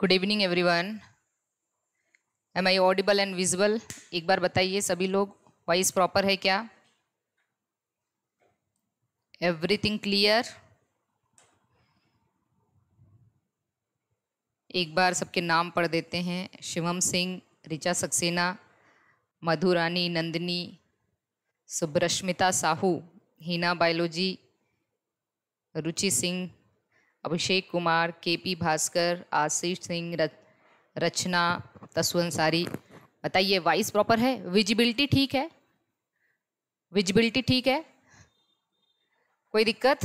Good evening everyone am I audible and visible एक बार बताइए सभी लोग वॉइस प्रॉपर है क्या एवरीथिंग क्लियर एक बार सबके नाम पढ़ देते हैं Shivam Singh Richa Saxena Madhurani Nandini Subrashmita Sahu Heena biology Ruchi Singh Abhishek Kumar K P Bhaskar Ashish Singh Rachna तस्व अंसारी बताइए वॉइस प्रॉपर है विजिबिलिटी ठीक है विजिबिलिटी ठीक है कोई दिक्कत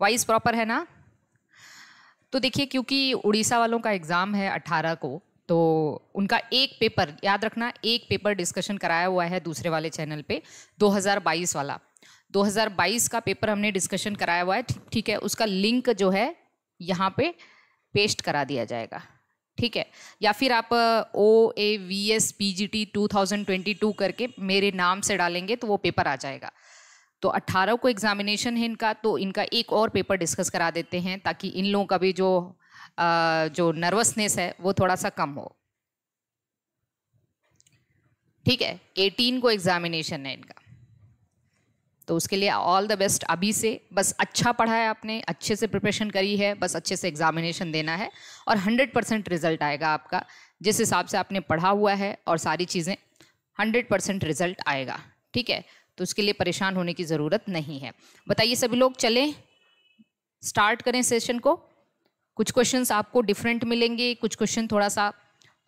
वाइस प्रॉपर है ना तो देखिए क्योंकि उड़ीसा वालों का एग्ज़ाम है अट्ठारह को तो उनका एक पेपर याद रखना एक पेपर डिस्कशन कराया हुआ है दूसरे वाले चैनल पे 2022 वाला 2022 का पेपर हमने डिस्कशन कराया हुआ है ठीक है उसका लिंक जो है यहाँ पे पेस्ट करा दिया जाएगा ठीक है या फिर आप O A V S P G T two thousand twenty two करके मेरे नाम से डालेंगे तो वो पेपर आ जाएगा तो 18 को एग्जामिनेशन है इनका तो इनका एक और पेपर डिस्कस करा देते हैं ताकि इन लोगों का भी जो आ, जो नर्वसनेस है वो थोड़ा सा कम हो ठीक है 18 को एग्जामिनेशन है इनका तो उसके लिए ऑल द बेस्ट अभी से बस अच्छा पढ़ा है आपने अच्छे से प्रिपरेशन करी है बस अच्छे से एग्जामिनेशन देना है और हंड्रेड परसेंट रिजल्ट आएगा आपका जिस हिसाब से आपने पढ़ा हुआ है और सारी चीज़ें हंड्रेड परसेंट रिजल्ट आएगा ठीक है तो उसके लिए परेशान होने की ज़रूरत नहीं है बताइए सभी लोग चलें स्टार्ट करें सेशन को कुछ क्वेश्चंस आपको डिफरेंट मिलेंगे कुछ क्वेश्चन थोड़ा सा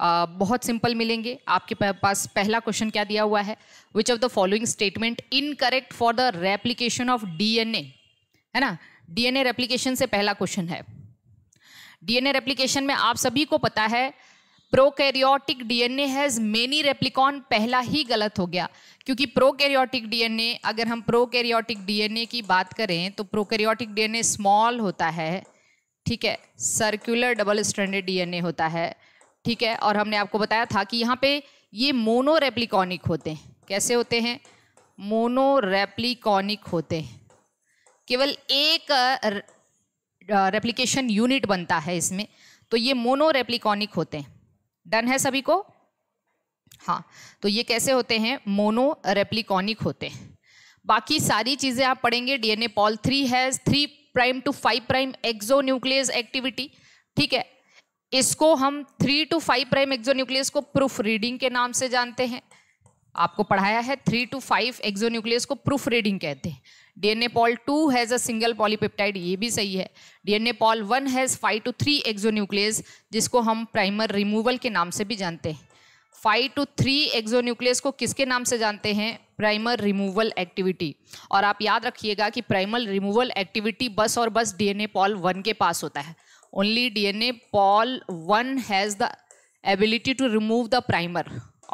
बहुत सिंपल मिलेंगे आपके पास पहला क्वेश्चन क्या दिया हुआ है which of the following statement incorrect for the replication of DNA है ना डीएनए रेप्लीकेशन से पहला क्वेश्चन है डीएनए रेप्लीकेशन में आप सभी को पता है prokaryotic DNA has many replicon पहला ही गलत हो गया क्योंकि प्रोकैरियोटिक डीएनए अगर हम प्रोकैरियोटिक डीएनए की बात करें तो प्रोकैरियोटिक डीएनए स्मॉल होता है ठीक है सर्कुलर डबल स्टैंडर्ड डीएनए होता है ठीक है और हमने आपको बताया था कि यहाँ पे ये मोनो रेप्लिकॉनिक होते हैं कैसे होते हैं मोनो रेप्लिकॉनिक होते हैं केवल एक रेप्लिकेशन यूनिट बनता है इसमें तो ये मोनो रेप्लिकॉनिक होते हैं डन है सभी को हाँ तो ये कैसे होते हैं मोनो रेप्लिकॉनिक होते हैं बाकी सारी चीज़ें आप पढ़ेंगे DNA pol three has three prime to five prime exonuclease activity ठीक है इसको हम three to five prime exonuclease को प्रूफ रीडिंग के नाम से जानते हैं आपको पढ़ाया है थ्री टू फाइव एक्जोन्यूक्लियस को प्रूफ रीडिंग कहते हैं DNA pol two has a single polypeptide ये भी सही है DNA pol one has five to three exonuclease जिसको हम प्राइमर रिमूवल के नाम से भी जानते हैं फाइव टू थ्री एक्जोन्यूक्लियस को किसके नाम से जानते हैं प्राइमर रिमूवल एक्टिविटी और आप याद रखिएगा कि प्राइमर रिमूवल एक्टिविटी बस और बस डीएनए पॉल वन के पास होता है only DNA pol one has the ability to remove the primer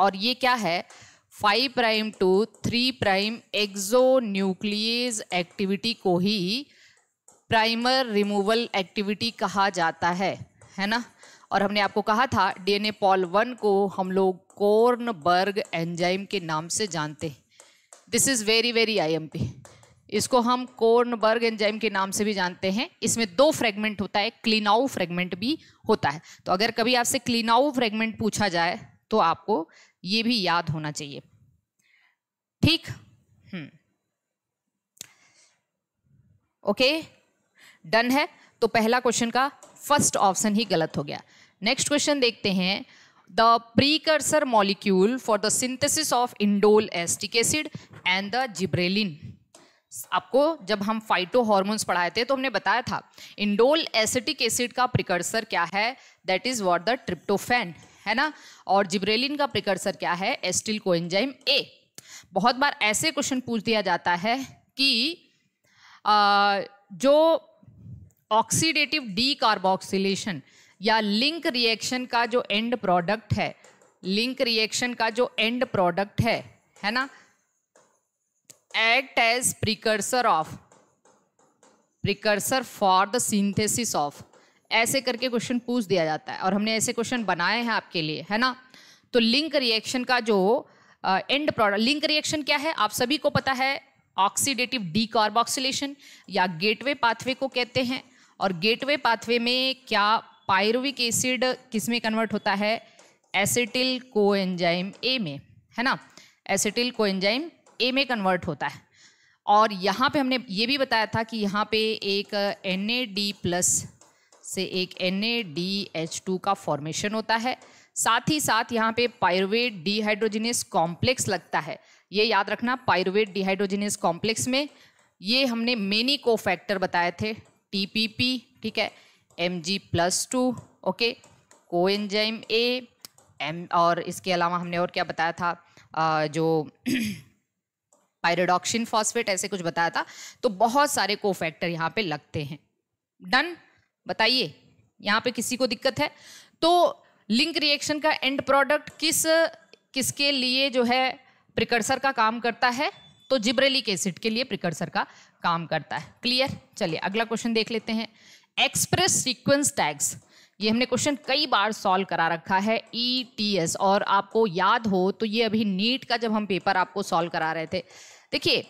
और ये क्या है five prime to three prime exonuclease activity को ही प्राइमर रिमूवल एक्टिविटी कहा जाता है है ना और हमने आपको कहा था एन ए पॉल वन को हम लोग बर्ग एंजाइम के नाम से जानते हैं this is very very I M P इसको हम कोर्नबर्ग एंजाइम के नाम से भी जानते हैं इसमें दो फ्रेगमेंट होता है क्लीनाउ फ्रेगमेंट भी होता है तो अगर कभी आपसे क्लीनाउ फ्रेगमेंट पूछा जाए तो आपको ये भी याद होना चाहिए ठीक हम्म। ओके डन है तो पहला क्वेश्चन का फर्स्ट ऑप्शन ही गलत हो गया नेक्स्ट क्वेश्चन देखते हैं the precursor molecule for the synthesis of indole acetic acid and the gibberellin आपको जब हम फाइटो हॉर्मोन्स पढ़ाए थे तो हमने बताया था इंडोल एसिटिक एसिड का प्रिकर्सर क्या है that is what the tryptophan है ना और जिब्रेलिन का प्रिकर्सर क्या है एस्टिल कोएंजाइम ए बहुत बार ऐसे क्वेश्चन पूछ दिया जाता है कि आ, जो ऑक्सीडेटिव डी कार्बोक्सिलेशन या लिंक रिएक्शन का जो एंड प्रोडक्ट है लिंक रिएक्शन का जो एंड प्रोडक्ट है है ना act as precursor of precursor for the synthesis of ऐसे करके क्वेश्चन पूछ दिया जाता है और हमने ऐसे क्वेश्चन बनाए हैं आपके लिए है ना तो लिंक रिएक्शन का जो एंड प्रोडक्ट लिंक रिएक्शन क्या है आप सभी को पता है ऑक्सीडेटिव डीकार्बोक्सिलेशन या गेटवे पाथवे को कहते हैं और गेटवे पाथवे में क्या पायरुविक एसिड किस में कन्वर्ट होता है एसिटिल कोएंजाइम ए में है ना एसिटिल कोएंजाइम ए में कन्वर्ट होता है और यहाँ पे हमने ये भी बताया था कि यहाँ पे एक एन ए डी प्लस से एक N A D H two का फॉर्मेशन होता है साथ ही साथ यहाँ पे पायरुवेट डिहाइड्रोजिनियस कॉम्प्लेक्स लगता है ये याद रखना पायरुवेट डिहाइड्रोजिनियस कॉम्प्लेक्स में ये हमने मेनी को फैक्टर बताए थे टी पी पी ठीक है M G plus two okay को एंजाइम ए एम और इसके अलावा हमने और क्या बताया था आ, जो पायरेडॉक्सिन फॉस्फेट ऐसे कुछ बताया था तो बहुत सारे को फैक्टर यहाँ पे लगते हैं डन बताइए यहाँ पे किसी को दिक्कत है तो लिंक रिएक्शन का एंड प्रोडक्ट किस किसके लिए जो है प्रिकर्सर का काम करता है तो जिब्रेलिक एसिड के लिए प्रिकर्सर का काम करता है क्लियर चलिए अगला क्वेश्चन देख लेते हैं एक्सप्रेस सीक्वेंस टैग्स ये हमने क्वेश्चन कई बार सॉल्व करा रखा है ई टी एस और आपको याद हो तो ये अभी नीट का जब हम पेपर आपको सॉल्व करा रहे थे देखिए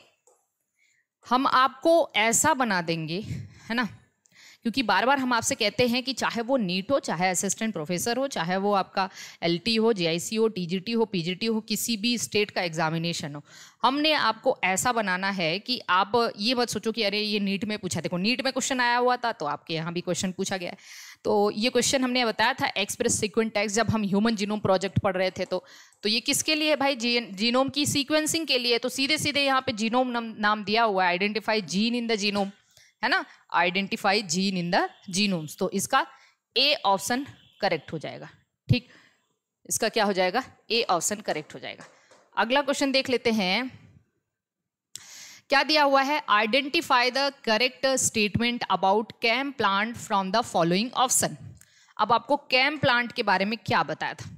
हम आपको ऐसा बना देंगे है ना क्योंकि बार बार हम आपसे कहते हैं कि चाहे वो नीट हो चाहे असिस्टेंट प्रोफेसर हो चाहे वो आपका एलटी हो जेआईसी हो टीजीटी हो पीजीटी हो किसी भी स्टेट का एग्जामिनेशन हो हमने आपको ऐसा बनाना है कि आप ये मत सोचो कि अरे ये नीट में पूछा देखो नीट में क्वेश्चन आया हुआ था तो आपके यहाँ भी क्वेश्चन पूछा गया है तो ये क्वेश्चन हमने बताया था एक्सप्रेस सीक्वेंट जब हम ह्यूमन जीनोम प्रोजेक्ट पढ़ रहे थे तो तो ये किसके लिए भाई जी जीनोम की सीक्वेंसिंग के लिए तो सीधे सीधे यहाँ पे जीनोम नाम, नाम दिया हुआ है identify gene in the genome है ना identify gene in the genomes तो इसका ए ऑप्शन करेक्ट हो जाएगा ठीक इसका क्या हो जाएगा ए ऑप्शन करेक्ट हो जाएगा अगला क्वेश्चन देख लेते हैं क्या दिया हुआ है identify the correct statement about CAM plant from the following option अब आपको कैम प्लांट के बारे में क्या बताया था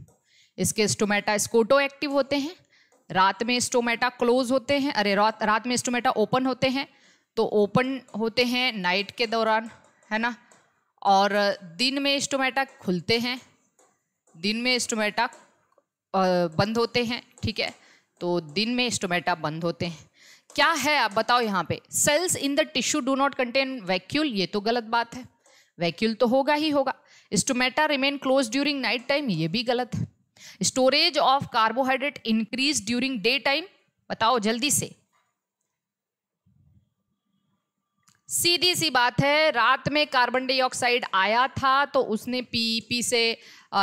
इसके स्टोमेटा स्कोटो एक्टिव होते हैं रात में स्टोमेटा क्लोज होते हैं अरे रात रात में स्टोमेटा ओपन होते हैं तो ओपन होते हैं नाइट के दौरान है ना और दिन में स्टोमेटा खुलते हैं दिन में स्टोमेटा बंद होते हैं ठीक है तो दिन में स्टोमेटा बंद होते हैं क्या है आप बताओ यहाँ पे cells in the tissue do not contain vacuole ये तो गलत बात है वैक्यूल तो होगा ही होगा stomata remain close during night time ये भी गलत है storage of carbohydrate increase during day time बताओ जल्दी से सीधी सी बात है रात में कार्बन डाइऑक्साइड आया था तो उसने पीपी से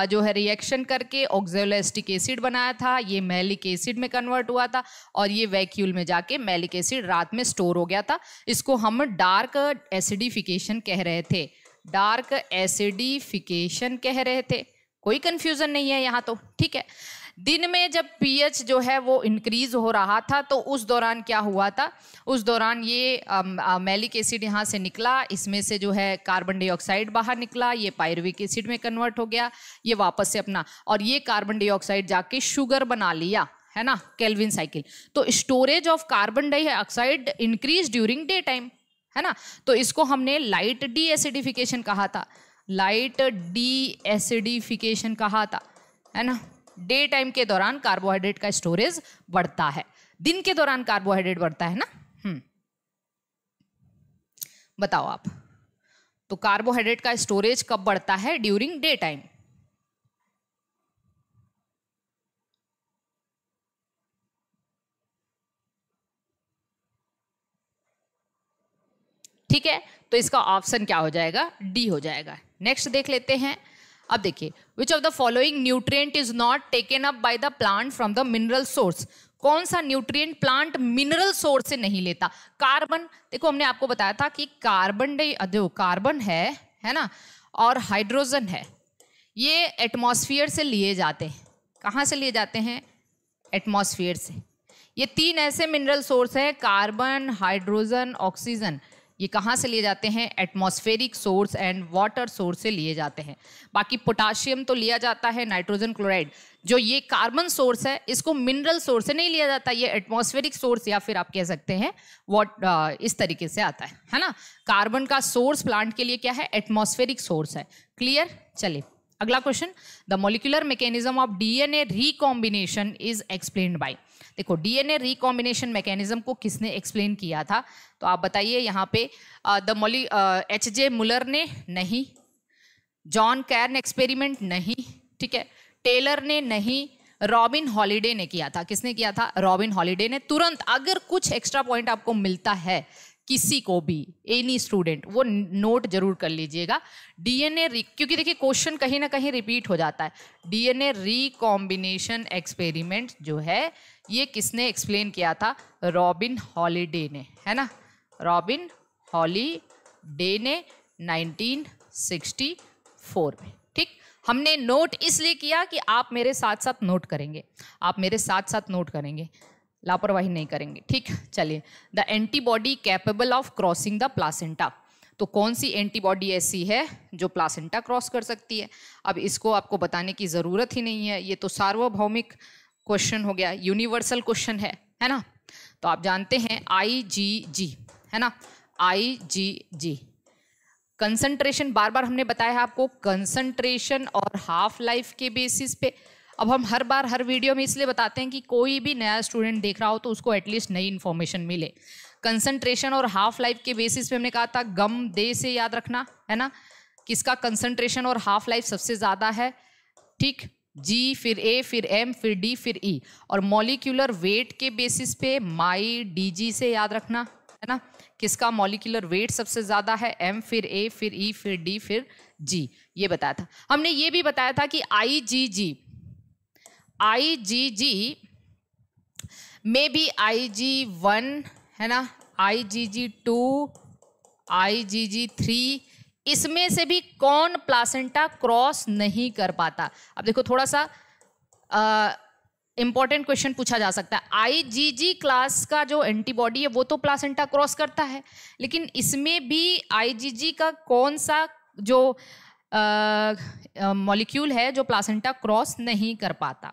जो है रिएक्शन करके ऑक्जोलेस्टिक एसिड बनाया था ये मैलिक एसिड में कन्वर्ट हुआ था और ये वैक्यूल में जाके मैलिक एसिड रात में स्टोर हो गया था इसको हम डार्क एसिडिफिकेशन कह रहे थे डार्क एसिडिफिकेशन कह रहे थे कोई कन्फ्यूज़न नहीं है यहाँ तो ठीक है दिन में जब पीएच जो है वो इंक्रीज हो रहा था तो उस दौरान क्या हुआ था उस दौरान ये मेलिक एसिड यहाँ से निकला इसमें से जो है कार्बन डाइऑक्साइड बाहर निकला ये पायरविक एसिड में कन्वर्ट हो गया ये वापस से अपना और ये कार्बन डाइऑक्साइड जाके शुगर बना लिया है ना केल्विन साइकिल तो storage of carbon dioxide increase during day time है ना तो इसको हमने लाइट डी एसिडिफिकेशन कहा था लाइट डी एसिडिफिकेशन कहा था है ना डे टाइम के दौरान कार्बोहाइड्रेट का स्टोरेज बढ़ता है दिन के दौरान कार्बोहाइड्रेट बढ़ता है ना हम्म बताओ आप तो कार्बोहाइड्रेट का स्टोरेज कब बढ़ता है ड्यूरिंग डे टाइम ठीक है तो इसका ऑप्शन क्या हो जाएगा डी हो जाएगा नेक्स्ट देख लेते हैं अब देखिए which of the following nutrient is not taken up by the plant from the mineral source कौन सा न्यूट्रिएंट प्लांट मिनरल सोर्स से नहीं लेता कार्बन देखो हमने आपको बताया था कि कार्बन जो कार्बन है है ना और हाइड्रोजन है ये एटमोसफियर से लिए जाते हैं कहाँ से लिए जाते हैं एटमोसफियर से ये तीन ऐसे मिनरल सोर्स हैं कार्बन हाइड्रोजन ऑक्सीजन ये कहाँ से लिए जाते हैं atmospheric source and water source से लिए जाते हैं बाकी पोटाशियम तो लिया जाता है नाइट्रोजन क्लोराइड जो ये कार्बन सोर्स है इसको मिनरल सोर्स से नहीं लिया जाता ये एटमॉस्फेरिक सोर्स या फिर आप कह सकते हैं वॉट uh, इस तरीके से आता है है ना कार्बन का सोर्स प्लांट के लिए क्या है एटमॉस्फेरिक सोर्स है क्लियर चलिए अगला question the molecular mechanism of DNA recombination is explain by देखो डीएनए रिकॉम्बिनेशन मैकेनिज्म को किसने एक्सप्लेन किया था तो आप बताइए यहाँ पे द मोली एच जे मुलर ने नहीं जॉन कैर्न एक्सपेरिमेंट नहीं ठीक है टेलर ने नहीं रॉबिन हॉलीडे ने किया था किसने किया था रॉबिन हॉलीडे ने तुरंत अगर कुछ एक्स्ट्रा पॉइंट आपको मिलता है किसी को भी एनी स्टूडेंट वो नोट जरूर कर लीजिएगा डीएनए क्योंकि देखिए क्वेश्चन कहीं ना कहीं रिपीट हो जाता है डीएनए रिकॉम्बिनेशन एक्सपेरिमेंट जो है ये किसने एक्सप्लेन किया था रॉबिन हॉलीडे ने है ना रॉबिन हॉली डे ने 1964 में ठीक हमने नोट इसलिए किया कि आप मेरे साथ साथ नोट करेंगे आप मेरे साथ साथ नोट करेंगे लापरवाही नहीं करेंगे ठीक चलिए the antibody capable of crossing the placenta तो कौन सी एंटीबॉडी ऐसी है जो प्लासेंटा क्रॉस कर सकती है अब इसको आपको बताने की ज़रूरत ही नहीं है ये तो सार्वभौमिक क्वेश्चन हो गया यूनिवर्सल क्वेश्चन है है ना तो आप जानते हैं आई जी जी है ना आई जी जी कंसंट्रेशन बार बार हमने बताया है आपको कंसंट्रेशन और हाफ लाइफ के बेसिस पे अब हम हर बार हर वीडियो में इसलिए बताते हैं कि कोई भी नया स्टूडेंट देख रहा हो तो उसको एटलीस्ट नई इन्फॉर्मेशन मिले कंसंट्रेशन और हाफ लाइफ के बेसिस पे हमने कहा था गम दे से याद रखना है ना किसका कंसंट्रेशन और हाफ लाइफ सबसे ज़्यादा है ठीक जी फिर ए फिर एम फिर डी फिर ई e, और मॉलिक्यूलर वेट के बेसिस पे माई डी जी से याद रखना है ना किसका मॉलिकुलर वेट सबसे ज़्यादा है एम फिर ए फिर ई e, फिर डी फिर जी ये बताया था हमने ये भी बताया था कि आई G ji I G ji may B I ji one है ना आई G G to I G G three इसमें से भी कौन प्लासेंटा क्रॉस नहीं कर पाता अब देखो थोड़ा सा आ, इंपॉर्टेंट क्वेश्चन पूछा जा सकता है आईजीजी क्लास का जो एंटीबॉडी है वो तो प्लासेंटा क्रॉस करता है लेकिन इसमें भी आईजीजी का कौन सा जो मॉलिक्यूल uh, uh, है जो प्लासेंटा क्रॉस नहीं कर पाता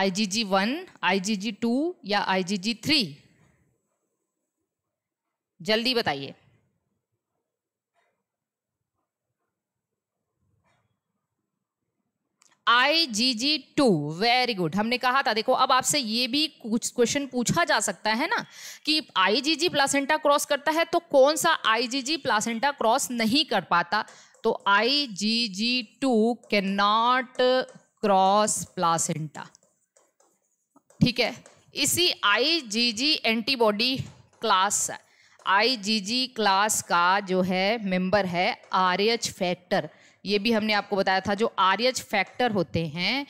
IgG one I G G two या आई जी जी थ्री जल्दी बताइए I G G two very good हमने कहा था देखो अब आपसे ये भी कुछ क्वेश्चन पूछा जा सकता है ना कि आई जी जी प्लासेंटा क्रॉस करता है तो कौन सा आई जी जी प्लासेंटा क्रॉस नहीं कर पाता तो I G G two can not cross placenta ठीक है इसी I G G antibody class I G G class का जो है मेंबर है आर एच फैक्टर ये भी हमने आपको बताया था जो आर फैक्टर होते हैं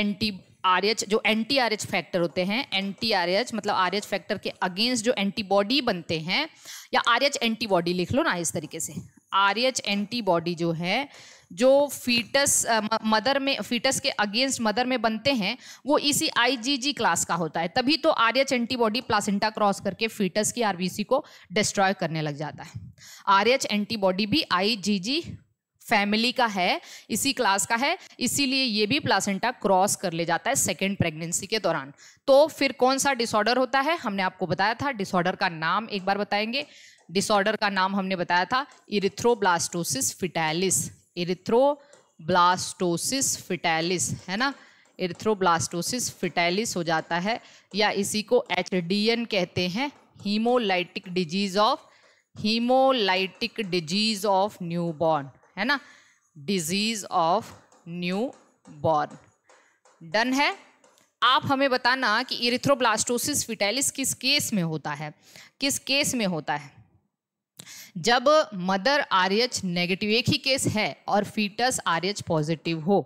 एंटी आर जो एंटी आर फैक्टर होते हैं एंटी आर मतलब आर फैक्टर के अगेंस्ट जो एंटीबॉडी बनते हैं या आर एंटीबॉडी लिख लो ना इस तरीके से आर एंटीबॉडी जो है जो फीटस मदर में फीटस के अगेंस्ट मदर में बनते हैं वो इसी आईजीजी क्लास का होता है तभी तो आर एंटीबॉडी प्लासेंटा क्रॉस करके फीटस की आरबीसी को डिस्ट्रॉय करने लग जाता है आर एंटीबॉडी भी आईजीजी फैमिली का है इसी क्लास का है इसीलिए ये भी प्लासेंटा क्रॉस कर ले जाता है सेकेंड प्रेगनेंसी के दौरान तो फिर कौन सा डिसऑर्डर होता है हमने आपको बताया था डिसऑर्डर का नाम एक बार बताएंगे डिसऑर्डर का नाम हमने बताया था इरिथ्रोब्लास्टोसिस फिटैलिस इरिथ्रोब्लास्टोसिस फिटैलिस है ना इरिथ्रोब्लास्टोसिस फिटैलिस हो जाता है या इसी को एच कहते हैं haemolytic disease of haemolytic disease of newborn है ना disease of new born done है आप हमें बताना कि इरिथ्रोब्लास्टोसिस फिटेलिस किस केस में होता है किस केस में होता है जब मदर आर्यच नेगेटिव एक ही केस है और फीटस आर्यच पॉजिटिव हो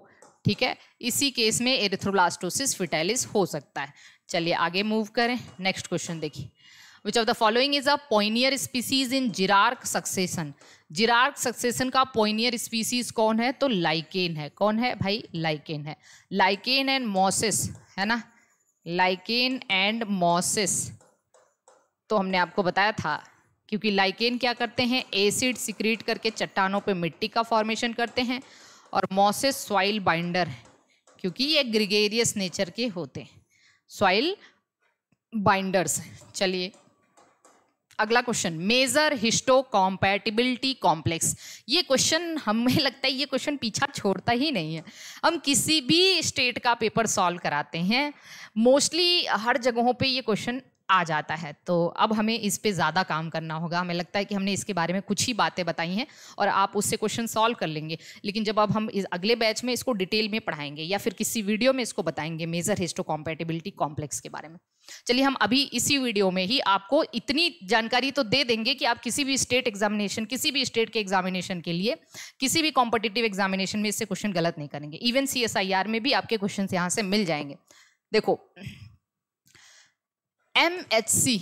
ठीक है इसी केस में एरिथ्रोब्लास्टोसिस फिटेलिस हो सकता है चलिए आगे मूव करें नेक्स्ट क्वेश्चन देखिए which of the following is a pioneer species in xerarch succession xerarch succession का पोइनियर स्पीसीज कौन है तो लाइकेन है कौन है भाई लाइकेन है लाइकेन एंड मोसिस है ना लाइकेन एंड मोसिस तो हमने आपको बताया था क्योंकि लाइकेन क्या करते हैं एसिड सिक्रीट करके चट्टानों पे मिट्टी का फॉर्मेशन करते हैं और मोसेस सॉइल बाइंडर है क्योंकि ये ग्रिगेरियस नेचर के होते हैं सॉइल बाइंडर्स चलिए अगला question major histocompatibility complex ये क्वेश्चन हमें लगता है ये क्वेश्चन पीछा छोड़ता ही नहीं है हम किसी भी स्टेट का पेपर सॉल्व कराते हैं मोस्टली हर जगहों पे ये क्वेश्चन आ जाता है तो अब हमें इस पर ज़्यादा काम करना होगा हमें लगता है कि हमने इसके बारे में कुछ ही बातें बताई हैं और आप उससे क्वेश्चन सॉल्व कर लेंगे लेकिन जब अब हम इस अगले बैच में इसको डिटेल में पढ़ाएंगे या फिर किसी वीडियो में इसको बताएंगे मेजर हिस्टो कॉम्पेटेबिलिटी कॉम्प्लेक्स के बारे में चलिए हम अभी इसी वीडियो में ही आपको इतनी जानकारी तो दे देंगे कि आप किसी भी स्टेट एग्जामिनेशन किसी भी स्टेट के एग्जामिनेशन के लिए किसी भी कॉम्पिटेटिव एग्जामिनेशन में इससे क्वेश्चन गलत नहीं करेंगे इवन सी में भी आपके क्वेश्चन यहाँ से मिल जाएंगे देखो एम एच सी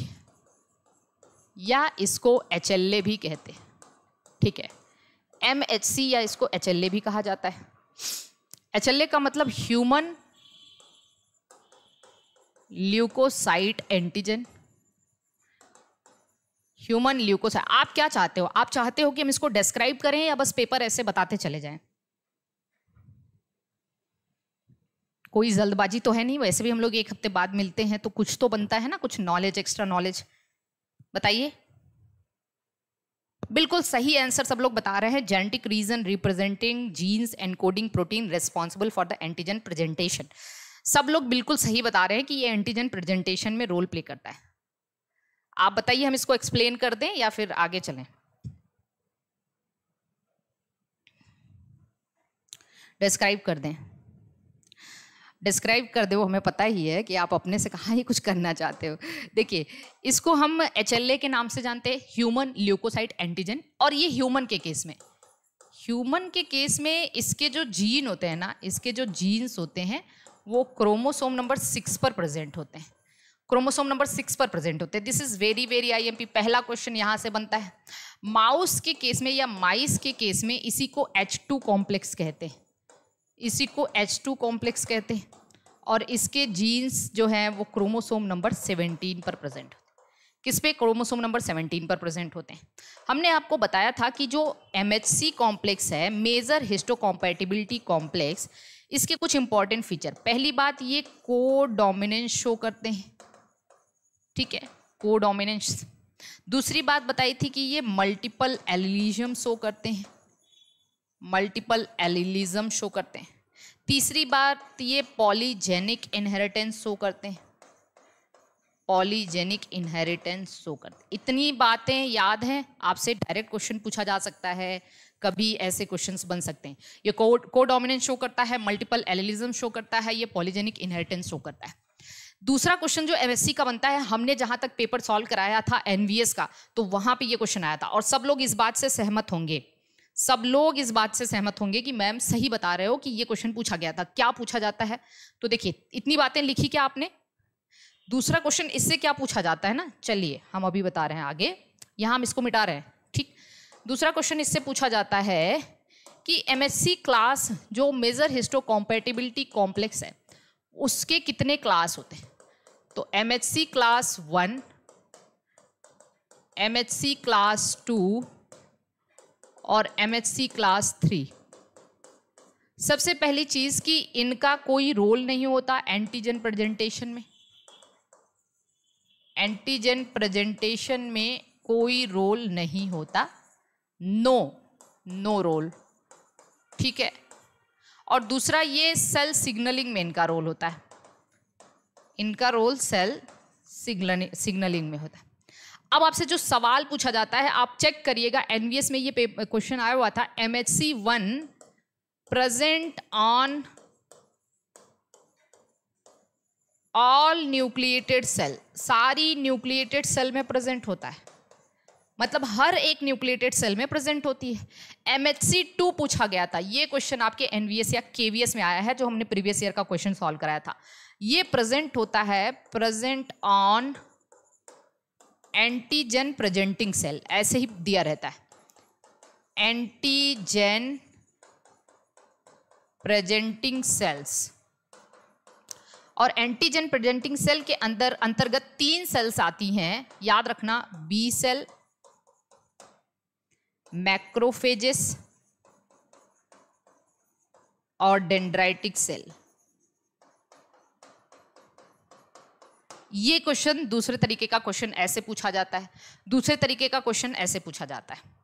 या इसको एच एल भी कहते हैं ठीक है एम एच सी या इसको एच एल भी कहा जाता है एच एल का मतलब human leukocyte antigen human leukocyte आप क्या चाहते हो आप चाहते हो कि हम इसको डिस्क्राइब करें या बस पेपर ऐसे बताते चले जाएं कोई जल्दबाजी तो है नहीं वैसे भी हम लोग एक हफ्ते बाद मिलते हैं तो कुछ तो बनता है ना कुछ नॉलेज एक्स्ट्रा नॉलेज बताइए बिल्कुल सही आंसर सब लोग बता रहे हैं genetic region representing genes encoding protein responsible for the antigen presentation सब लोग बिल्कुल सही बता रहे हैं कि ये एंटीजन प्रेजेंटेशन में रोल प्ले करता है आप बताइए हम इसको एक्सप्लेन कर दें या फिर आगे चलें डिस्क्राइब कर दें डिस्क्राइब कर दे वो हमें पता ही है कि आप अपने से कहाँ ही कुछ करना चाहते हो देखिए इसको हम एच के नाम से जानते हैं ह्यूमन ल्यूकोसाइट एंटीजन और ये ह्यूमन के केस में ह्यूमन के केस में इसके जो जीन होते हैं ना इसके जो जीन्स होते हैं वो क्रोमोसोम नंबर सिक्स पर प्रेजेंट होते हैं क्रोमोसोम नंबर सिक्स पर प्रेजेंट होते हैं this is very very IMP पहला क्वेश्चन यहाँ से बनता है माउस के केस में या माइस के केस में इसी को एच टू कॉम्प्लेक्स कहते हैं इसी को एच टू कॉम्प्लेक्स कहते हैं और इसके जीन्स जो हैं वो क्रोमोसोम नंबर सेवनटीन पर प्रेजेंट होते हैं किस पे क्रोमोसोम नंबर सेवनटीन पर प्रेजेंट होते हैं हमने आपको बताया था कि जो एम एच सी कॉम्प्लेक्स है मेजर हिस्टोकॉम्पैटिबिलिटी कॉम्प्लेक्स इसके कुछ इंपॉर्टेंट फीचर पहली बात ये को डोमिनेंस शो करते हैं ठीक है को डोमिनेंस दूसरी बात बताई थी कि ये मल्टीपल एलिलिज्म शो करते हैं मल्टीपल एलिलिज्म शो करते हैं तीसरी बात ये पॉलीजेनिक इनहेरिटेंस शो करते हैं पॉलीजेनिक इनहेरिटेंस शो करते इतनी बातें याद हैं आपसे डायरेक्ट क्वेश्चन पूछा जा सकता है कभी ऐसे क्वेश्चंस बन सकते हैं ये को डोमिनेंस शो करता है मल्टीपल एलिलिज्म शो करता है ये पॉलीजेनिक इनहेरिटेंस शो करता है दूसरा क्वेश्चन जो एम का बनता है हमने जहां तक पेपर सॉल्व कराया था एनवीएस का तो वहां पे ये क्वेश्चन आया था और सब लोग इस बात से सहमत होंगे सब लोग इस बात से सहमत होंगे कि मैम सही बता रहे हो कि ये क्वेश्चन पूछा गया था क्या पूछा जाता है तो देखिए इतनी बातें लिखी क्या आपने दूसरा क्वेश्चन इससे क्या पूछा जाता है ना चलिए हम अभी बता रहे हैं आगे यहाँ हम इसको मिटा रहे हैं ठीक दूसरा क्वेश्चन इससे पूछा जाता है कि एम क्लास जो मेजर हिस्टो कॉम्पेटिबिलिटी कॉम्प्लेक्स है उसके कितने क्लास होते हैं तो M class one M class two और सी क्लास थ्री सबसे पहली चीज़ कि इनका कोई रोल नहीं होता एंटीजन प्रेजेंटेशन में एंटीजन प्रेजेंटेशन में कोई रोल नहीं होता नो नो रोल ठीक है और दूसरा ये सेल सिग्नलिंग में इनका रोल होता है इनका रोल सेल सिग्नलिंग में होता है अब आपसे जो सवाल पूछा जाता है आप चेक करिएगा एनवीएस में ये क्वेश्चन आया हुआ था M H C one present on all nucleated cell सारी न्यूक्लिएटेड सेल में प्रेजेंट होता है मतलब हर एक न्यूक्लिएटेड सेल में प्रेजेंट होती है एम एच सी टू पूछा गया था ये क्वेश्चन आपके एन वी एस या के वी एस में आया है जो हमने प्रीवियस ईयर का क्वेश्चन सॉल्व कराया था ये प्रेजेंट होता है present on antigen presenting cell ऐसे ही दिया रहता है एंटीजन प्रेजेंटिंग सेल्स और एंटीजन प्रेजेंटिंग सेल के अंदर अंतर्गत तीन सेल्स आती हैं याद रखना बी सेल मैक्रोफेजिस और डेंड्राइटिक सेल ये क्वेश्चन दूसरे तरीके का क्वेश्चन ऐसे पूछा जाता है दूसरे तरीके का क्वेश्चन ऐसे पूछा जाता है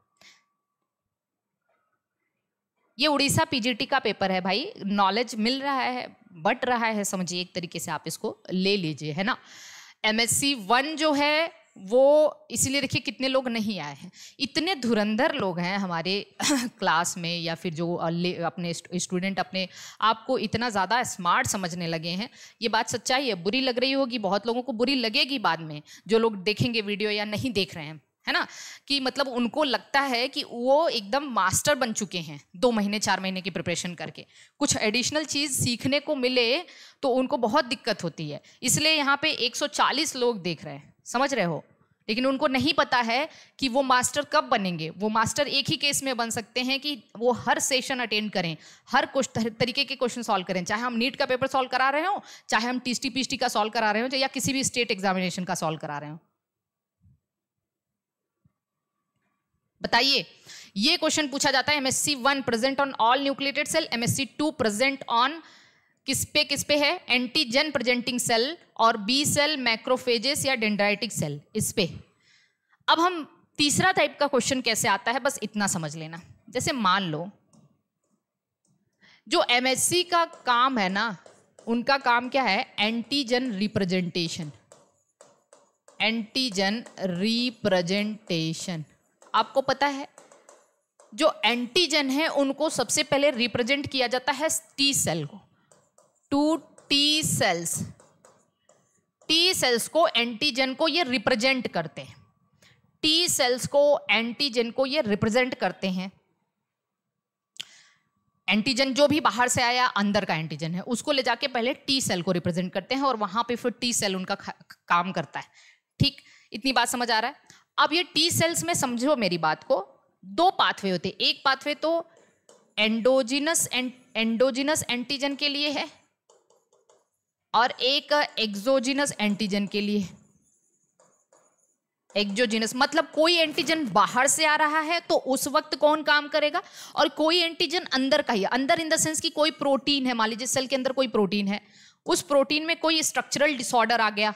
ये उड़ीसा पीजीटी का पेपर है भाई नॉलेज मिल रहा है बट रहा है समझिए एक तरीके से आप इसको ले लीजिए है ना एमएससी वन जो है वो इसीलिए देखिए कितने लोग नहीं आए हैं इतने धुरंधर लोग हैं हमारे क्लास में या फिर जो अपने स्टूडेंट अपने आप को इतना ज़्यादा स्मार्ट समझने लगे हैं ये बात सच्चाई है बुरी लग रही होगी बहुत लोगों को बुरी लगेगी बाद में जो लोग देखेंगे वीडियो या नहीं देख रहे हैं है ना कि मतलब उनको लगता है कि वो एकदम मास्टर बन चुके हैं दो महीने चार महीने की प्रिपरेशन करके कुछ एडिशनल चीज़ सीखने को मिले तो उनको बहुत दिक्कत होती है इसलिए यहाँ पे 140 लोग देख रहे हैं समझ रहे हो लेकिन उनको नहीं पता है कि वो मास्टर कब बनेंगे वो मास्टर एक ही केस में बन सकते हैं कि वो हर सेशन अटेंड करें हर तरीके के क्वेश्चन सॉल्व करें चाहे हम नीट का पेपर सॉल्व करा रहे हो चाहे हम टी पीएचडी का सॉल्व करा रहे हो या किसी भी स्टेट एग्जामिनेशन का सॉल्व करा रहे हो बताइए ये क्वेश्चन पूछा जाता है MSC one present on all nucleated cell MSC two present on किस पे किस पे है एंटीजन प्रेजेंटिंग सेल और बी सेल मैक्रोफेजेस या डेंड्राइटिक सेल इस पे अब हम तीसरा टाइप का क्वेश्चन कैसे आता है बस इतना समझ लेना जैसे मान लो जो एमएससी का काम है ना उनका काम क्या है एंटीजन रिप्रेजेंटेशन एंटीजन रिप्रेजेंटेशन आपको पता है जो एंटीजन है उनको सबसे पहले रिप्रेजेंट किया जाता है टी सेल को to T cells T cells को एंटीजन को ये रिप्रेजेंट करते हैं टी सेल्स को एंटीजन को ये रिप्रेजेंट करते हैं एंटीजन जो भी बाहर से आया अंदर का एंटीजन है उसको ले जाके पहले टी सेल को रिप्रेजेंट करते हैं और वहां पे फिर टी सेल उनका काम करता है ठीक इतनी बात समझ आ रहा है अब ये टी सेल्स में समझो मेरी बात को दो पाथवे होते हैं एक पाथवे तो एंडोजिनस एंड एंडोजिनस एंटीजन के लिए है और एक एक्सोजिनस एंटीजन के लिए एक्जोजिनस मतलब कोई एंटीजन बाहर से आ रहा है तो उस वक्त कौन काम करेगा और कोई एंटीजन अंदर का ही अंदर इन द सेंस कि कोई प्रोटीन है मान लीजिए सेल के अंदर कोई प्रोटीन है उस प्रोटीन में कोई स्ट्रक्चरल डिसऑर्डर आ गया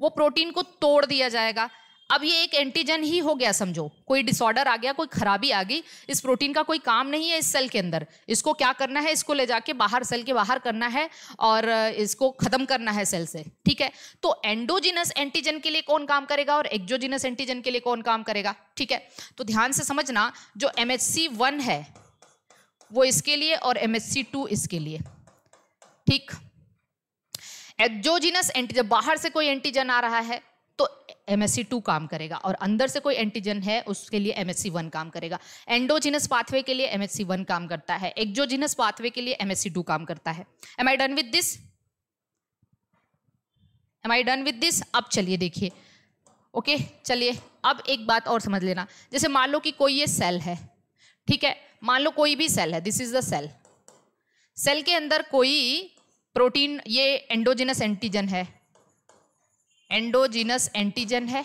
वो प्रोटीन को तोड़ दिया जाएगा अब ये एक एंटीजन ही हो गया समझो कोई डिसऑर्डर आ गया कोई खराबी आ गई इस प्रोटीन का कोई काम नहीं है इस सेल के अंदर इसको क्या करना है इसको ले जाके बाहर सेल के बाहर करना है और इसको खत्म करना है सेल से ठीक है तो एंडोजिनस एंटीजन के लिए कौन काम करेगा और एक्जोजिनस एंटीजन के लिए कौन काम करेगा ठीक है तो ध्यान से समझना जो एम है वो इसके लिए और एम इसके लिए ठीक एक्जोजिनस एंटीजन बाहर से कोई एंटीजन आ रहा है एम एस सी टू काम करेगा और अंदर से कोई एंटीजन है उसके लिए एम एस सी वन काम करेगा एंडोजिनस पाथवे के लिए एम एस सी वन काम करता है एक्जोजिनस पाथवे के लिए एम एस सी टू काम करता है am I done with this am I done with this अब चलिए देखिए ओके चलिए अब एक बात और समझ लेना जैसे मान लो कि कोई ये सेल है ठीक है मान लो कोई भी सेल है this is the cell cell के अंदर कोई प्रोटीन ये एंडोजिनस एंटीजन है एंडोजिनस एंटीजन है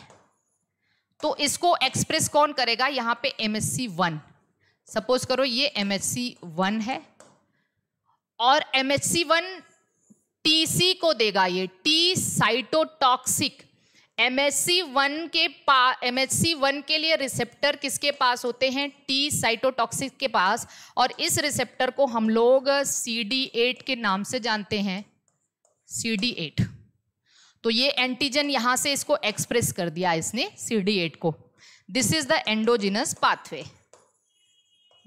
तो इसको एक्सप्रेस कौन करेगा यहाँ पे M S C one suppose करो ये एम एस सी वन है और M S C one T C को देगा ये T cytotoxic M S C one के पा एम एस सी वन के लिए रिसेप्टर किसके पास होते हैं टी साइटोटॉक्सिक के पास और इस रिसेप्टर को हम लोग सी डी एट के नाम से जानते हैं सी डी एट तो ये एंटीजन यहां से इसको एक्सप्रेस कर दिया इसने सी को this is the endogenous pathway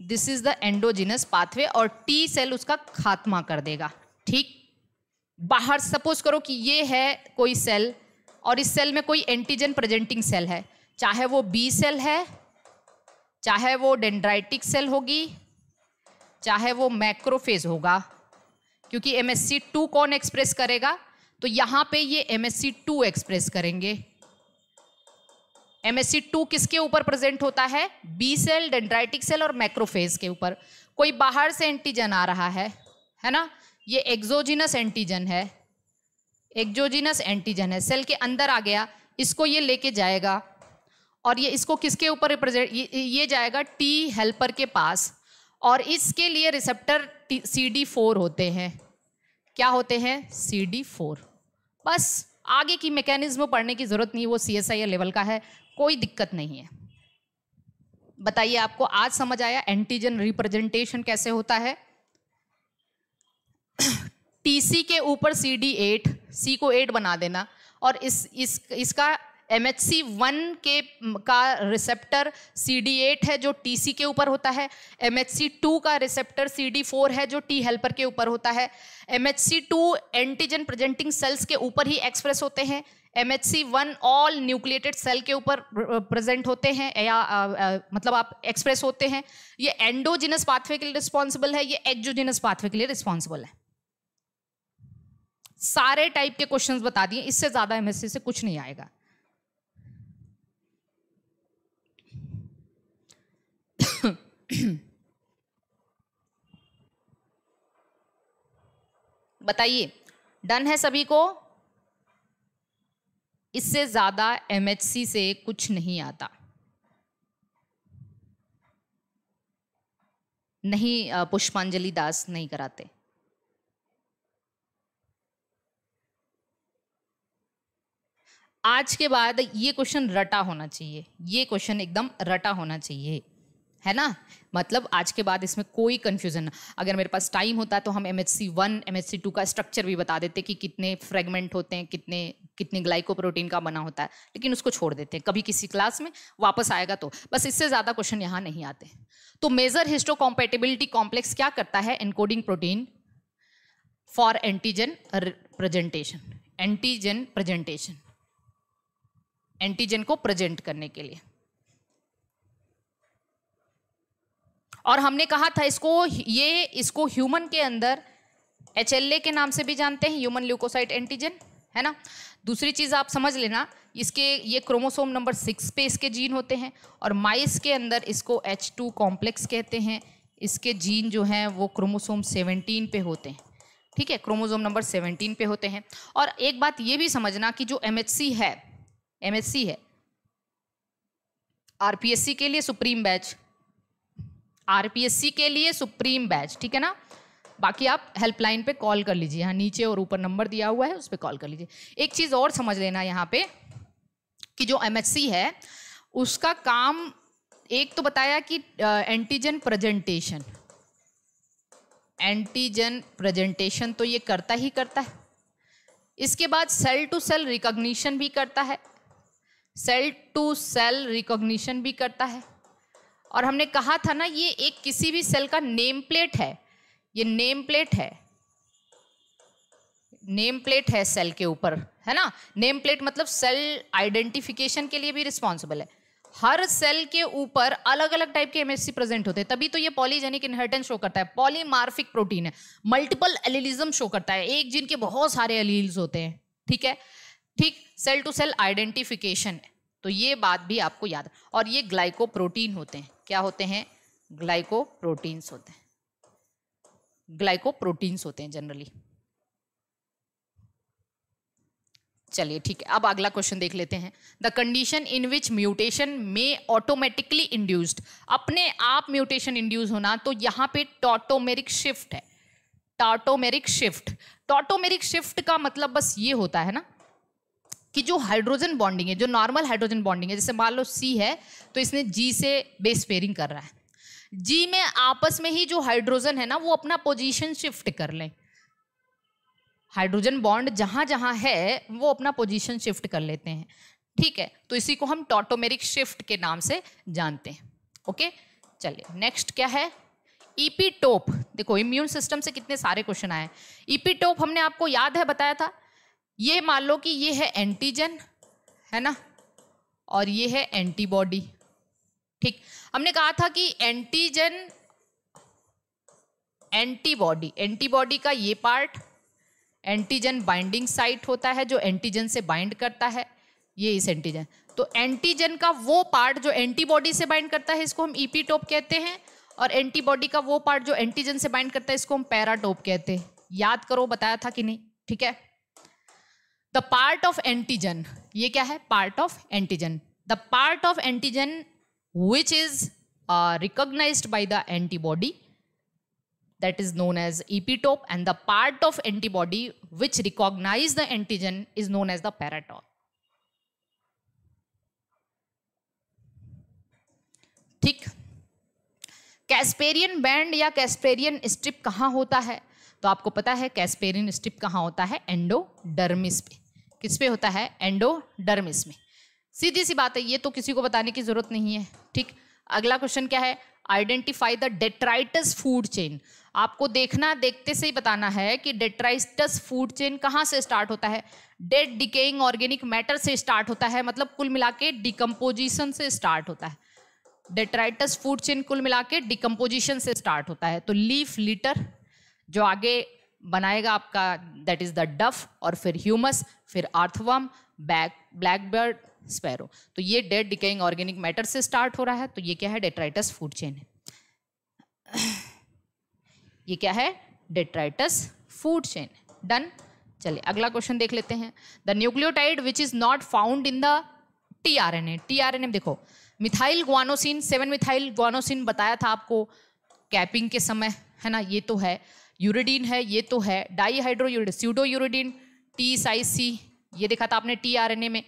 this is the endogenous pathway और टी सेल उसका खात्मा कर देगा ठीक बाहर सपोज करो कि ये है कोई सेल और इस सेल में कोई एंटीजन प्रेजेंटिंग सेल है चाहे वो बी सेल है चाहे वो डेंड्राइटिक सेल होगी चाहे वो मैक्रोफेज होगा क्योंकि एमएससी टू कौन एक्सप्रेस करेगा तो यहां पे ये एमएससी टू एक्सप्रेस करेंगे एमएससी टू किसके ऊपर प्रेजेंट होता है बी सेल डेंड्राइटिक सेल और मैक्रोफेज के ऊपर कोई बाहर से एंटीजन आ रहा है है ना ये एक्जोजिनस एंटीजन है एक्जोजिनस एंटीजन है सेल के अंदर आ गया इसको ये लेके जाएगा और ये इसको किसके ऊपर रिप्रेजेंट ये जाएगा टी हेल्पर के पास और इसके लिए रिसेप्टर सी डी फोर होते हैं क्या होते हैं सी डी फोर बस आगे की मैकेनिज्म पढ़ने की ज़रूरत नहीं वो सी एस लेवल का है कोई दिक्कत नहीं है बताइए आपको आज समझ आया एंटीजन रिप्रेजेंटेशन कैसे होता है टीसी के ऊपर सी डी एट सी को एट बना देना और इस इस इसका एम एच सी वन के का रिसेप्टर सी डी एट है जो टी सी के ऊपर होता है एम एच सी टू का रिसेप्टर सी डी फोर है जो टी हेल्पर के ऊपर होता है M H C two antigen presenting cells के ऊपर ही एक्सप्रेस होते हैं M H C one all nucleated cell के ऊपर प्रेजेंट होते हैं या आ, आ, मतलब आप एक्सप्रेस होते हैं ये एंडोजिनस पाथवे के लिए रिस्पॉन्सिबल है ये एक्जोजिनस पाथवे के लिए रिस्पॉन्सिबल है सारे टाइप के क्वेश्चंस बता दिए इससे ज़्यादा एमएससी से कुछ नहीं आएगा बताइए डन है सभी को इससे ज़्यादा एमएचसी से कुछ नहीं आता नहीं पुष्पांजलि दास नहीं कराते आज के बाद ये क्वेश्चन रटा होना चाहिए ये क्वेश्चन एकदम रटा होना चाहिए है ना मतलब आज के बाद इसमें कोई कन्फ्यूज़न अगर मेरे पास टाइम होता तो हम M H C one M H C two का स्ट्रक्चर भी बता देते कि कितने फ्रेगमेंट होते हैं कितने कितने ग्लाइकोप्रोटीन का बना होता है लेकिन उसको छोड़ देते हैं कभी किसी क्लास में वापस आएगा तो बस इससे ज़्यादा क्वेश्चन यहाँ नहीं आते तो मेजर हिस्टोकॉम्पेटेबिलिटी कॉम्प्लेक्स क्या करता है encoding protein for antigen presentation antigen presentation antigen को प्रेजेंट करने के लिए और हमने कहा था इसको ये इसको ह्यूमन के अंदर एच के नाम से भी जानते हैं ह्यूमन ल्यूकोसाइट एंटीजन है ना दूसरी चीज़ आप समझ लेना इसके ये क्रोमोसोम नंबर सिक्स पे इसके जीन होते हैं और माइस के अंदर इसको एच टू कॉम्प्लेक्स कहते हैं इसके जीन जो हैं वो क्रोमोसोम सेवनटीन पे होते हैं ठीक है क्रोमोसोम नंबर सेवनटीन पे होते हैं और एक बात ये भी समझना कि जो एम है एम है आर के लिए सुप्रीम बैच आरपीएससी के लिए सुप्रीम बैच ठीक है ना बाकी आप हेल्पलाइन पे कॉल कर लीजिए यहाँ नीचे और ऊपर नंबर दिया हुआ है उस पर कॉल कर लीजिए एक चीज़ और समझ लेना यहाँ पे कि जो एमएससी है उसका काम एक तो बताया कि एंटीजन प्रेजेंटेशन एंटीजन प्रेजेंटेशन तो ये करता ही करता है इसके बाद सेल टू सेल रिकॉग्निशन भी करता है सेल टू सेल रिकॉग्निशन भी करता है और हमने कहा था ना ये एक किसी भी सेल का नेम प्लेट है ये नेम प्लेट है नेम प्लेट है सेल के ऊपर है ना नेम प्लेट मतलब सेल आइडेंटिफिकेशन के लिए भी रिस्पॉन्सिबल है हर सेल के ऊपर अलग अलग टाइप के एमएससी प्रेजेंट होते हैं तभी तो ये पॉलीजेनिक इनहेरिटेंस शो करता है पॉलीमार्फिक प्रोटीन है मल्टीपल एलिलिज्म शो करता है एक जिनके बहुत सारे एलिल्स होते हैं ठीक है ठीक सेल टू सेल आइडेंटिफिकेशन तो ये बात भी आपको याद और ये ग्लाइको प्रोटीन होते हैं क्या होते हैं ग्लाइकोप्रोटीन्स होते हैं ग्लाइकोप्रोटीन्स होते हैं जनरली चलिए ठीक है अब अगला क्वेश्चन देख लेते हैं the condition in which mutation में ऑटोमेटिकली इंड्यूस्ड अपने आप म्यूटेशन इंड्यूस होना तो यहां पे टॉटोमेरिक शिफ्ट है टॉटोमेरिक शिफ्ट टॉटोमेरिक शिफ्ट का मतलब बस ये होता है ना कि जो हाइड्रोजन बॉन्डिंग है जो नॉर्मल हाइड्रोजन बॉन्डिंग है जैसे मान लो सी है तो इसने जी से बेस पेयरिंग कर रहा है जी में आपस में ही जो हाइड्रोजन है ना वो अपना पोजीशन शिफ्ट कर लें हाइड्रोजन बॉन्ड जहां जहां है वो अपना पोजीशन शिफ्ट कर लेते हैं ठीक है तो इसी को हम टॉटोमेरिक शिफ्ट के नाम से जानते हैं ओके चलिए नेक्स्ट क्या है ईपीटोप देखो इम्यून सिस्टम से कितने सारे क्वेश्चन आए ईपीटोप हमने आपको याद है बताया था ये मान लो कि ये है एंटीजन है ना और ये है एंटीबॉडी ठीक हमने कहा था कि एंटीजन एंटीबॉडी एंटीबॉडी का ये पार्ट एंटीजन बाइंडिंग साइट होता है जो एंटीजन से बाइंड करता है ये इस एंटीजन तो एंटीजन का वो पार्ट जो एंटीबॉडी से बाइंड करता है इसको हम ईपीटोप कहते हैं और एंटीबॉडी का वो पार्ट जो एंटीजन से बाइंड करता है इसको हम पैराटोप कहते हैं याद करो बताया था कि नहीं ठीक है द पार्ट ऑफ एंटीजन ये क्या है part of antigen the part of antigen which is recognise by the antibody that is known as epitope and the part of antibody which recognise the antigen is known as the paratope ठीक Casparian band या Casparian strip कहां होता है तो आपको पता है Casparian strip कहां होता है एंडोडर्मिस पे किस पे होता है एंडोडर्मिस में सीधी सी बात है ये तो किसी को बताने की जरूरत नहीं है ठीक अगला क्वेश्चन क्या है identify the detritus food chain आपको देखना देखते से ही बताना है कि डेट्राइटस फूड चेन कहाँ से स्टार्ट होता है डेड डिकेइंग ऑर्गेनिक मैटर से स्टार्ट होता है मतलब कुल मिला के डिकम्पोजिशन से स्टार्ट होता है डेट्राइटस फूड चेन कुल मिला के डिकम्पोजिशन से स्टार्ट होता है तो लीफ लीटर जो आगे बनाएगा आपका दैट इज़ द डफ और फिर ह्यूमस फिर आर्थवम बैक ब्लैकबर्ड स्पैरो तो ये डेड डिकेइंग ऑर्गेनिक मैटर से स्टार्ट हो रहा है तो ये क्या है डेट्राइटस फूड चेन है ये क्या है डेट्राइटस फूड चेन डन चलिए अगला क्वेश्चन देख लेते हैं the nucleotide which is not found in the T R N A T R N A देखो methyl guanosine seven methyl guanosine बताया था आपको कैपिंग के समय है ना ये तो है यूरिडीन है ये तो है dihydro pseudouridine T psi C ये देखा था आपने टी आर एन ए में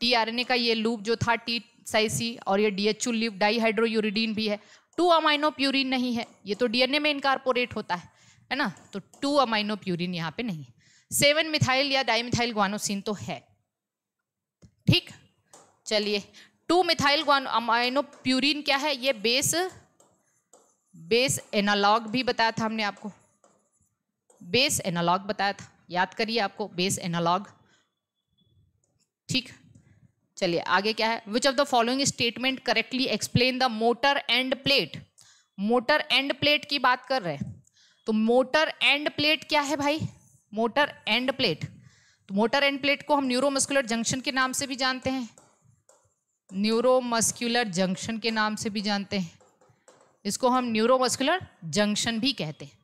टी आर एन ए का ये लूप जो था टी साइज सी और ये D H U dihydrouridine भी है टू अमाइनो प्यूरिन नहीं है ये तो डीएनए में इनकारपोरेट होता है है ना तो टू अमाइनो प्यूरिन यहाँ पे नहीं सेवन मिथाइल या डाई मिथाइल ग्वानोसिन तो है ठीक चलिए टू मिथाइल अमाइनो प्यूरिन क्या है ये बेस बेस एनालॉग भी बताया था हमने आपको बेस एनालॉग बताया था याद करिए आपको बेस एनालॉग ठीक चलिए आगे क्या है which of the following statement correctly explain the motor end plate motor end plate की बात कर रहे हैं तो मोटर एंड प्लेट क्या है भाई मोटर एंड प्लेट तो मोटर एंड प्लेट को हम न्यूरोमस्कुलर जंक्शन के नाम से भी जानते हैं न्यूरोमस्कुलर जंक्शन के नाम से भी जानते हैं इसको हम न्यूरोमस्कुलर जंक्शन भी कहते हैं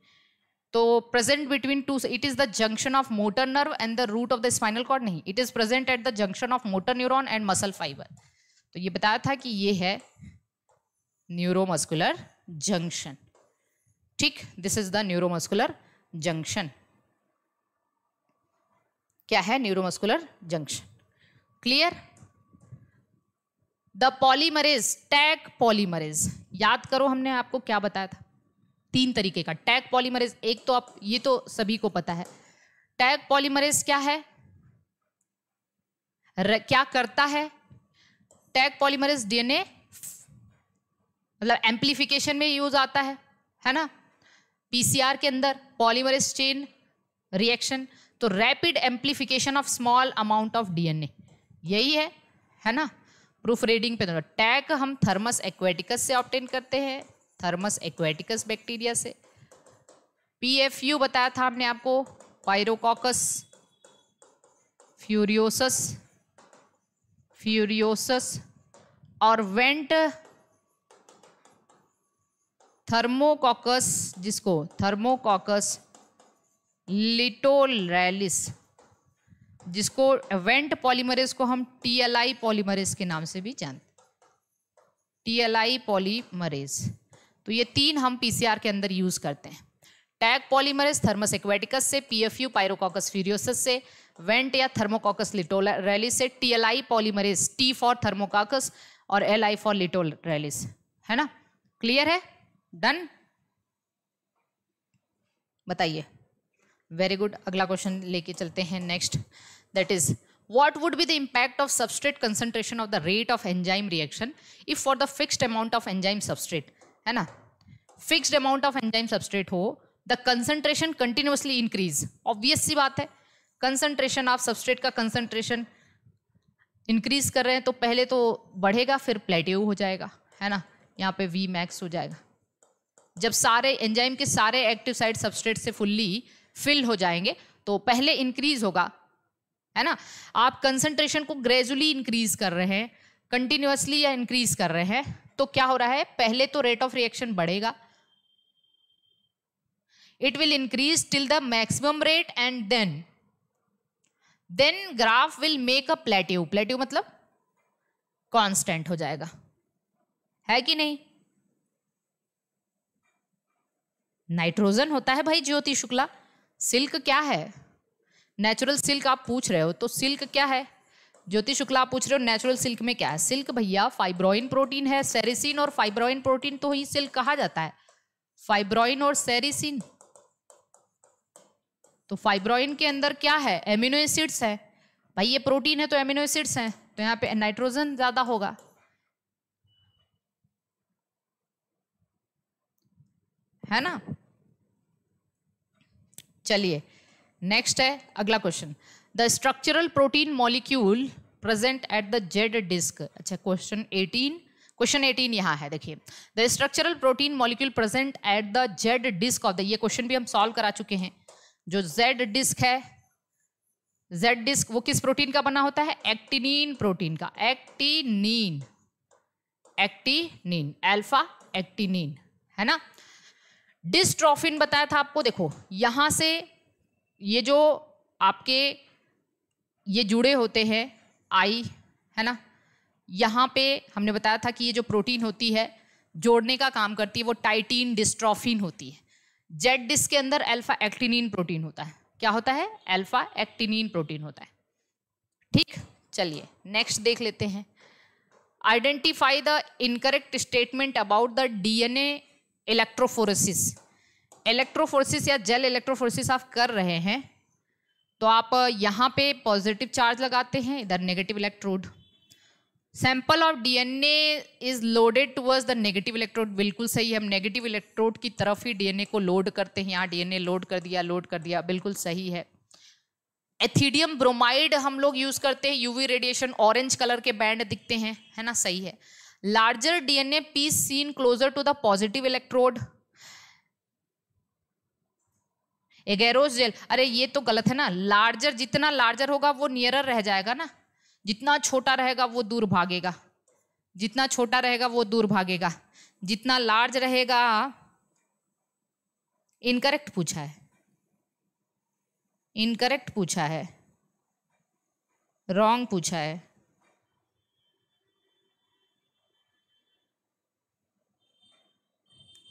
तो present between two it is the junction of motor nerve and the root of the spinal cord नहीं it is present at the junction of motor neuron and muscle fibre तो ये बताया था कि ये है न्यूरोमस्कुलर जंक्शन ठीक this is the neuromuscular junction क्या है neuromuscular junction clear the polymerase Taq polymerase याद करो हमने आपको क्या बताया था तीन तरीके का टैग पॉलीमरेज एक तो आप ये तो सभी को पता है टैग पॉलीमरेज क्या है र, क्या करता है टैग पॉलीमरेज डीएनए मतलब एम्प्लीफिकेशन में यूज आता है है ना पीसीआर के अंदर पॉलीमरेज चेन रिएक्शन तो rapid amplification of small amount of DNA यही है है ना प्रूफ रीडिंग पे तो टैग हम थर्मस एक्वेटिकस से ऑप्टेन करते हैं थर्मस एक्वेटिकस बैक्टीरिया से पीएफयू बताया था हमने आपको पायरोकॉकस फ्यूरियोसस फ्यूरियोसस और वेंट थर्मोकॉकस जिसको थर्मोकॉकस लिटोलैलिस जिसको वेंट पॉलीमरेज को हम टीएलआई पॉलीमरेज के नाम से भी जानते टीएलआई एल पॉलीमरेज तो ये तीन हम पीसीआर के अंदर यूज करते हैं टैग पॉलीमरेज थर्मस एक्वेटिकस से पीएफयू पायरोकॉकस फ्यूरियोसस से वेंट या थर्मोकॉकस लिटोल रैलिस से Tli polymerase T for Thermococcus और एल आई फॉर रैलिस है ना क्लियर है डन बताइए वेरी गुड अगला क्वेश्चन लेके चलते हैं next that is what would be the impact of substrate concentration of the rate of enzyme reaction if for the fixed amount of enzyme substrate है ना fixed amount of enzyme substrate हो the concentration continuously increase obvious सी बात है concentration of substrate का concentration increase कर रहे हैं तो पहले तो बढ़ेगा फिर प्लेट्यू हो जाएगा है ना यहाँ पे वी मैक्स हो जाएगा जब सारे एंजाइम के सारे एक्टिव साइड सबस्ट्रेट से फुल्ली फिल हो जाएंगे तो पहले इंक्रीज होगा है ना आप कंसंट्रेशन को ग्रेजुअली इंक्रीज कर रहे हैं कंटिन्यूसली या इंक्रीज कर रहे हैं तो क्या हो रहा है पहले तो रेट ऑफ रिएक्शन बढ़ेगा it will increase till the maximum rate and then then graph will make a plateau plateau मतलब कॉन्स्टेंट हो जाएगा है कि नहीं नाइट्रोजन होता है भाई ज्योति शुक्ला सिल्क क्या है नेचुरल सिल्क आप पूछ रहे हो तो सिल्क क्या है ज्योति शुक्ला आप पूछ रहे हो नेचुरल सिल्क में क्या है सिल्क भैया फाइब्रोइन प्रोटीन है सेरिसिन और फाइब्रोइन प्रोटीन तो ही सिल्क कहा जाता है फाइब्रोइन और सेरिसिन तो फाइब्रोइन के अंदर क्या है एमिनो एसिड्स है भाई ये प्रोटीन है तो एमिनो एसिड्स हैं तो यहाँ पे नाइट्रोजन ज्यादा होगा है ना चलिए नेक्स्ट है अगला question the structural protein molecule present at the Z disc अच्छा क्वेश्चन 18 क्वेश्चन 18 यहाँ है देखिए the structural protein molecule present at the Z disc of the ये क्वेश्चन भी हम सॉल्व करा चुके हैं जो जेड डिस्क है जेड डिस्क वो किस प्रोटीन का बना होता है एक्टिनिन प्रोटीन का एक्टिनिन एक्टिनिन अल्फा एक्टिनिन है ना डिस्ट्रोफिन बताया था आपको देखो यहां से ये जो आपके ये जुड़े होते हैं आई है ना यहाँ पे हमने बताया था कि ये जो प्रोटीन होती है जोड़ने का काम करती है वो टाइटीन डिस्ट्रॉफिन होती है जेड डिस के अंदर अल्फा एक्टिनिन प्रोटीन होता है क्या होता है अल्फा एक्टिनिन प्रोटीन होता है ठीक चलिए नेक्स्ट देख लेते हैं identify the incorrect statement about the DNA electrophoresis electrophoresis या जेल इलेक्ट्रोफोरसिस आप कर रहे हैं तो आप यहाँ पे पॉजिटिव चार्ज लगाते हैं इधर negative electrode sample of DNA is loaded towards the negative electrode बिल्कुल सही है हम नेगेटिव इलेक्ट्रोड की तरफ ही डीएनए को लोड करते हैं यहाँ डीएनए लोड कर दिया लोड कर दिया बिल्कुल सही है एथीडियम ब्रोमाइड हम लोग यूज करते हैं यूवी रेडिएशन ऑरेंज कलर के बैंड दिखते हैं है ना सही है larger DNA piece seen closer to the positive electrode agarose gel अरे ये तो गलत है ना लार्जर जितना लार्जर होगा वो नियरर रह जाएगा ना जितना छोटा रहेगा वो दूर भागेगा जितना छोटा रहेगा वो दूर भागेगा जितना लार्ज रहेगा इनकरेक्ट पूछा है इनकरेक्ट पूछा है रॉन्ग पूछा है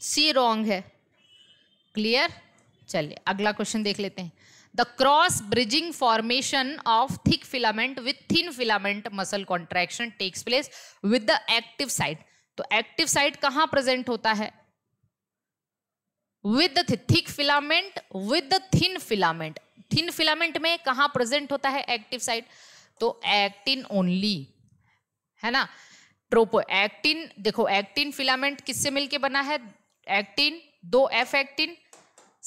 सी रॉन्ग है क्लियर चलिए अगला क्वेश्चन देख लेते हैं the cross bridging formation of thick filament with thin filament muscle contraction takes place with the active site तो एक्टिव साइट कहां प्रेजेंट होता है with thick filament with the thin filament thin filament में कहा present होता है active site तो actin only है ना ट्रोपो एक्टिन देखो एक्टिन फिलामेंट किससे मिलके बना है एक्टिन दो एफ एक्टिन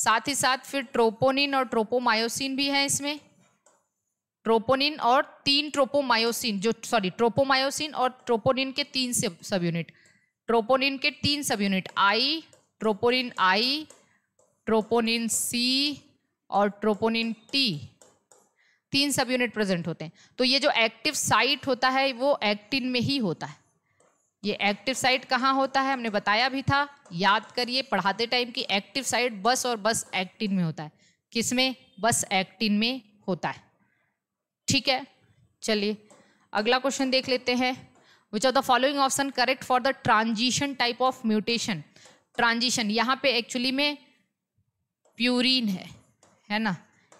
साथ ही साथ फिर ट्रोपोनिन और ट्रोपोमायोसिन भी है इसमें ट्रोपोनिन और तीन ट्रोपोमायोसिन जो सॉरी ट्रोपोमायोसिन और ट्रोपोनिन के तीन सब यूनिट ट्रोपोनिन के तीन subunit I troponin I troponin C और ट्रोपोनिन टी तीन सब यूनिट प्रेजेंट होते हैं तो ये जो एक्टिव साइट होता है वो एक्टिन में ही होता है ये एक्टिव साइट कहाँ होता है हमने बताया भी था याद करिए पढ़ाते टाइम की एक्टिव साइट बस और बस एक्टिन में होता है किस में बस एक्टिन में होता है ठीक है चलिए अगला क्वेश्चन देख लेते हैं which are the following option correct for the transition type of mutation transition यहाँ पे एक्चुअली में प्यूरिन है है ना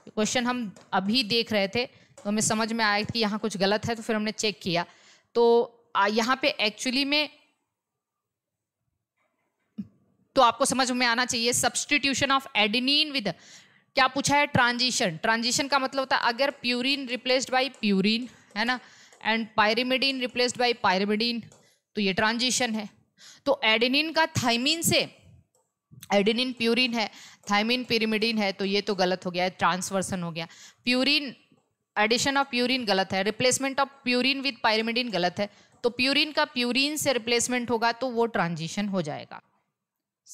क्वेश्चन हम अभी देख रहे थे तो हमें समझ में आया कि यहाँ कुछ गलत है तो फिर हमने चेक किया तो यहाँ पे एक्चुअली में तो आपको समझ में आना चाहिए सब्सटीट्यूशन ऑफ एडिनिन विद क्या पूछा है ट्रांजिशन ट्रांजिशन का मतलब होता है अगर प्यूरिन रिप्लेस्ड बाय प्यूरिन है ना and pyrimidine replaced by pyrimidine तो ये ट्रांजिशन है तो एडिनिन का थाइमिन से एडिनिन प्यूरिन है थाइमिन पिरिमिडीन है तो ये तो गलत हो गया है ट्रांसवर्सन हो गया प्यूरिन एडिशन ऑफ प्यूरिन गलत है replacement of purine with pyrimidine गलत है तो प्यूरिन का प्यूरिन से रिप्लेसमेंट होगा तो वो ट्रांजिशन हो जाएगा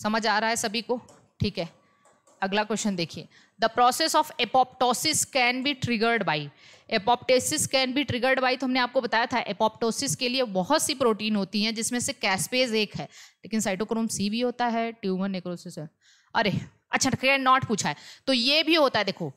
समझ आ रहा है सभी को ठीक है अगला क्वेश्चन देखिए the process of apoptosis can be triggered by apoptosis can be triggered by तो हमने आपको बताया था एपोप्टोसिस के लिए बहुत सी प्रोटीन होती हैं जिसमें से कैसपेज एक है लेकिन साइटोक्रोम सी भी होता है ट्यूमर नेक्रोसिस है अरे अच्छा नॉट पूछा है तो ये भी होता है देखो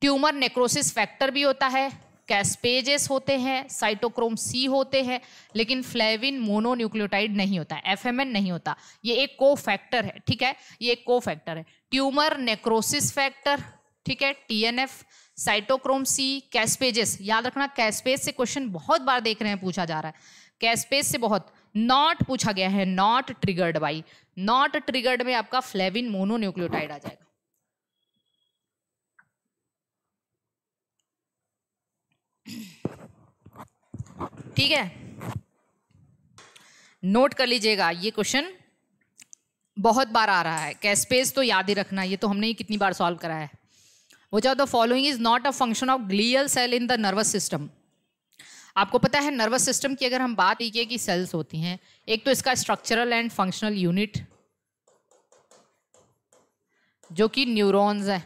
ट्यूमर नेक्रोसिस फैक्टर भी होता है कैसपेजेस होते हैं साइटोक्रोम सी होते हैं लेकिन फ्लेविन मोनोन्यूक्लियोटाइड नहीं होता है एफएमएन नहीं होता ये एक को फैक्टर है ठीक है ये एक को फैक्टर है ट्यूमर नेक्रोसिस फैक्टर ठीक है टीएनएफ साइटोक्रोम सी कैसपेजेस याद रखना कैसपेज से क्वेश्चन बहुत बार देख रहे हैं पूछा जा रहा है कैसपेज से बहुत नॉट पूछा गया है not triggered by not triggered में आपका फ्लेविन मोनोन्यूक्लियोटाइड आ जाएगा ठीक है नोट कर लीजिएगा ये क्वेश्चन बहुत बार आ रहा है कैश स्पेस तो याद ही रखना ये तो हमने ही कितनी बार सॉल्व करा है वो चाहो the following is not a function of glial cell in the nervous system आपको पता है नर्वस सिस्टम की अगर हम बात की कि सेल्स होती हैं एक तो इसका स्ट्रक्चरल एंड फंक्शनल यूनिट जो कि न्यूरॉन्स है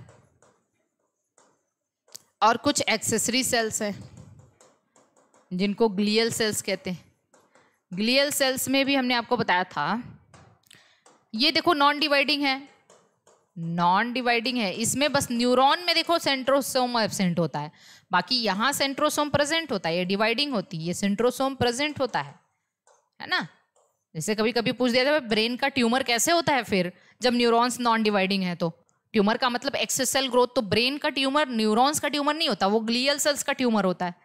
और कुछ एक्सेसरी सेल्स हैं जिनको ग्लियल सेल्स कहते हैं ग्लियल सेल्स में भी हमने आपको बताया था ये देखो नॉन डिवाइडिंग है नॉन डिवाइडिंग है इसमें बस न्यूरॉन में देखो सेंट्रोसोम एबसेंट होता है बाकी यहाँ सेंट्रोसोम प्रेजेंट होता है ये डिवाइडिंग होती है ये सेंट्रोसोम प्रेजेंट होता है है ना जैसे कभी कभी पूछ दिया था ब्रेन का ट्यूमर कैसे होता है फिर जब न्यूरॉन्स नॉन डिवाइडिंग है तो ट्यूमर का मतलब एक्सेसल ग्रोथ तो ब्रेन का ट्यूमर न्यूरॉन्स का ट्यूमर नहीं होता वो ग्लियल सेल्स का ट्यूमर होता है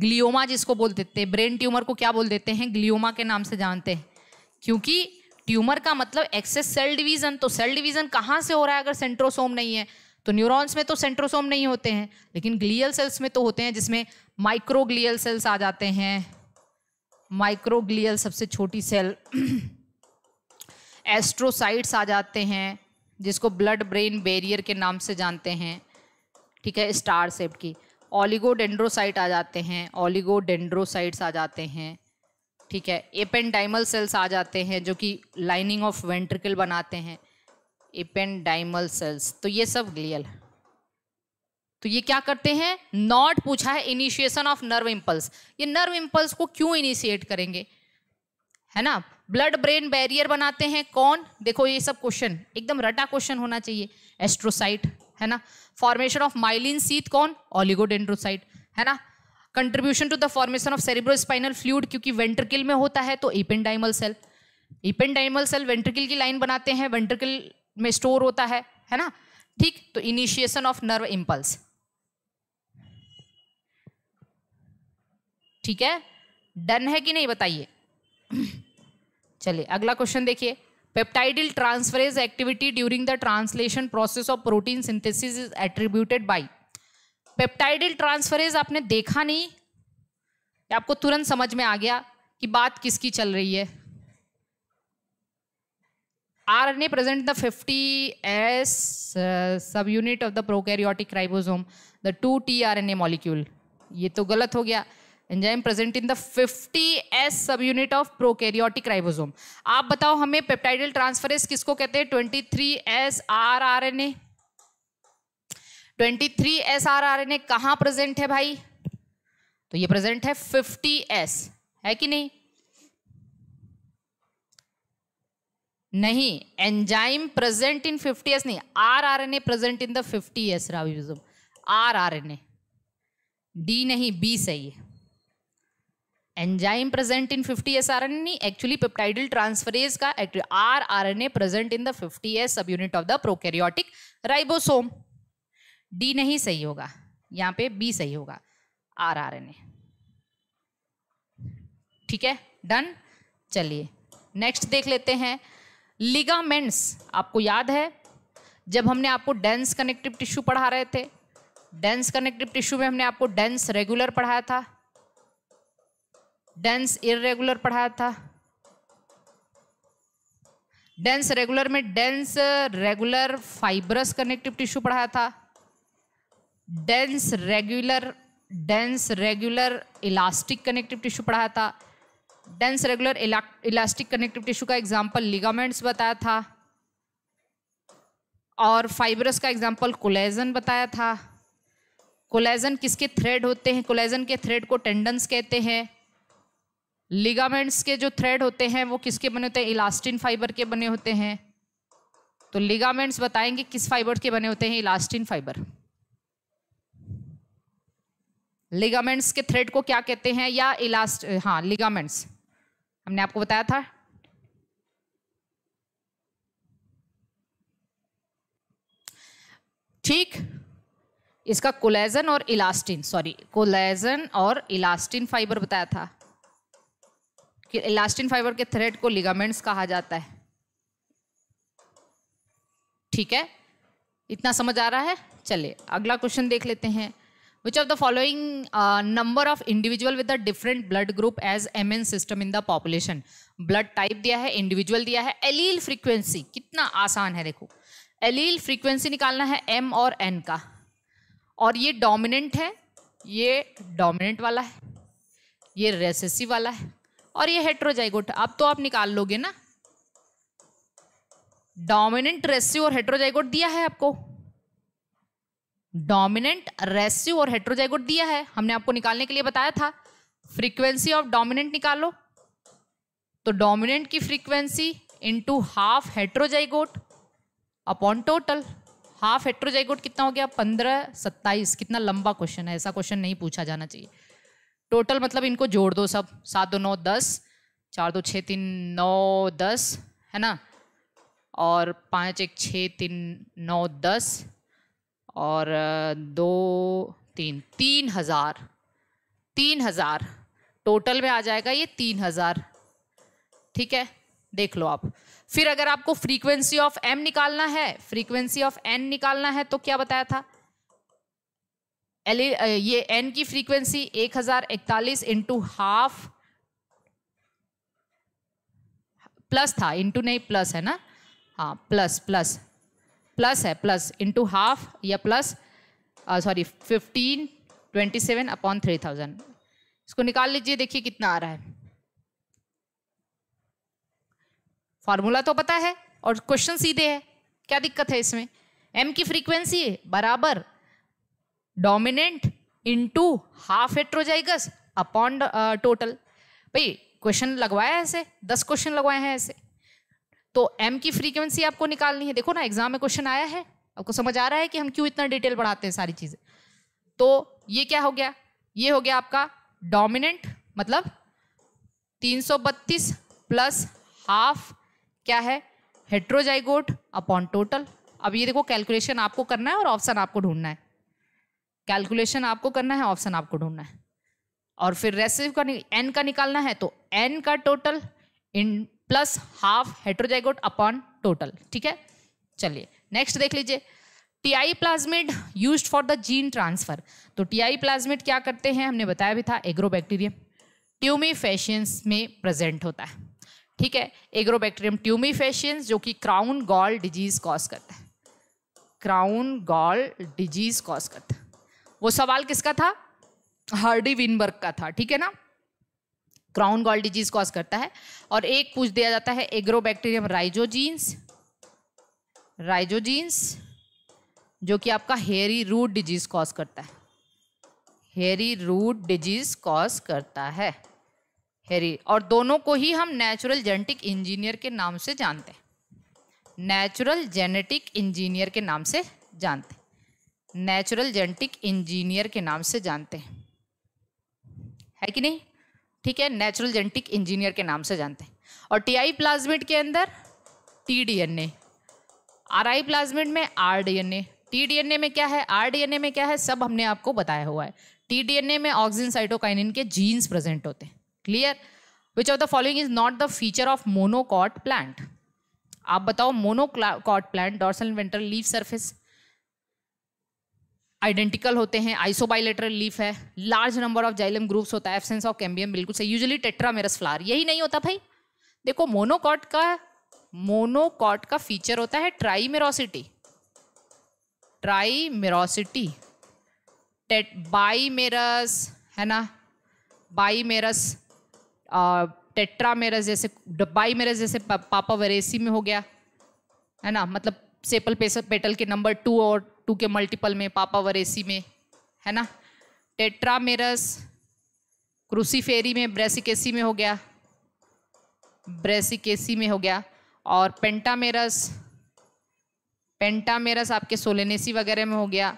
ग्लियोमा जिसको बोल देते हैं ब्रेन ट्यूमर को क्या बोल देते हैं ग्लियोमा के नाम से जानते हैं क्योंकि ट्यूमर का मतलब एक्सेस सेल डिवीजन तो सेल डिवीजन कहाँ से हो रहा है अगर सेंट्रोसोम नहीं है तो न्यूरॉन्स में तो सेंट्रोसोम नहीं होते हैं लेकिन ग्लियल सेल्स में तो होते हैं जिसमें माइक्रोग्लियल सेल्स आ जाते हैं माइक्रोग्लियल सबसे छोटी सेल एस्ट्रोसाइट्स आ जाते हैं जिसको ब्लड ब्रेन बैरियर के नाम से जानते हैं ठीक है स्टार सेप की ऑलिगोडेंड्रोसाइट आ जाते हैं ऑलिगोडेंड्रोसाइट्स आ जाते हैं ठीक है एपेंडाइमल सेल्स आ जाते हैं जो कि लाइनिंग ऑफ वेंट्रिकल बनाते हैं एपेंडाइमल सेल्स तो ये सब ग्लियल है तो ये क्या करते हैं नॉट पूछा है इनिशिएशन ऑफ नर्व इम्पल्स ये नर्व इम्पल्स को क्यों इनिशिएट करेंगे है ना ब्लड ब्रेन बैरियर बनाते हैं कौन देखो ये सब क्वेश्चन एकदम रटा क्वेश्चन होना चाहिए एस्ट्रोसाइट है ना फॉर्मेशन ऑफ माइलिन सीथ कौन ऑलिगोडेंड्रोसाइट है ना contribution to the formation of cerebrospinal fluid क्योंकि वेंट्रिकल में होता है तो ependymal cell ependymal cell ventricle की लाइन बनाते हैं वेंट्रिकल में स्टोर होता है है ना ठीक तो इनिशिएशन ऑफ नर्व इम्पल्स ठीक है डन है कि नहीं बताइए चलिए अगला क्वेश्चन देखिए Peptidyl transferase activity during the translation process of protein synthesis is attributed by peptidyl transferase आपने देखा नहीं आपको तुरंत समझ में आ गया कि बात किसकी चल रही है R N A present the fifty S subunit of the prokaryotic ribosome the two T R N A molecule ये तो गलत हो गया enzyme present in the 50 S subunit of prokaryotic ribosome आप बताओ हमें पेप्टाइडल ट्रांसफरेस किसको कहते हैं 23 S R R N A twenty three S R R N A कहाँ प्रेजेंट है भाई तो ये प्रेजेंट है 50 एस है कि नहीं नहीं एंजाइम प्रेजेंट इन 50 एस नहीं R R N A present in the 50 S ribosome R R N A D नहीं बी सही है enzyme present in 50 S R N actually peptidyl transferase का R R N A present in the fifty S subunit of the prokaryotic ribosome D नहीं सही होगा यहाँ पे B सही होगा आर आर एन ए ठीक है डन चलिए नेक्स्ट देख लेते हैं लिगामेंट्स आपको याद है जब हमने आपको डेंस कनेक्टिव टिश्यू पढ़ा रहे थे डेंस कनेक्टिव टिश्यू में हमने आपको डेंस रेगुलर पढ़ाया था डेंस इरेगुलर पढ़ाया था डेंस रेगुलर में dense regular fibrous connective tissue पढ़ाया था dense regular dense regular elastic connective tissue पढ़ाया था dense regular elastic connective tissue का एग्जाम्पल लिगामेंट्स बताया था और फाइबरस का एग्जाम्पल कोलेजन बताया था कोलेजन किसके थ्रेड होते हैं कोलेजन के थ्रेड को टेंडन्स कहते हैं लिगामेंट्स के जो थ्रेड होते हैं वो किसके बने होते हैं इलास्टिन फाइबर के बने होते हैं तो लिगामेंट्स बताएंगे किस फाइबर के बने होते हैं इलास्टिन फाइबर लिगामेंट्स के थ्रेड को क्या कहते हैं या इलास्ट हाँ लिगामेंट्स हमने आपको बताया था ठीक इसका कोलेजन और इलास्टिन सॉरी कोलेजन और इलास्टिन फाइबर बताया था कि इलास्टिन फाइबर के थ्रेड को लिगामेंट्स कहा जाता है ठीक है इतना समझ आ रहा है चलिए अगला क्वेश्चन देख लेते हैं which of the following number of individual with the different blood group as M N system in the population blood type दिया है इंडिविजुअल दिया है एलील फ्रीक्वेंसी कितना आसान है देखो एलील फ्रीक्वेंसी निकालना है एम और एन का और ये डोमिनेंट है ये डोमिनेंट वाला है ये रेसेसिव वाला है और ये हेट्रोजाइगोट अब तो आप निकाल लोगे ना डोमिनेंट रेस्यू और हेट्रोजाइगोट दिया है आपको डोमिनेंट रेस्यू और हेट्रोजाइगोट दिया है हमने आपको निकालने के लिए बताया था फ्रीक्वेंसी ऑफ डोमिनेंट निकालो तो डोमिनेंट की frequency into half heterozygote upon total half heterozygote कितना हो गया पंद्रह सत्ताईस कितना लंबा क्वेश्चन है ऐसा क्वेश्चन नहीं पूछा जाना चाहिए टोटल मतलब इनको जोड़ दो सब सात दो नौ दस चार दो छः तीन नौ दस है ना और पाँच एक छः तीन नौ दस और दो तीन तीन हज़ार तीन हज़ार टोटल में आ जाएगा ये तीन हज़ार ठीक है देख लो आप फिर अगर आपको फ्रीक्वेंसी ऑफ एम निकालना है फ्रीक्वेंसी ऑफ एन निकालना है तो क्या बताया था एल uh, ये एन की फ्रीक्वेंसी एक हजार इकतालीस इंटू हाफ प्लस था इंटू नहीं प्लस है ना हाँ प्लस प्लस प्लस है प्लस इंटू हाफ या plus sorry fifteen twenty seven upon three thousand इसको निकाल लीजिए देखिए कितना आ रहा है फॉर्मूला तो पता है और क्वेश्चन सीधे है क्या दिक्कत है इसमें एम की फ्रीक्वेंसी बराबर dominant into half heterozygous upon total भाई क्वेश्चन लगवाया ऐसे दस क्वेश्चन लगवाए हैं ऐसे तो एम की फ्रीक्वेंसी आपको निकालनी है देखो ना एग्जाम में क्वेश्चन आया है आपको समझ आ रहा है कि हम क्यों इतना डिटेल पढ़ाते हैं सारी चीज़ें तो ये क्या हो गया ये हो गया आपका डोमिनेंट मतलब 332 प्लस हाफ क्या है हेट्रोजाइगोट अपॉन टोटल अब ये देखो कैलकुलेशन आपको करना है और ऑप्शन आपको ढूंढना है कैलकुलेशन आपको करना है ऑप्शन आपको ढूंढना है और फिर रेसिव का एन का निकालना है तो एन का टोटल इन plus half heterozygote upon total ठीक है चलिए नेक्स्ट देख लीजिए Ti plasmid use for the gene transfer तो टीआई प्लाज्मिड क्या करते हैं हमने बताया भी था एग्रोबैक्टीरियम ट्यूमीफेशियंस में प्रेजेंट होता है ठीक है एग्रोबैक्टीरियम ट्यूमीफेशियंस जो कि क्राउन गॉल डिजीज कॉज करता है क्राउन गॉल डिजीज कॉज करता है वो सवाल किसका था हार्डी विनबर्ग का था ठीक है ना क्राउन गॉल डिजीज कॉज करता है और एक पूछ दिया जाता है एग्रोबैक्टीरियम राइजोजीन्स राइजोजीन्स जो कि आपका हेरी रूट डिजीज कॉज करता है हेरी रूट डिजीज कॉज करता है हेरी और दोनों को ही हम नेचुरल जेनेटिक इंजीनियर के नाम से जानते हैं नेचुरल जेनेटिक इंजीनियर के नाम से जानते हैं नेचुरल जेनेटिक इंजीनियर के नाम से जानते हैं है कि नहीं ठीक है नेचुरल जेनेटिक इंजीनियर के नाम से जानते हैं और टीआई प्लाज्मिड के अंदर टीडीएनए आरआई प्लाज्मिड में आरडीएनए टीडीएनए में क्या है आरडीएनए में क्या है सब हमने आपको बताया हुआ है टीडीएनए में ऑक्सीजन साइटोकाइनिन के जीन्स प्रेजेंट होते हैं clear which of the following is not the feature of monocot plant आप बताओ monocot plant dorsal ventral leave surface identical होते हैं आइसोबाइलेटरल लीफ है large number of xylem groups होता है एबसेंस ऑफ कैम्बियम बिल्कुल से टेट्रा टेट्रामेरस फ्लार यही नहीं होता भाई देखो मोनोकॉट का मोनोकॉट का फीचर होता है ट्राईमेरोसिटी ट्राईमेरोसिटी टेट बाईमेरस है ना बाईमेरस टेट्रामेरस जैसे बाईमेरस जैसे पा, पापा वरेसी में हो गया है ना मतलब सेपल पेसल पेटल के नंबर टू और टू के मल्टीपल में एसी में है ना टेट्रामेरस क्रूसीफेरी में ब्रेसिकेसी में हो गया ब्रेसिकेसी में हो गया और पेंटामेरस पेंटामेरस आपके सोलेनेसी वगैरह में हो गया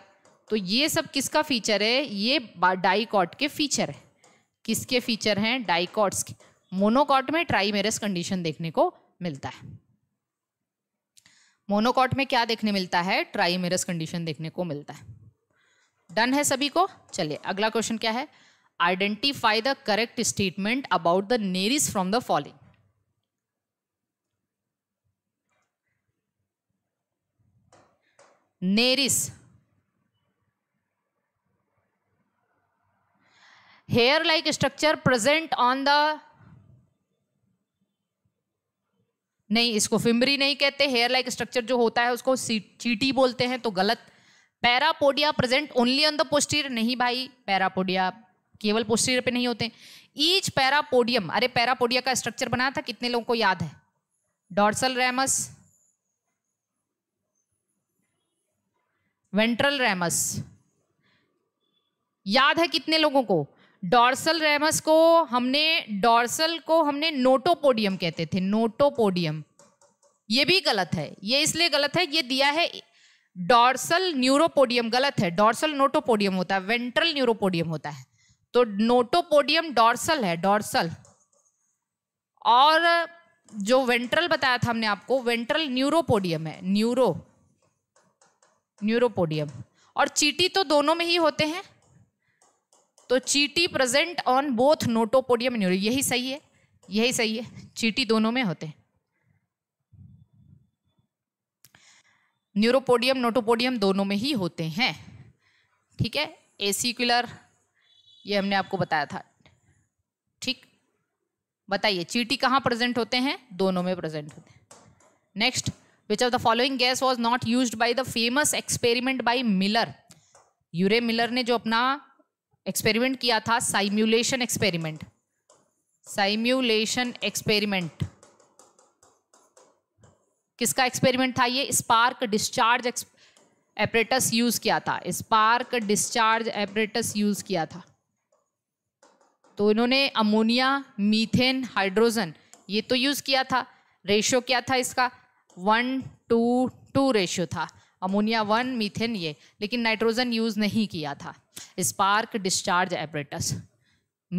तो ये सब किसका फीचर है ये डाइकॉट के फीचर है किसके फीचर हैं डाइकॉट्स के मोनोकॉट में ट्राईमेरस कंडीशन देखने को मिलता है मोनोकॉट में क्या देखने मिलता है मेरस कंडीशन देखने को मिलता है डन है सभी को चलिए अगला क्वेश्चन क्या है identify the correct statement about the Nereis from the following Nereis hair like structure present on the नहीं इसको फिम्बरी नहीं कहते हेयर लाइक स्ट्रक्चर जो होता है उसको चीटी बोलते हैं तो गलत parapodia present only on the posterior नहीं भाई पैरापोडिया केवल पोस्टीर पे नहीं होते ईच पैरापोडियम अरे पैरापोडिया का स्ट्रक्चर बना था कितने लोगों को याद है डॉर्सल रैमस वेंट्रल रैमस याद है कितने लोगों को डॉर्सल रेमस को हमने डॉर्सल को हमने नोटोपोडियम कहते थे नोटोपोडियम ये भी गलत है ये इसलिए गलत है ये दिया है डॉर्सल न्यूरोपोडियम गलत है डॉर्सल नोटोपोडियम होता है वेंट्रल न्यूरोपोडियम होता है तो नोटोपोडियम डॉर्सल है डॉर्सल और जो वेंट्रल बताया था हमने आपको वेंट्रल न्यूरोपोडियम है न्यूरो न्यूरोपोडियम और चीटी तो दोनों में ही होते हैं तो chaetae present on both notopodium neuro यही सही है यही सही है चीटी दोनों में होते हैं न्यूरोपोडियम नोटोपोडियम दोनों में ही होते हैं ठीक है एसिकुलर ये हमने आपको बताया था ठीक बताइए चीटी कहाँ प्रेजेंट होते हैं दोनों में प्रेजेंट होते हैं next which of the following gas was not use by the famous experiment by Miller Urey Miller ने जो अपना एक्सपेरिमेंट किया था साइम्यूलेशन एक्सपेरिमेंट साइम्यूलेशन एक्सपेरिमेंट किसका एक्सपेरिमेंट था ये स्पार्क डिस्चार्ज एपरेटस यूज किया था स्पार्क डिस्चार्ज एपरेटस यूज किया था तो इन्होंने अमोनिया मीथेन हाइड्रोजन ये तो यूज किया था रेशियो क्या था इसका वन टू टू रेशियो था अमोनिया वन मीथेन ये लेकिन नाइट्रोजन यूज़ नहीं किया था स्पार्क डिस्चार्ज एपरेटस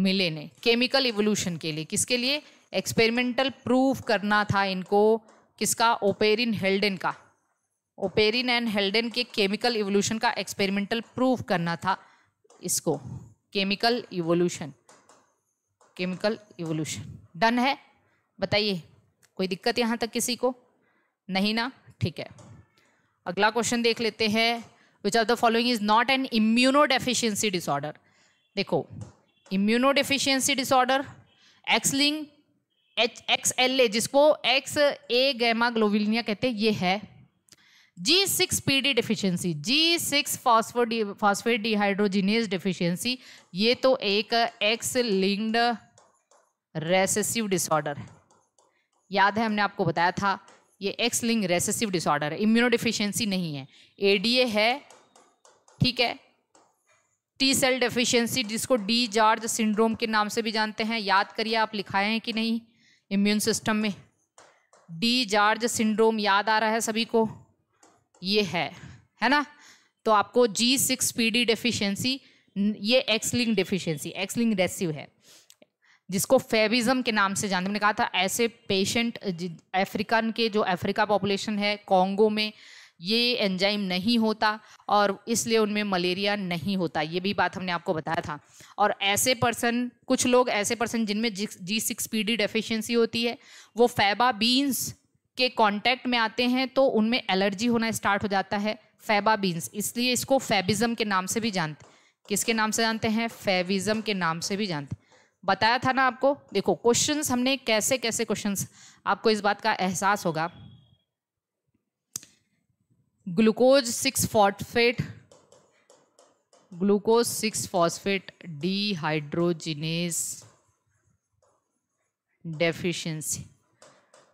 मिले ने केमिकल इवोल्यूशन के लिए किसके लिए एक्सपेरिमेंटल प्रूफ करना था इनको किसका ओपेरिन हेल्डन का ओपेरिन एंड हेल्डन के केमिकल इवोल्यूशन का एक्सपेरिमेंटल प्रूफ करना था इसको chemical evolution chemical evolution done है बताइए कोई दिक्कत यहाँ तक किसी को नहीं ना ठीक है अगला क्वेश्चन देख लेते हैं which are the following is not an immuno deficiency disorder देखो immuno disorder X H X L A जिसको एक्स ए गैमा ग्लोबिलिनिया कहते हैं ये है G six P D deficiency G six फॉस्फोडी फॉस्फेट डिफिशियंसी ये तो एक एक्स लिंक्ड रेसेसिव डिसऑर्डर है याद है हमने आपको बताया था ये एक्स लिंग रेसेसिव डिसऑर्डर है इम्यूनोडिफिशियंसी नहीं है एडीए है ठीक है टी सेल डेफिशिएंसी जिसको डी जार्ज सिंड्रोम के नाम से भी जानते हैं याद करिए आप लिखाए हैं कि नहीं इम्यून सिस्टम में डी जार्ज सिंड्रोम याद आ रहा है सभी को ये है है ना तो आपको G six P D deficiency ये एक्सलिंग डेफिशियंसी एक्सलिंग रेसिव है जिसको फेविज़म के नाम से जानते मैंने कहा था ऐसे पेशेंट अफ्रीकन के जो अफ्रीका पॉपुलेशन है कॉन्गो में ये एंजाइम नहीं होता और इसलिए उनमें मलेरिया नहीं होता ये भी बात हमने आपको बताया था और ऐसे पर्सन कुछ लोग ऐसे पर्सन जिनमें G six P D deficiency होती है वो फैबा बीन्स के कांटेक्ट में आते हैं तो उनमें एलर्जी होना स्टार्ट हो जाता है फैबा बीन्स इसलिए इसको फेबिज़म के नाम से भी जानते किसके नाम से जानते हैं फेविज़म के नाम से भी जानते बताया था ना आपको देखो क्वेश्चंस हमने कैसे कैसे क्वेश्चंस आपको इस बात का एहसास होगा glucose six phosphate glucose six phosphate dehydrogenase deficiency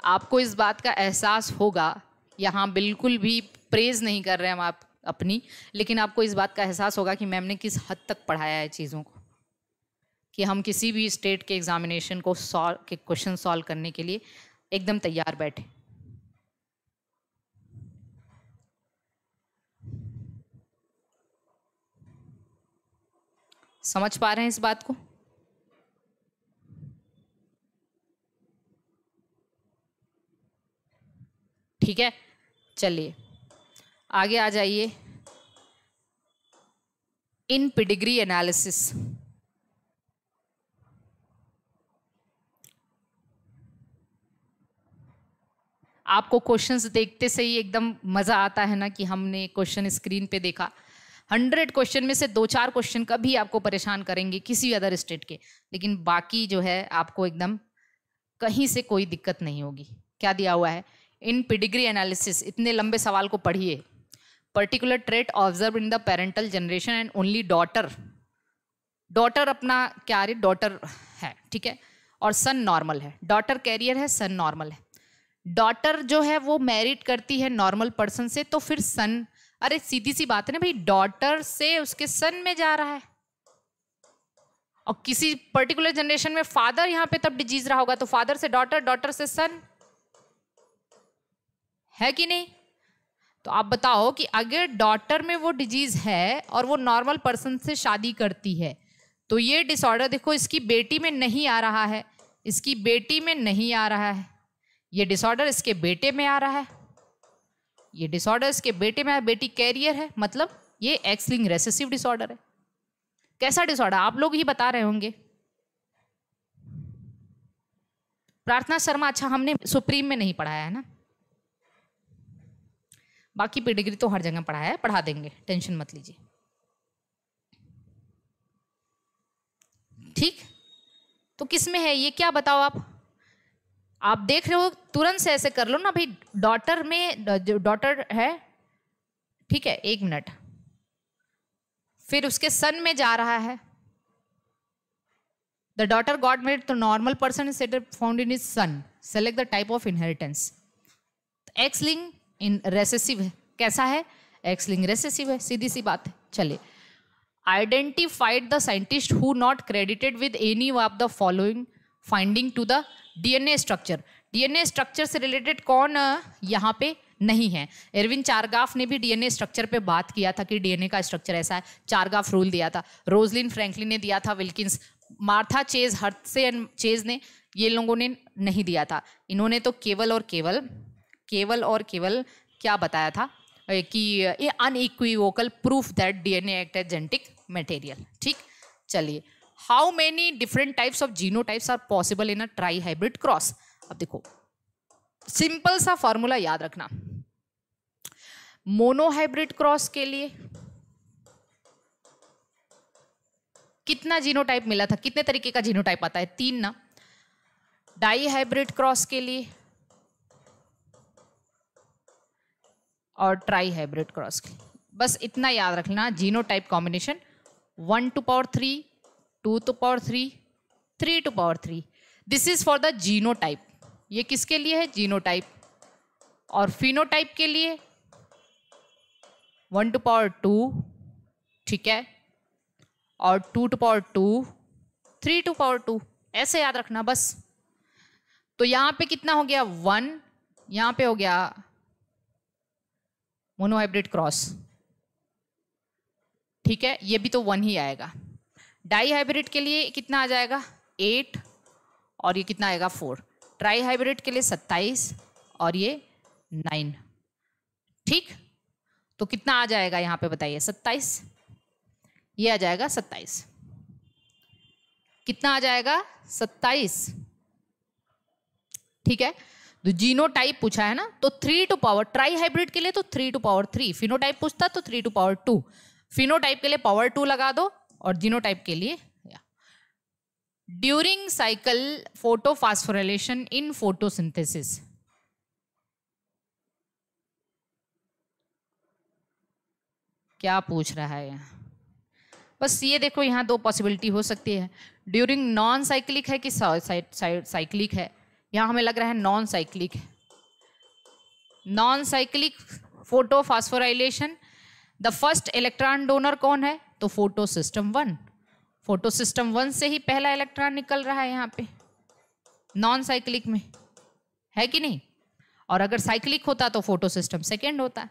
आपको इस बात का एहसास होगा यहाँ बिल्कुल भी प्रेज नहीं कर रहे हम आप अपनी लेकिन आपको इस बात का एहसास होगा कि मैम ने किस हद तक पढ़ाया है चीज़ों को कि हम किसी भी स्टेट के एग्ज़ामिनेशन को सॉल्व के क्वेश्चन सॉल्व करने के लिए एकदम तैयार बैठे समझ पा रहे हैं इस बात को ठीक है चलिए आगे आ जाइए इन पिडिग्री एनालिसिस आपको क्वेश्चंस देखते से ही एकदम मज़ा आता है ना कि हमने क्वेश्चन स्क्रीन पे देखा हंड्रेड क्वेश्चन में से दो चार क्वेश्चन कभी आपको परेशान करेंगे किसी अदर स्टेट के लेकिन बाकी जो है आपको एकदम कहीं से कोई दिक्कत नहीं होगी क्या दिया हुआ है इन पिडिग्री एनालिसिस इतने लंबे सवाल को पढ़िए particular trait observe in the parental generation and only daughter daughter अपना क्या डॉटर है ठीक है और सन नॉर्मल है डॉटर कैरियर है सन नॉर्मल है डॉटर जो है वो मैरिट करती है नॉर्मल पर्सन से तो फिर सन अरे सीधी सी बात है ना भाई डॉटर से उसके सन में जा रहा है और किसी पर्टिकुलर जनरेशन में फादर यहाँ पे तब डिजीज रहा होगा तो फादर से डॉटर डॉटर से सन है कि नहीं तो आप बताओ कि अगर डॉटर में वो डिजीज है और वो नॉर्मल पर्सन से शादी करती है तो ये डिसऑर्डर देखो इसकी बेटी में नहीं आ रहा है इसकी बेटी में नहीं आ रहा है ये डिसऑर्डर इसके बेटे में आ रहा है ये डिसऑर्डर इसके बेटे में आया बेटी कैरियर है मतलब ये एक्सलिंग रेसेसिव डिसऑर्डर है कैसा डिसऑर्डर आप लोग ही बता रहे होंगे प्रार्थना शर्मा अच्छा हमने सुप्रीम में नहीं पढ़ाया है ना बाकी पेडिग्री तो हर जगह पढ़ाया है पढ़ा देंगे टेंशन मत लीजिए ठीक तो किस में है ये क्या बताओ आप आप देख रहे हो तुरंत से ऐसे कर लो ना भाई डॉटर में जो डॉटर है ठीक है एक मिनट फिर उसके सन में जा रहा है द डॉटर गॉड मेड तो normal person is found in is son select the type of inheritance X linked in recessive है कैसा है एक्स लिंग रेसेसिव है सीधी सी बात है चलिए identified the scientist who not credited with any of the following finding to the DNA structure DNA structure से related कौन यहाँ पे नहीं है एरविन चारगाफ ने भी डीएनए स्ट्रक्चर पे बात किया था कि डीएनए का स्ट्रक्चर ऐसा है चारगाफ रूल दिया था रोजलिन फ्रैंकलिन ने दिया था Wilkins Martha Chase Hershey and Chase ने ये लोगों ने नहीं दिया था इन्होंने तो केवल और केवल केवल और केवल क्या बताया था कि ये unequivocal proof that DNA act a genetic material ठीक चलिए how many different types of genotypes are possible in a trihybrid cross अब देखो सिंपल सा फॉर्मूला याद रखना मोनोहाइब्रिड क्रॉस के लिए कितना जीनोटाइप मिला था कितने तरीके का जीनोटाइप आता है तीन ना डाई हाइब्रिड क्रॉस के लिए और ट्राई हाइब्रिड क्रॉस के लिए बस इतना याद रखना genotype combination one two power three two two power three three two power three this is for the genotype ये किसके लिए है जीनोटाइप और फिनोटाइप के लिए वन टू पावर टू ठीक है और two two power two three two power two ऐसे याद रखना बस तो यहां पे कितना हो गया वन यहां पे हो गया मोनोहाइब्रिड क्रॉस ठीक है ये भी तो वन ही आएगा डाई हाइब्रिड के लिए कितना आ जाएगा एट और ये कितना आएगा फोर ट्राई हाइब्रिड के लिए सत्ताईस और ये नाइन ठीक तो कितना आ जाएगा यहाँ पे बताइए सत्ताईस ये आ जाएगा सत्ताईस कितना आ जाएगा सत्ताईस ठीक है तो जीनो टाइप पूछा है ना तो three two power trihybrid के लिए तो three two power three phenotype पूछता तो three two power two phenotype के लिए पावर टू लगा दो और जीनोटाइप के लिए during cycle photophosphorylation in photosynthesis क्या पूछ रहा है बस ये देखो यहाँ दो पॉसिबिलिटी हो सकती है ड्यूरिंग नॉन साइक्लिक है कि साइक्लिक है यहाँ हमें लग रहा है non cyclic non cyclic photophosphorylation the first electron donor कौन है तो photosystem one photosystem one से ही पहला इलेक्ट्रॉन निकल रहा है यहाँ पे नॉन साइक्लिक में है कि नहीं और अगर साइक्लिक होता तो फोटो सिस्टम सेकेंड होता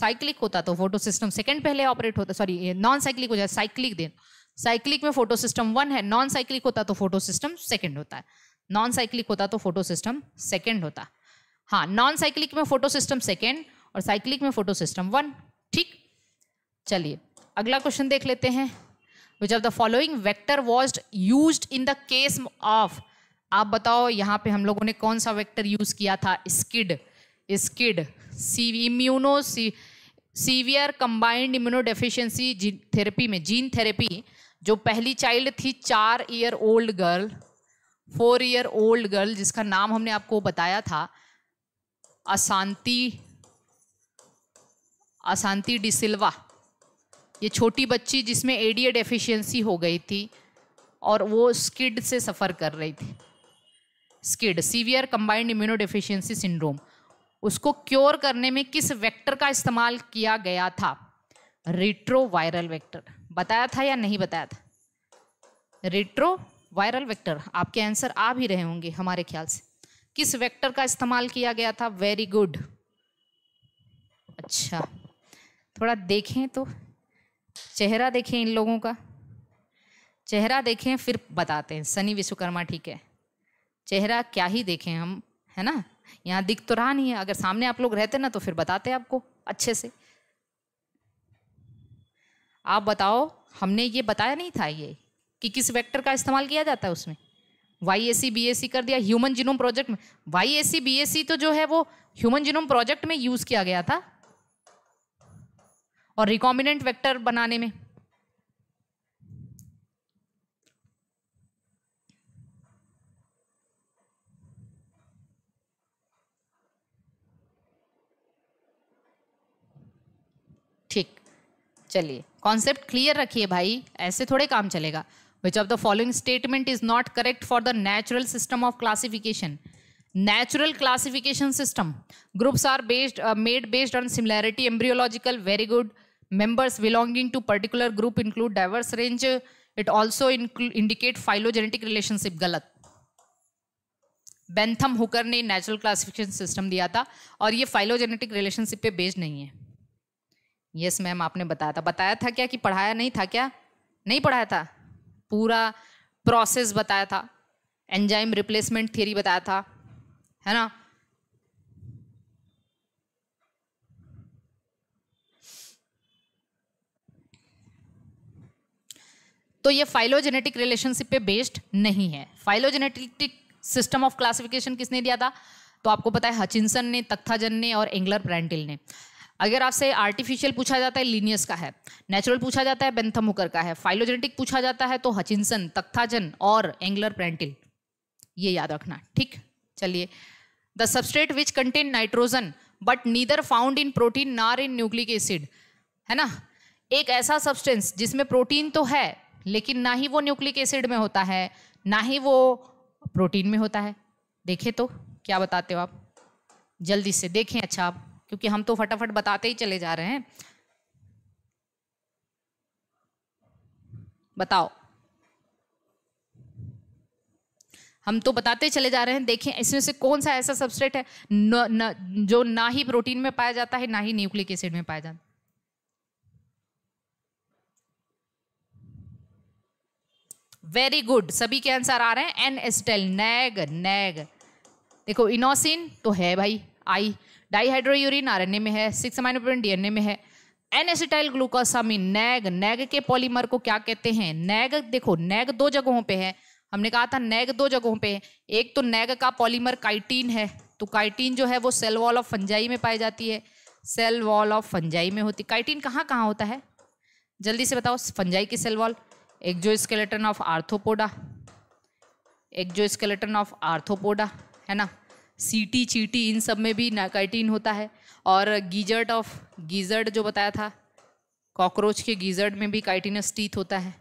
साइक्लिक होता तो फोटो सिस्टम सेकेंड पहले ऑपरेट होता सॉरी नॉन साइक्लिक हो जाए साइक्लिक देन साइक्लिक में फोटो सिस्टम वन है नॉन साइक्लिक होता तो फोटो सिस्टम सेकेंड होता है नॉन साइक्लिक होता तो फोटो सिस्टम सेकेंड होता हाँ नॉन साइक्लिक में फोटो सिस्टम सेकेंड और साइक्लिक में फोटो सिस्टम वन ठीक चलिए अगला क्वेश्चन देख लेते हैं which of the following vector was use in the case of आप बताओ यहाँ पे हम लोगों ने कौन सा वेक्टर यूज किया था SCID SCID C immuno C severe combined immuno deficiency gene therapy में जीन थेरेपी जो पहली चाइल्ड थी चार year old girl four year old girl जिसका नाम हमने आपको बताया था अशांति अशांति डिसिल्वा ये छोटी बच्ची जिसमें एडीए डेफिशिएंसी हो गई थी और वो स्किड से सफ़र कर रही थी SCID severe combined immuno deficiency syndrome उसको क्योर करने में किस वेक्टर का इस्तेमाल किया गया था रिट्रोवायरल वेक्टर बताया था या नहीं बताया था रिट्रो वायरल वैक्टर आपके आंसर आ भी रहे होंगे हमारे ख्याल से किस वेक्टर का इस्तेमाल किया गया था वेरी गुड अच्छा थोड़ा देखें तो चेहरा देखें इन लोगों का चेहरा देखें फिर बताते हैं सनी विश्वकर्मा ठीक है चेहरा क्या ही देखें हम है ना यहाँ दिख तो रहा नहीं है अगर सामने आप लोग रहते ना तो फिर बताते आपको अच्छे से आप बताओ हमने ये बताया नहीं था ये कि किस वेक्टर का इस्तेमाल किया जाता है उसमें Y A C B S C कर दिया ह्यूमन जीनोम प्रोजेक्ट में Y A C B S C तो जो है वो ह्यूमन जीनोम प्रोजेक्ट में यूज़ किया गया था और रिकॉम्बिनेंट वेक्टर बनाने में ठीक चलिए कॉन्सेप्ट क्लियर रखिए भाई ऐसे थोड़े काम चलेगा which of the following statement is not correct for the natural system of classification natural classification system groups are based uh, made based on similarity embryological very good members belonging to particular group include diverse range it also indicate phylogenetic relationship गलत Bentham Hooker ने natural classification system दिया था और ये phylogenetic relationship पे based नहीं है yes yes, ma'am आपने बताया था बताया था क्या कि पढ़ाया नहीं था क्या नहीं पढ़ाया था पूरा प्रोसेस बताया था एंजाइम रिप्लेसमेंट थ्योरी बताया था है ना तो ये फाइलोजेनेटिक रिलेशनशिप पे बेस्ड नहीं है फाइलोजेनेटिक सिस्टम ऑफ क्लासिफिकेशन किसने दिया था तो आपको पता है हचिनसन ने तख्ताजन ने और एंगलर ब्रैंटिल ने अगर आपसे आर्टिफिशियल पूछा जाता है लीनियस का है नेचुरल पूछा जाता है बेंथमुकर का है फाइलोजेनेटिक पूछा जाता है तो हचिनसन तख्ताजन और एंगलर ब्रैंटिल ये याद रखना ठीक चलिए the substrate which contain nitrogen but neither found in protein nor in nucleic acid है ना एक ऐसा सब्सटेंस जिसमें प्रोटीन तो है लेकिन ना ही वो न्यूक्लिक एसिड में होता है ना ही वो प्रोटीन में होता है देखें तो क्या बताते हो आप जल्दी से देखें अच्छा आप क्योंकि हम तो फटाफट बताते ही चले जा रहे हैं बताओ हम तो बताते चले जा रहे हैं देखें इसमें से कौन सा ऐसा सबस्ट्रेट है न, न, जो ना ही प्रोटीन में पाया जाता है ना ही न्यूक्लिक एसिड में पाया जाता वेरी गुड सभी के आंसर आ रहे हैं N acetyl e NAG NAG देखो इनोसिन तो है भाई आई एन ए में है सिक्स अमाइनोप्रोटीन डीएनए में है N acetyl glucosamine NAG NAG के पॉलीमर को क्या कहते हैं नैग देखो नैग दो जगहों पे है हमने कहा था नैग दो जगहों पे एक तो नेग का पॉलीमर काइटीन है तो काइटीन जो है वो सेल वॉल ऑफ फंजाई में पाई जाती है सेल वॉल ऑफ फंजाई में होती काइटीन कहाँ कहाँ होता है जल्दी से बताओ फंजाई की सेल वॉल एक जो स्केलेटन ऑफ आर्थोपोडा एक जो स्केलेटन ऑफ आर्थोपोडा है ना सीटी चीटी इन सब में भी काइटीन होता है और गीजर्ट ऑफ गीजर्ड जो बताया था कॉकरोच के गीजर्ड में भी काइटिनस टीथ होता है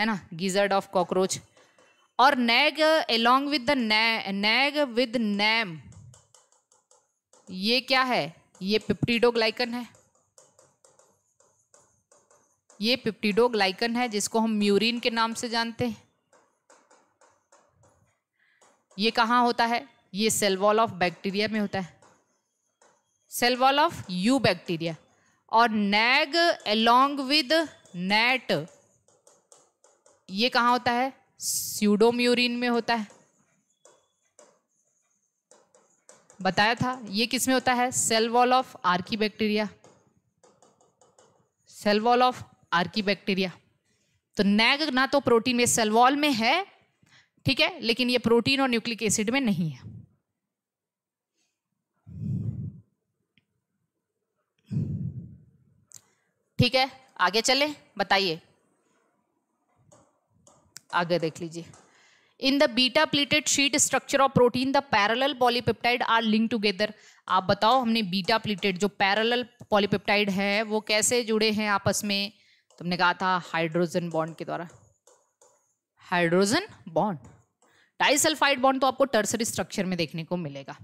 है ना गीजर्ड ऑफ कॉकरोच और NAG along with the NAG with NAM ये क्या है ये पिप्टीडोग्लाइकन है ये पिप्टीडोग्लाइकन है जिसको हम म्यूरिन के नाम से जानते हैं ये कहाँ होता है ये सेल वॉल ऑफ बैक्टीरिया में होता है cell wall of eubacteria और नैग एलोंग विद नेट ये कहाँ होता है स्यूडोम्यूरिन में होता है बताया था ये किस में होता है cell wall of archaebacteria cell wall of archaebacteria तो नैग ना तो प्रोटीन में सेल वॉल में है ठीक है लेकिन ये प्रोटीन और न्यूक्लिक एसिड में नहीं है ठीक है आगे चले बताइए आगे देख लीजिए in the beta pleated sheet structure of protein the parallel polypeptide are link together आप बताओ हमने बीटा प्लेटेड जो पैरल पॉलीपेप्टाइड है वो कैसे जुड़े हैं आपस में तुमने कहा था हाइड्रोजन बॉन्ड के द्वारा हाइड्रोजन बॉन्ड डाइसल्फाइड बॉन्ड तो आपको टर्सरी स्ट्रक्चर में देखने को मिलेगा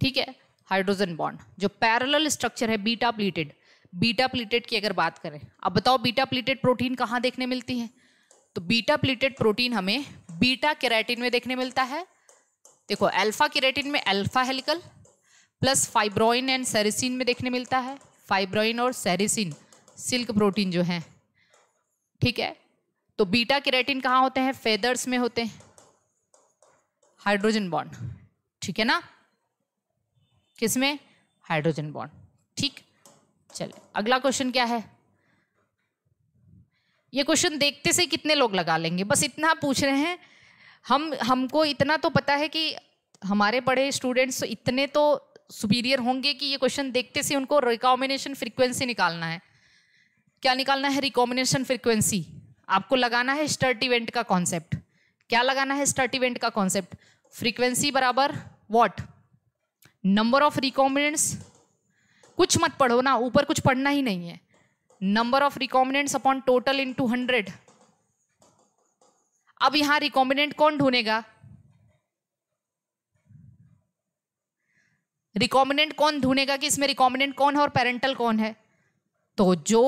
ठीक है हाइड्रोजन बॉन्ड जो पैरल स्ट्रक्चर है बीटा प्लीटेड बीटा प्लीटेड की अगर बात करें अब बताओ बीटा प्लीटेड प्रोटीन कहाँ देखने मिलती है तो बीटा प्लेटेड प्रोटीन हमें बीटा केराटिन में देखने मिलता है देखो अल्फा केराटिन में alpha helical plus fibroin and sericin में देखने मिलता है फाइब्रोइन और सेरिसिन सिल्क प्रोटीन जो है ठीक है तो बीटा केराटिन कहाँ होते हैं फेदर्स में होते हैं हाइड्रोजन बॉन्ड ठीक है ना किसमें हाइड्रोजन बॉन्ड ठीक चले अगला क्वेश्चन क्या है ये क्वेश्चन देखते से कितने लोग लगा लेंगे बस इतना पूछ रहे हैं हम हमको इतना तो पता है कि हमारे पढ़े स्टूडेंट्स इतने तो सुपीरियर होंगे कि ये क्वेश्चन देखते से उनको रिकॉम्बिनेशन फ्रिक्वेंसी निकालना है क्या निकालना है रिकॉम्बिनेशन फ्रिक्वेंसी आपको लगाना है स्टर्ट इवेंट का कॉन्सेप्ट क्या लगाना है स्टर्ट इवेंट का कॉन्सेप्ट फ्रीक्वेंसी बराबर वॉट नंबर ऑफ रिकॉम्बिनेंट्स कुछ मत पढ़ो ना ऊपर कुछ पढ़ना ही नहीं है number of recombinants upon total into hundred अब यहां रिकॉम्बिनेंट कौन ढूंढेगा रिकॉम्बिनेंट कौन ढूंढेगा कि इसमें रिकॉम्बिनेंट कौन है और पेरेंटल कौन है तो जो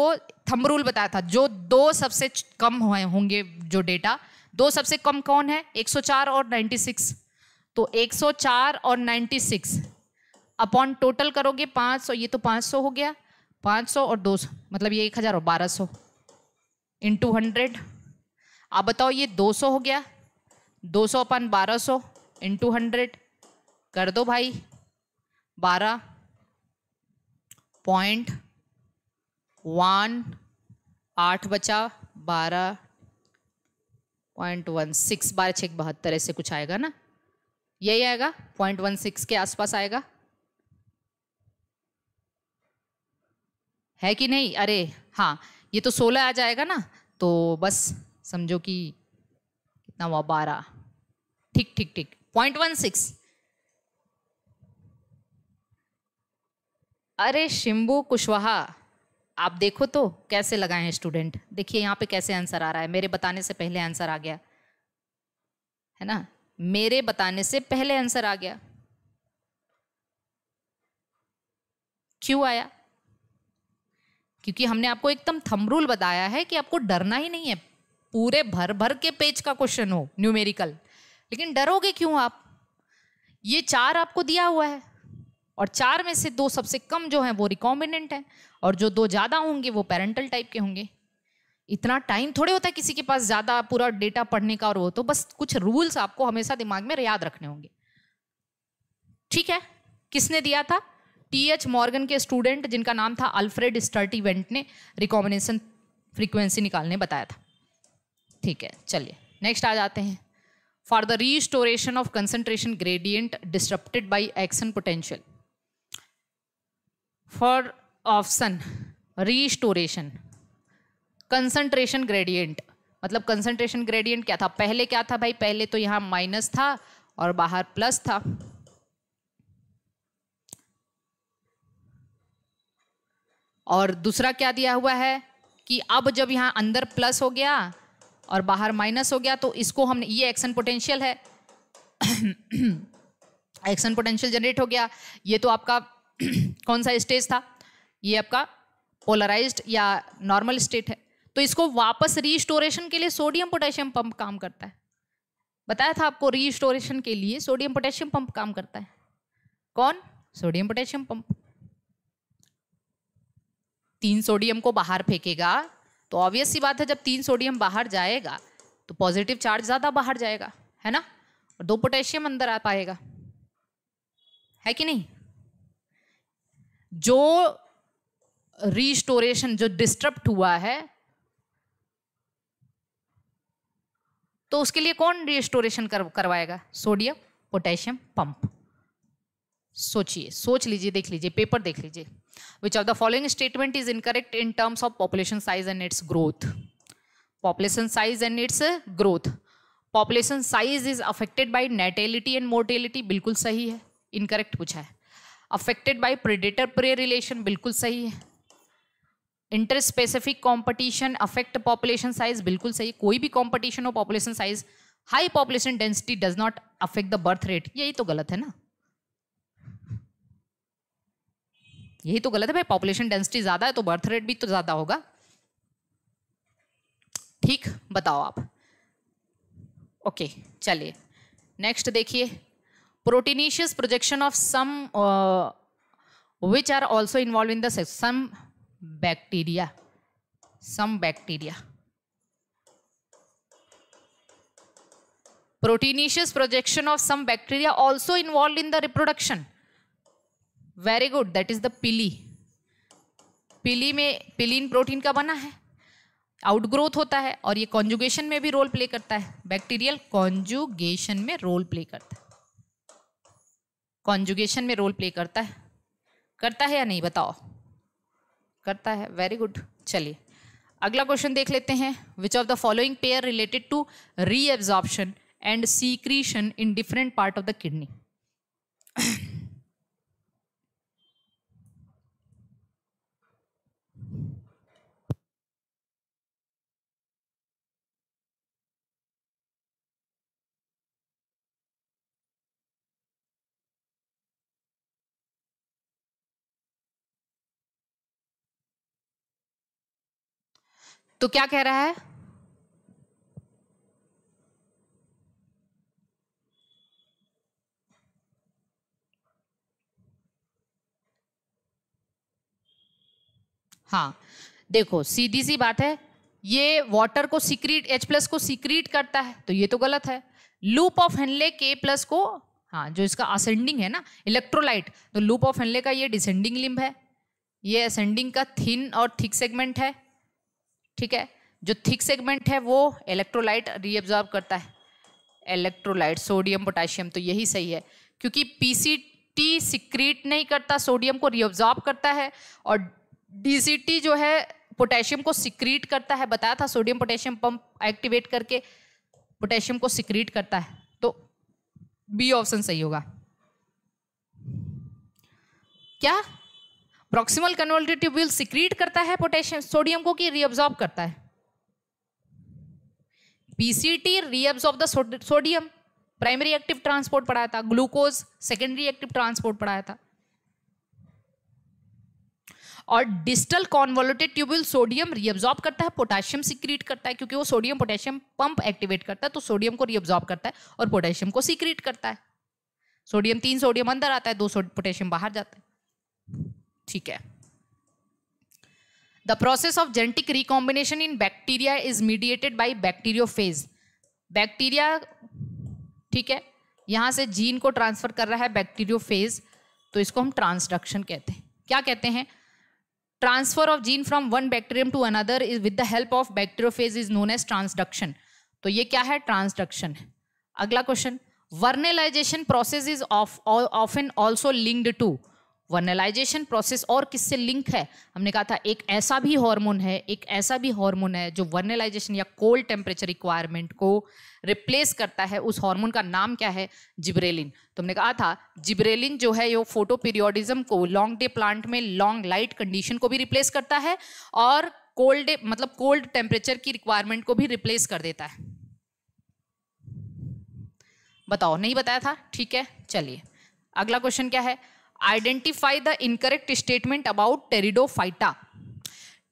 थम रूल बताया था जो दो सबसे कम होंगे जो डेटा दो सबसे कम कौन है 104 और 96 तो 104 और 96 अपॉन टोटल करोगे 500 ये तो 500 हो गया पाँच सौ और दो सौ मतलब ये एक हज़ार और बारह सौ इन टू हंड्रेड आप बताओ ये दो सौ हो गया दो सौ अपन बारह सौ इन टू हंड्रेड कर दो भाई बारह पॉइंट वन आठ बचा बारह पॉइंट वन सिक्स बारह छः बहत्तर ऐसे कुछ आएगा ना यही आएगा पॉइंट वन सिक्स के आसपास आएगा है कि नहीं अरे हाँ ये तो सोलह आ जाएगा ना तो बस समझो कि कितना हुआ बारह ठीक ठीक ठीक पॉइंट वन सिक्स अरे शिम्बू कुशवाहा आप देखो तो कैसे लगाए हैं स्टूडेंट देखिए यहाँ पे कैसे आंसर आ रहा है मेरे बताने से पहले आंसर आ गया है ना मेरे बताने से पहले आंसर आ गया क्यों आया क्योंकि हमने आपको एकदम थमरूल बताया है कि आपको डरना ही नहीं है पूरे भर भर के पेज का क्वेश्चन हो न्यूमेरिकल लेकिन डरोगे क्यों आप ये चार आपको दिया हुआ है और चार में से दो सबसे कम जो हैं वो रिकॉम्बिनेंट हैं और जो दो ज़्यादा होंगे वो पेरेंटल टाइप के होंगे इतना टाइम थोड़े होता है किसी के पास ज़्यादा पूरा डेटा पढ़ने का और वो तो बस कुछ रूल्स आपको हमेशा दिमाग में याद रखने होंगे ठीक है किसने दिया था टी एच मॉर्गन के स्टूडेंट जिनका नाम था अल्फ्रेड स्टर्टीवेंट ने रिकॉम्बिनेशन फ्रीक्वेंसी निकालने बताया था ठीक है चलिए नेक्स्ट आ जाते हैं for the restoration of concentration gradient disrupted by action potential for option restoration concentration gradient मतलब कंसनट्रेशन ग्रेडियंट क्या था पहले क्या था भाई पहले तो यहाँ माइनस था और बाहर प्लस था और दूसरा क्या दिया हुआ है कि अब जब यहाँ अंदर प्लस हो गया और बाहर माइनस हो गया तो इसको हमने ये एक्शन पोटेंशियल है एक्शन पोटेंशियल जनरेट हो गया ये तो आपका कौन सा स्टेज था ये आपका पोलराइज्ड या नॉर्मल स्टेट है तो इसको वापस रीस्टोरेशन के लिए सोडियम पोटेशियम पंप काम करता है बताया था आपको रीस्टोरेशन के लिए सोडियम पोटेशियम पंप काम करता है कौन सोडियम पोटेशियम पंप तीन सोडियम को बाहर फेंकेगा तो ऑब्वियस सी बात है जब तीन सोडियम बाहर जाएगा तो पॉजिटिव चार्ज ज़्यादा बाहर जाएगा है ना और दो पोटेशियम अंदर आ पाएगा है कि नहीं जो रिस्टोरेशन जो डिस्टर्ब हुआ है तो उसके लिए कौन रिस्टोरेशन कर, करवाएगा सोडियम पोटेशियम पंप सोचिए सोच लीजिए देख लीजिए पेपर देख लीजिए Which of the following statement is incorrect in terms of population size and its growth? Population size and its growth. Population size is affected by natality and mortality bilkul sahi hai incorrect pucha hai affected by predator prey relation bilkul sahi hai interspecific competition affect population size बिल्कुल सही कोई भी competition हो population size high population density does not affect the birth rate यही तो गलत है ना यही तो गलत है भाई पॉपुलेशन डेंसिटी ज्यादा है तो बर्थ रेट भी तो ज्यादा होगा ठीक बताओ आप ओके चलिए नेक्स्ट देखिए proteinaceous projection of some which are also involve in the some bacteria some bacteria proteinaceous projection of some bacteria also involve in the reproduction very good that is the pili pili में पिलीन protein का बना है outgrowth होता है और ये conjugation में भी रोल प्ले करता है बैक्टीरियल कॉन्जुगेशन में रोल प्ले करता है कॉन्जुगेशन में रोल प्ले करता है करता है या नहीं बताओ करता है वेरी गुड चलिए अगला क्वेश्चन देख लेते हैं which of the following pair related to reabsorption and secretion in different part of the kidney तो क्या कह रहा है हाँ देखो सीधी सी बात है ये वाटर को सीक्रीट H प्लस को सीक्रीट करता है तो ये तो गलत है loop of Henle K plus को हाँ जो इसका असेंडिंग है ना इलेक्ट्रोलाइट तो लूप ऑफ हेनले का ये डिसेंडिंग लिम्ब है ये असेंडिंग का थिन और थिक सेगमेंट है ठीक है जो थिक सेगमेंट है वो इलेक्ट्रोलाइट रीअब्जॉर्ब करता है इलेक्ट्रोलाइट सोडियम पोटेशियम तो यही सही है क्योंकि पीसीटी सिक्रीट नहीं करता सोडियम को रीअब्जॉर्ब करता है और डीसीटी जो है पोटेशियम को सिक्रीट करता है बताया था सोडियम पोटेशियम पंप एक्टिवेट करके पोटेशियम को सिक्रीट करता है तो बी ऑप्शन सही होगा क्या प्रॉक्सिमल कन्वर्टेड ट्यूब्यूल सिक्रीट करता है पोटेशियम सोडियम को कि रीअब्जॉर्ब करता है PCT reabsorb the sodium primary active transport पढ़ाया था ग्लूकोज सेकेंडरी एक्टिव ट्रांसपोर्ट पढ़ाया था और distal convoluted tubule sodium reabsorb करता है पोटेशियम सिक्रीट करता है क्योंकि वो सोडियम पोटेशियम पंप एक्टिवेट करता है तो सोडियम को रीअब्जॉर्ब करता है और पोटेशियम को सिक्रीट करता है सोडियम तीन सोडियम अंदर आता है दो पोटेशियम बाहर जाता है ठीक है the process of genetic recombination in bacteria is mediated by phage bacteria ठीक है यहां से जीन को ट्रांसफर कर रहा है बैक्टीरियो फेज तो इसको हम ट्रांसडक्शन कहते हैं क्या कहते हैं transfer of gene from one bacterium to another is with the help of phage is known as transduction तो ये क्या है ट्रांसडक्शन है अगला question vernalization process is of of an also linked to vernalization process और किससे link है हमने कहा था एक ऐसा भी हार्मोन है एक ऐसा भी हार्मोन है जो वर्नलाइजेशन या कोल्ड टेम्परेचर रिक्वायरमेंट को रिप्लेस करता है उस हार्मोन का नाम क्या है जिब्रेलिन तो हमने कहा था जिब्रेलिन जो है ये फोटो पीरियोडिज्म को लॉन्ग डे प्लांट में लॉन्ग लाइट कंडीशन को भी रिप्लेस करता है और कोल्ड मतलब कोल्ड टेम्परेचर की रिक्वायरमेंट को भी रिप्लेस कर देता है बताओ नहीं बताया था ठीक है चलिए अगला क्वेश्चन क्या है identify the incorrect statement about pteridophyta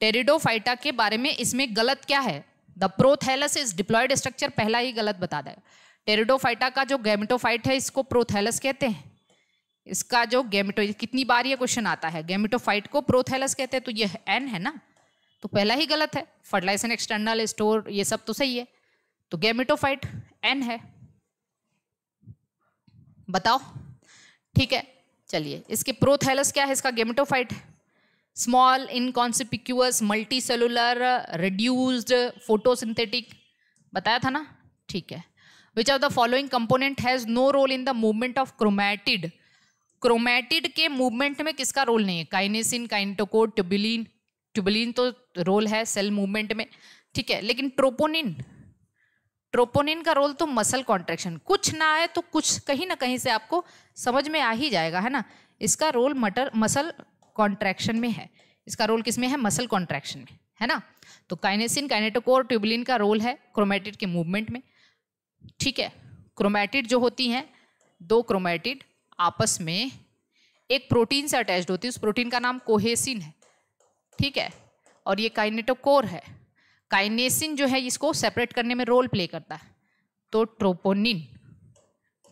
pteridophyta के बारे में इसमें गलत क्या है the prothallus is diploid structure पहला ही गलत बता दें टेरिडोफाइटा का जो गैमिटोफाइट है इसको प्रोथैलस कहते हैं इसका जो गैमिटो कितनी बार ये क्वेश्चन आता है गैमिटोफाइट को प्रोथैलस कहते हैं तो ये एन है ना तो पहला ही गलत है फर्टिलाइजेशन एक्सटर्नल स्टोर ये सब तो सही है तो गैमिटोफाइट एन है बताओ ठीक है चलिए इसके प्रोथैलस क्या है इसका gametophyte small inconspicuous multicellular reduced photosynthetic बताया था ना ठीक है which are the following component has no role in the movement of chromatid chromatid के मूवमेंट में किसका रोल नहीं है काइनेसिन काइंटोकोड ट्यूबिलीन ट्यूबिलीन तो रोल है सेल मूवमेंट में ठीक है लेकिन ट्रोपोनिन ट्रोपोनिन का रोल तो मसल कॉन्ट्रेक्शन कुछ ना आए तो कुछ कहीं ना कहीं से आपको समझ में आ ही जाएगा है ना इसका रोल मटर मसल कॉन्ट्रैक्शन में है इसका रोल किस में है मसल कॉन्ट्रैक्शन में है ना तो काइनेसिन काइनेटोकोर ट्यूबलिन का रोल है क्रोमेटिड के मूवमेंट में ठीक है क्रोमेटिड जो होती हैं दो क्रोमेटिड आपस में एक प्रोटीन से अटैच्ड होती है उस प्रोटीन का नाम कोहेसिन है ठीक है और ये काइनेटोकोर है काइनेसिन जो है इसको सेपरेट करने में रोल प्ले करता है तो ट्रोपोनिन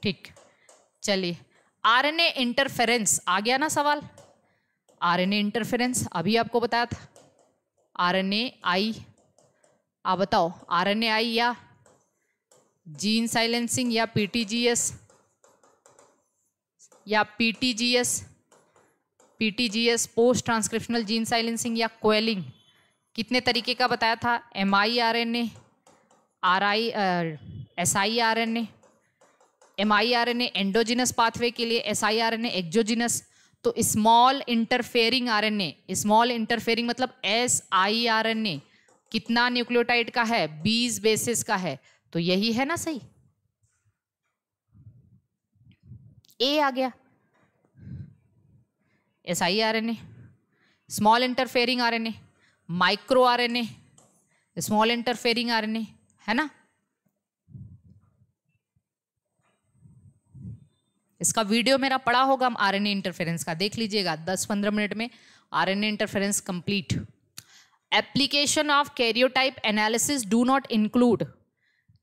ठीक चलिए आरएनए इंटरफेरेंस आ गया ना सवाल आरएनए इंटरफेरेंस अभी आपको बताया था आरएनए आई आप बताओ आरएनए आई या जीन साइलेंसिंग या पीटीजीएस या PTGS PTGS post transcriptional gene silencing या क्वेलिंग कितने तरीके का बताया था M I R N A R I S I R N A M I R N A endogenous pathway के लिए S I R N A exogenous तो small interfering R N A small interfering मतलब S I R N A कितना nucleotide का है बीस basis का है तो यही है ना सही ए आ गया S I R N A small interfering R N A micro RNA small interfering RNA है ना इसका वीडियो मेरा पड़ा होगा आरएनए इंटरफेरेंस का देख लीजिएगा 10-15 मिनट में RNA interference complete application of karyotype analysis do not include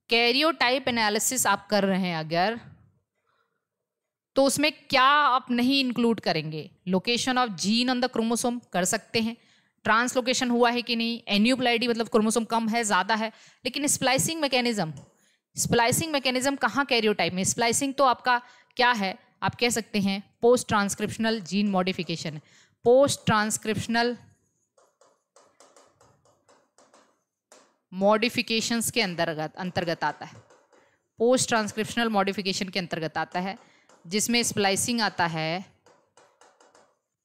karyotype analysis आप कर रहे हैं अगर तो उसमें क्या आप नहीं इंक्लूड करेंगे location of gene on the chromosome कर सकते हैं ट्रांसलोकेशन हुआ है कि नहीं एन्यूप्लाइडी मतलब क्रोमोसोम कम है ज़्यादा है लेकिन स्प्लाइसिंग मैकेनिज्म स्प्लाइसिंग मैकेनिज्म कहाँ कैरियोटाइप में स्प्लाइसिंग तो आपका क्या है आप कह सकते हैं post transcriptional gene modification post transcriptional modifications के अंतर्गत अंतर्गत आता है पोस्ट ट्रांसक्रिप्शनल मॉडिफिकेशन के अंतर्गत आता है जिसमें स्प्लाइसिंग आता है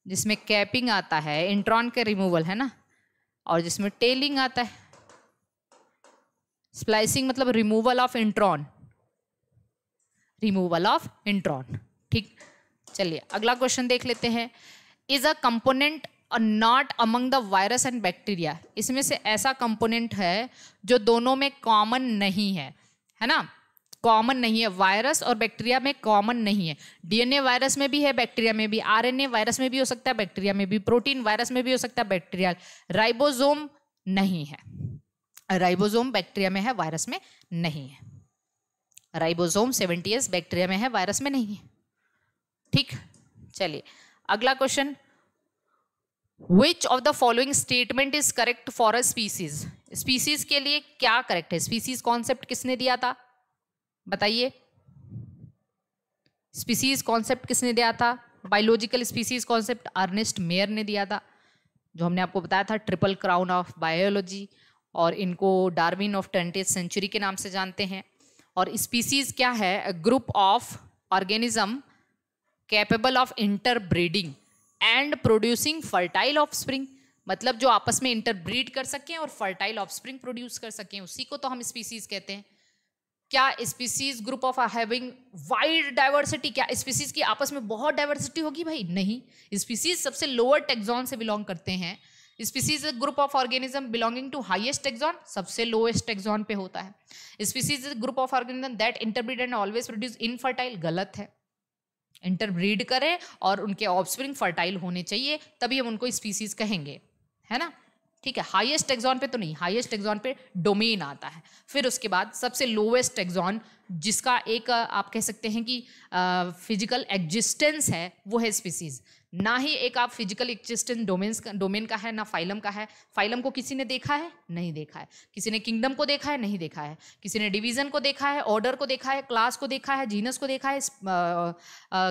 जिसमें कैपिंग आता है इंट्रॉन के रिमूवल है ना और जिसमें टेलिंग आता है स्प्लाइसिंग मतलब removal of intron removal of intron ठीक चलिए अगला क्वेश्चन देख लेते हैं is a component not among the virus and bacteria इसमें से ऐसा कंपोनेंट है जो दोनों में कॉमन नहीं है है ना कॉमन नहीं है वायरस और बैक्टीरिया में कॉमन नहीं है डीएनए वायरस में भी है बैक्टीरिया में भी आरएनए वायरस में भी हो सकता है बैक्टीरिया में भी प्रोटीन वायरस में भी हो सकता है बैक्टीरिया राइबोजोम नहीं है राइबोजोम बैक्टीरिया में है वायरस में नहीं है राइबोजोम सेवेंटी एस बैक्टीरिया में है वायरस में नहीं है ठीक चलिए अगला question which of the following statement is correct for a species species के लिए क्या करेक्ट है स्पीसीज कॉन्सेप्ट किसने दिया था बताइए स्पीसीज कॉन्सेप्ट किसने दिया था biological species concept Ernst Mayr ने दिया था जो हमने आपको बताया था ट्रिपल क्राउन ऑफ बायोलॉजी और इनको डार्विन ऑफ ट्वेंटी सेंचुरी के नाम से जानते हैं और स्पीसीज क्या है group of organism capable of interbreeding and producing fertile offspring मतलब जो आपस में इंटरब्रीड कर सकें और फर्टाइल ऑफ स्प्रिंग प्रोड्यूस कर सकें उसी को तो हम स्पीसीज कहते हैं क्या species group of having wide diversity क्या स्पीसीज की आपस में बहुत डाइवर्सिटी होगी भाई नहीं स्पीसीज सबसे लोअर टेक्जॉन से बिलोंग करते हैं species group of organism belonging to highest taxon सबसे लोएस्ट टेक्जॉन पे होता है species group of organism that interbreed and always produce infertile गलत है इंटरब्रीड करें और उनके ऑफस्प्रिंग फर्टाइल होने चाहिए तभी हम उनको स्पीसीज कहेंगे है ना ठीक है हाईएस्ट एग्जॉन पे तो नहीं हाईएस्ट एग्जॉन पे डोमेन आता है फिर उसके बाद सबसे लोवेस्ट एग्जॉन जिसका एक आप कह सकते हैं कि फिजिकल एग्जिस्टेंस है वो है स्पीसीज ना ही एक आप फिजिकल एग्जिस्टेंस डोमेन्स डोमेन का है ना फाइलम का है फाइलम को किसी ने देखा है नहीं देखा है किसी ने किंगडम को देखा है नहीं देखा है किसी ने डिवीजन को देखा है ऑर्डर को देखा है क्लास को देखा है जीनस को देखा है आ, आ,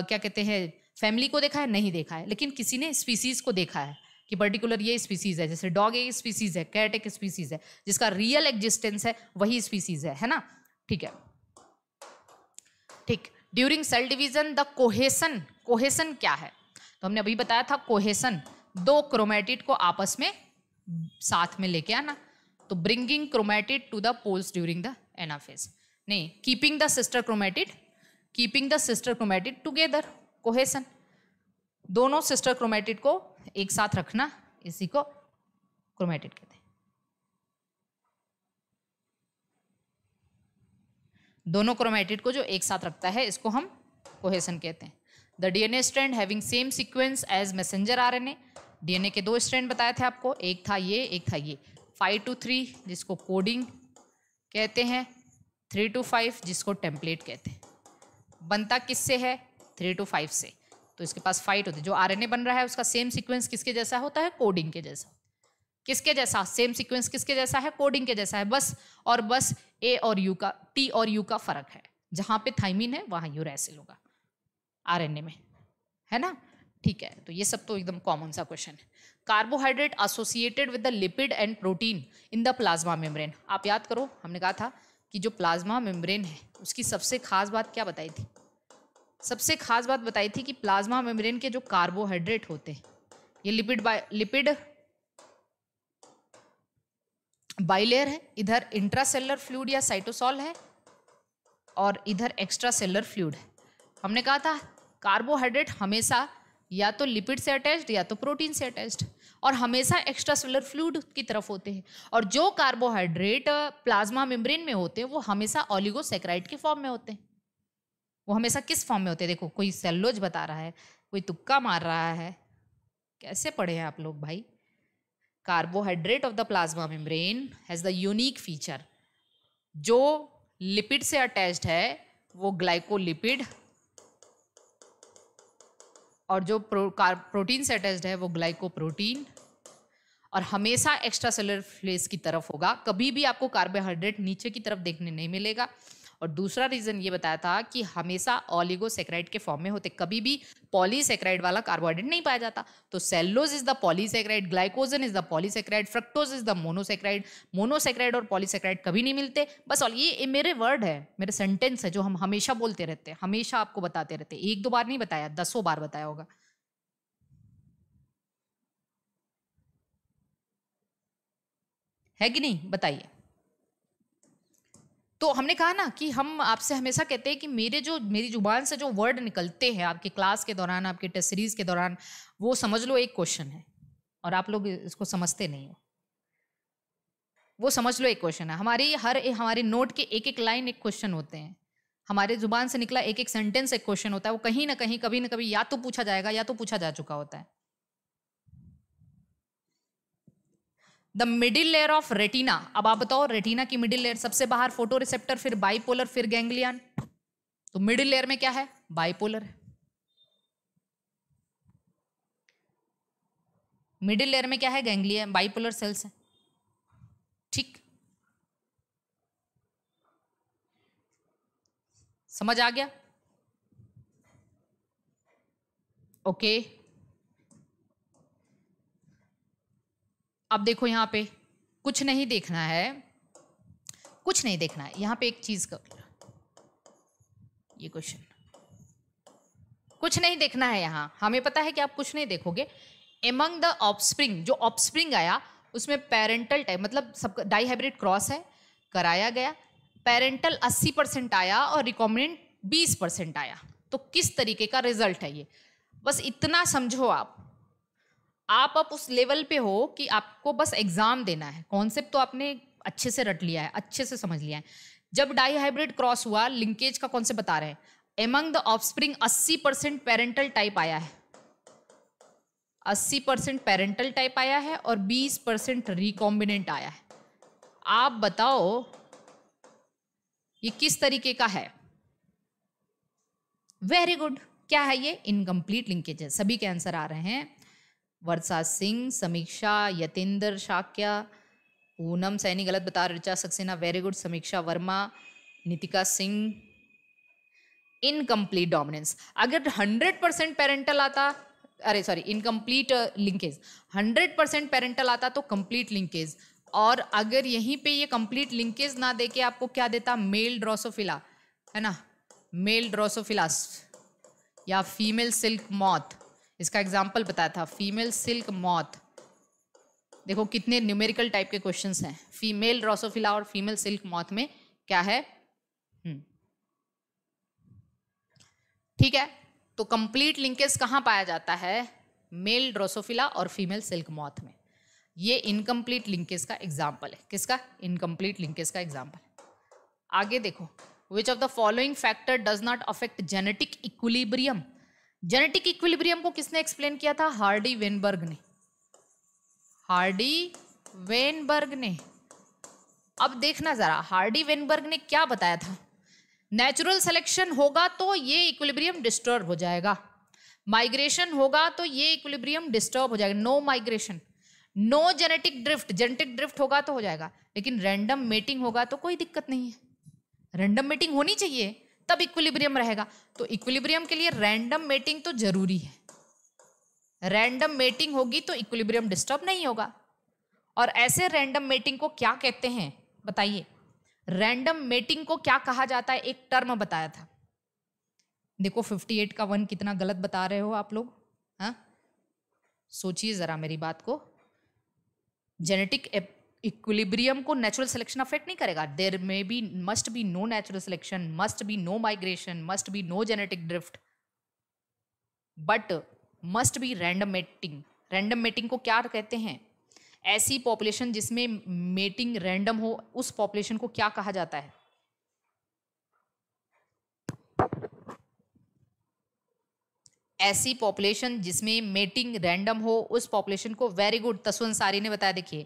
क्या कहते हैं फैमिली को देखा है नहीं देखा है लेकिन किसी ने स्पीसीज को देखा है कि पर्टिकुलर ये स्पीसीज है जैसे डॉग एक स्पीसीज है कैट एक स्पीसीज है जिसका रियल एग्जिस्टेंस है वही स्पीसीज है है ना ठीक है ठीक during cell division the cohesin cohesin क्या है तो हमने अभी बताया था कोहेसन दो क्रोमेटिड को आपस में साथ में लेके आना तो bringing chromatid to the poles during the anaphase नहीं keeping the sister chromatid keeping the sister chromatid together cohesin दोनों सिस्टर क्रोमेटिड को एक साथ रखना इसी को क्रोमेटिड कहते हैं दोनों क्रोमेटिड को जो एक साथ रखता है इसको हम कोहेसन कहते हैं the DNA strand having same sequence as messenger RNA DNA के दो स्ट्रैंड बताए थे आपको एक था ये एक था ये फाइव टू थ्री जिसको कोडिंग कहते हैं थ्री टू फाइव जिसको टेम्पलेट कहते हैं बनता किससे है थ्री टू फाइव से तो इसके पास फाइट होती है जो आर बन रहा है उसका सेम सिक्वेंस किसके जैसा होता है कोडिंग के जैसा किसके जैसा सेम सीक्वेंस किसके जैसा है कोडिंग के जैसा है बस और बस ए और यू का टी और यू का फर्क है जहाँ पे थाइमिन है वहाँ यूरेसिल होगा आरएनए में है ना ठीक है तो ये सब तो एकदम कॉमन सा क्वेश्चन है carbohydrate associated with the lipid and protein in the plasma membrane आप याद करो हमने कहा था कि जो प्लाज्मा मेम्ब्रेन है उसकी सबसे खास बात क्या बताई थी सबसे खास बात बताई थी कि प्लाज्मा मेम्ब्रेन के जो कार्बोहाइड्रेट होते हैं ये लिपिड बाय लिपिड बाइलेयर है इधर इंट्रासेलर फ्लूड या साइटोसॉल है और इधर एक्स्ट्रा सेलर फ्लूड है हमने कहा था कार्बोहाइड्रेट हमेशा या तो लिपिड से अटैच्ड या तो प्रोटीन से अटैच्ड और हमेशा एक्स्ट्रा सेलर फ्लूड की तरफ होते हैं और जो कार्बोहाइड्रेट प्लाज्मा मेम्ब्रेन में होते हैं वो हमेशा ऑलिगोसेक्राइड के फॉर्म में होते हैं वो हमेशा किस फॉर्म में होते हैं देखो कोई सेल्लोज बता रहा है कोई तुक्का मार रहा है कैसे पढ़े हैं आप लोग भाई carbohydrate of the plasma membrane has the unique feature जो लिपिड से अटैच्ड है वो ग्लाइकोलिपिड और जो प्रो, प्रोटीन से अटैच्ड है वो ग्लाइकोप्रोटीन और हमेशा एक्स्ट्रा सेलर फ्लेस की तरफ होगा कभी भी आपको कार्बोहाइड्रेट नीचे की तरफ देखने नहीं मिलेगा और दूसरा रीज़न ये बताया था कि हमेशा ऑलिगोसेक्राइड के फॉर्म में होते कभी भी पॉलीसेक्राइड वाला कार्बोहाइड्रेट नहीं पाया जाता तो cellulose is the polysaccharide glycogen is the polysaccharide fructose is the monosaccharide monosaccharide और पॉलीसेक्राइड कभी नहीं मिलते बस और ये मेरे वर्ड है मेरे सेंटेंस है जो हम हमेशा बोलते रहते हैं हमेशा आपको बताते रहते हैं एक दो बार नहीं बताया दसों बार बताया होगा है कि नहीं बताइए तो हमने कहा ना कि हम आपसे हमेशा कहते हैं कि मेरे जो मेरी जुबान से जो वर्ड निकलते हैं आपके क्लास के दौरान आपके टेस्ट सीरीज के दौरान वो समझ लो एक क्वेश्चन है और आप लोग इसको समझते नहीं हो वो समझ लो एक क्वेश्चन है हमारी हर हमारे नोट के एक एक लाइन एक क्वेश्चन होते हैं हमारे जुबान से निकला एक एक सेंटेंस एक क्वेश्चन होता है वो कहीं ना कहीं कभी ना कभी या तो पूछा जाएगा या तो पूछा जा चुका होता है the middle layer of retina अब आप बताओ रेटिना की मिडिल लेयर सबसे बाहर फोटो रिसेप्टर फिर बाइपोलर फिर गैंग्लियन तो मिडिल लेयर में क्या है बाइपोलर है मिडिल लेयर में क्या है गैंग्लियन बाइपोलर सेल्स है ठीक समझ आ गया ओके okay. अब देखो यहाँ पे कुछ नहीं देखना है कुछ नहीं देखना है यहाँ पे एक चीज का ये क्वेश्चन कुछ नहीं देखना है यहाँ हमें पता है कि आप कुछ नहीं देखोगे एमंग द ऑफस्प्रिंग जो ऑफस्प्रिंग आया उसमें पेरेंटल टाइप मतलब सब डाईहाइब्रिड क्रॉस है कराया गया पेरेंटल 80 परसेंट आया और रिकॉमेंट 20 परसेंट आया तो किस तरीके का रिजल्ट है ये बस इतना समझो आप आप अब उस लेवल पे हो कि आपको बस एग्जाम देना है कॉन्सेप्ट तो आपने अच्छे से रट लिया है अच्छे से समझ लिया है जब डाई हाइब्रिड क्रॉस हुआ लिंकेज का से बता रहे हैं among the offspring 80 percent parental type आया है 80 परसेंट पेरेंटल टाइप आया है और 20 परसेंट रिकॉम्बिनेंट आया है आप बताओ ये किस तरीके का है वेरी गुड क्या है ये इनकम्प्लीट लिंकेज है सभी के आंसर आ रहे हैं वर्षा सिंह समीक्षा यतेंद्र शाक्या पूनम सैनी गलत बता Richa Saxena very good Samiksha Verma Nitika Singh incomplete dominance अगर हंड्रेड परसेंट पेरेंटल आता अरे sorry incomplete linkage hundred percent parental आता तो कंप्लीट लिंकेज और अगर यहीं पे ये कंप्लीट लिंकेज ना देके आपको क्या देता मेल ड्रोसोफिला है ना मेल ड्रोसोफिलास या फीमेल सिल्क मॉथ इसका एग्जाम्पल बताया था फीमेल सिल्क मॉथ देखो कितने न्यूमेरिकल टाइप के क्वेश्चंस हैं फीमेल रोसोफिला और फीमेल सिल्क मॉथ में क्या है हम्म। ठीक है तो कंप्लीट लिंकेज कहाँ पाया जाता है मेल ड्रोसोफिला और फीमेल सिल्क मॉथ में ये इनकम्प्लीट लिंकेज का एग्जाम्पल है किसका इनकम्प्लीट लिंकेज का एग्जाम्पल आगे देखो which of the following factor does not affect genetic equilibrium genetic equilibrium को किसने एक्सप्लेन किया था हार्डी वेनबर्ग ने हार्डी वेनबर्ग ने अब देखना ज़रा हार्डी वेनबर्ग ने क्या बताया था नेचुरल सिलेक्शन होगा तो ये इक्विलिब्रियम डिस्टर्ब हो जाएगा माइग्रेशन होगा तो ये इक्विलिब्रियम डिस्टर्ब हो जाएगा no migration no genetic drift genetic drift होगा तो हो जाएगा लेकिन रैंडम मेटिंग होगा तो कोई दिक्कत नहीं है रैंडम मेटिंग होनी चाहिए तब इक्विलिब्रियम रहेगा तो इक्विलिब्रियम के लिए रैंडम मेटिंग तो जरूरी है रैंडम मेटिंग होगी तो इक्विलिब्रियम डिस्टर्ब नहीं होगा और ऐसे रैंडम मेटिंग को क्या कहते हैं बताइए रैंडम मेटिंग को क्या कहा जाता है एक टर्म बताया था देखो 58 का वन कितना गलत बता रहे हो आप लोग हाँ सोचिए ज़रा मेरी बात को जेनेटिक इक्विलिब्रियम को नेचुरल सिलेक्शन अफेक्ट नहीं करेगा there may be must be no natural selection must be no migration must be no genetic drift but must be random mating random mating को क्या कहते हैं ऐसी पॉपुलेशन जिसमें मेटिंग रैंडम हो उस पॉपुलेशन को क्या कहा जाता है ऐसी पॉपुलेशन जिसमें मेटिंग रैंडम हो उस पॉपुलेशन को वेरी गुड तस्वंसारी ने बताया देखिए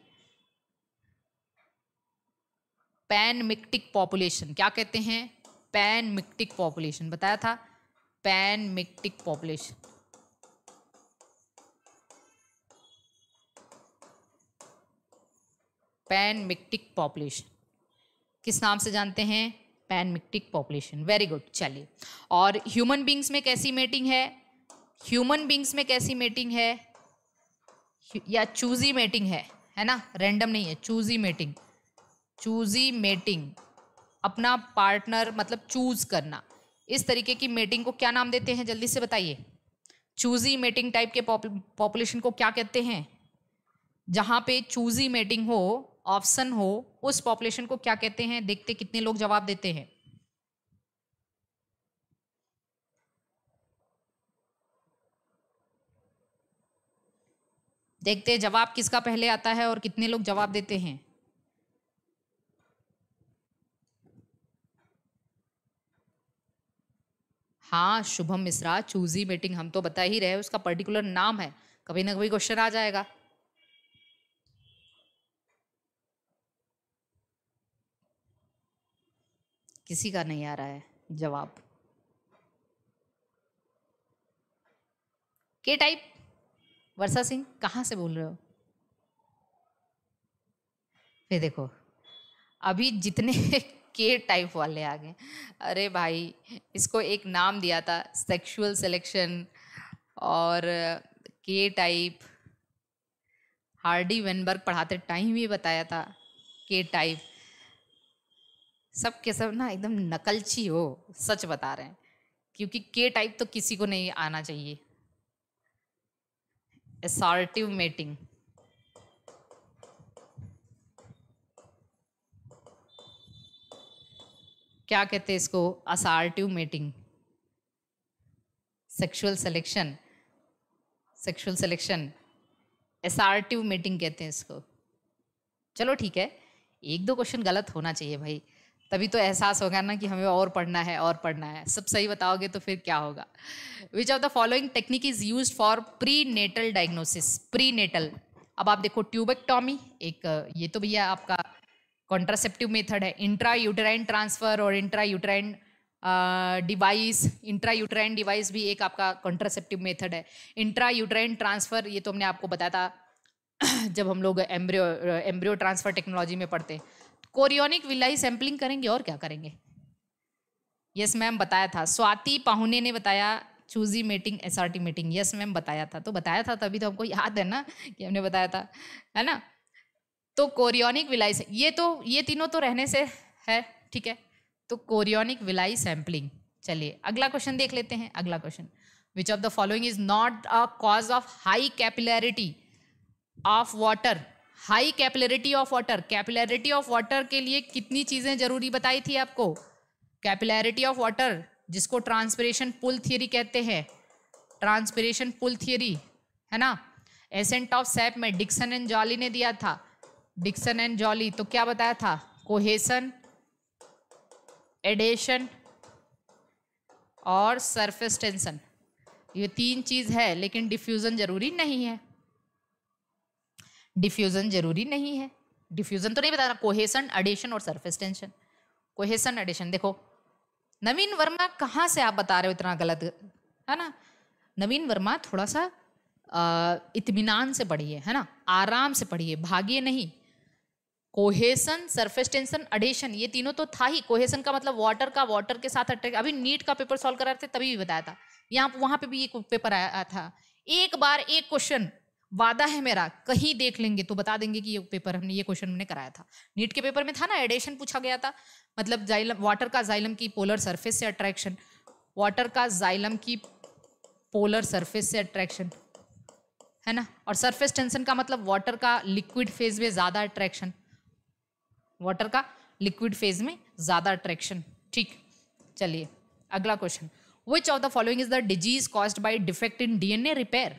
पैन मिक्टिक पॉपुलेशन क्या कहते हैं पैन मिक्टिक पॉपुलेशन बताया था panmictic population panmictic population किस नाम से जानते हैं panmictic population very good चलिए और ह्यूमन बींग्स में कैसी मेटिंग है ह्यूमन बींग्स में कैसी मेटिंग है या चूजी मेटिंग है है ना रैंडम नहीं है चूजी मेटिंग चूजी मेटिंग अपना पार्टनर मतलब चूज करना इस तरीके की मेटिंग को क्या नाम देते हैं जल्दी से बताइए चूजी मेटिंग टाइप के पॉपुलेशन को क्या कहते हैं जहाँ पे चूजी मेटिंग हो ऑप्शन हो उस पॉपुलेशन को क्या कहते हैं देखते कितने लोग जवाब देते हैं देखते जवाब किसका पहले आता है और कितने लोग जवाब देते हैं हाँ शुभम मिश्रा चूजी मीटिंग हम तो बता ही रहे उसका पर्टिकुलर नाम है कभी ना कभी क्वेश्चन आ जाएगा किसी का नहीं आ रहा है जवाब के टाइप वर्षा सिंह कहाँ से बोल रहे हो फिर देखो अभी जितने के टाइप वाले आ गए अरे भाई इसको एक नाम दिया था सेक्सुअल सिलेक्शन और के टाइप हार्डी वेनबर्ग पढ़ाते टाइम भी बताया था के टाइप सब के सब ना एकदम नकलची हो सच बता रहे हैं क्योंकि के टाइप तो किसी को नहीं आना चाहिए एसार्टिव मेटिंग क्या कहते हैं इसको assortative mating sexual selection sexual selection assortative mating कहते हैं इसको चलो ठीक है एक दो क्वेश्चन गलत होना चाहिए भाई तभी तो एहसास होगा ना कि हमें और पढ़ना है और पढ़ना है सब सही बताओगे तो फिर क्या होगा which of the following technique is use for prenatal diagnosis prenatal अब आप देखो ट्यूबेक्टॉमी एक ये तो भैया आपका कॉन्ट्रासेप्टिव मेथड है इंट्रा यूटराइन ट्रांसफर और intrauterine device intrauterine device भी एक आपका कॉन्ट्रासेप्टिव मेथड है इंट्रा यूटराइन ट्रांसफर ये तो हमने आपको बताया था जब हम लोग एम्ब्रियो एम्ब्रियो ट्रांसफर टेक्नोलॉजी में पढ़ते कोरियोनिक विलाई सैम्पलिंग करेंगे और क्या करेंगे यस मैम बताया था स्वाति पाहुने ने बताया choosy meeting S R T meeting yes ma'am बताया था तो बताया था तभी तो हमको याद है ना कि हमने बताया था है ना तो कोरियोनिक विलाई ये तो ये तीनों तो रहने से है ठीक है तो कोरियोनिक विलाई सैम्पलिंग चलिए अगला क्वेश्चन देख लेते हैं अगला question which of the following is not a cause of high capillarity of water high capillarity of water capillarity of water के लिए कितनी चीज़ें जरूरी बताई थी आपको कैपिलैरिटी ऑफ वाटर जिसको ट्रांसपरेशन पुल थियरी कहते हैं ट्रांसपरेशन पुल थियरी है ना एसेंट ऑफ सैप में डिक्सन एंड जॉली ने दिया था डिक्सन एंड जॉली तो क्या बताया था कोहेसन एडेशन और सरफेस टेंशन ये तीन चीज़ है लेकिन डिफ्यूज़न ज़रूरी नहीं है डिफ्यूज़न ज़रूरी नहीं है डिफ्यूज़न तो नहीं बता रहा कोहेसन एडेशन और सरफेस टेंशन कोहेसन एडेशन देखो नवीन वर्मा कहाँ से आप बता रहे हो इतना गलत है ना नवीन वर्मा थोड़ा सा इतमान से पढ़िए है ना आराम से पढ़िए भागिए नहीं कोहेसन सरफेस टेंशन अडेशन ये तीनों तो था ही कोहेसन का मतलब वाटर का वाटर के साथ अट्रैक्ट अभी नीट का पेपर सॉल्व करा रहे थे तभी भी बताया था यहाँ वहाँ पे भी ये पेपर आया था एक बार एक क्वेश्चन वादा है मेरा कहीं देख लेंगे तो बता देंगे कि ये पेपर हमने ये क्वेश्चन हमने कराया था नीट के पेपर में था ना एडेशन पूछा गया था मतलब जाइलम वाटर का जाइलम की पोलर सरफेस से अट्रैक्शन वाटर का जाइलम की पोलर सरफेस से अट्रैक्शन है ना और सरफेस टेंशन का मतलब वाटर का लिक्विड फेज में ज़्यादा अट्रैक्शन वाटर का लिक्विड फेज में ज़्यादा अट्रैक्शन ठीक चलिए अगला question which of the following is the disease caused by defect in DNA repair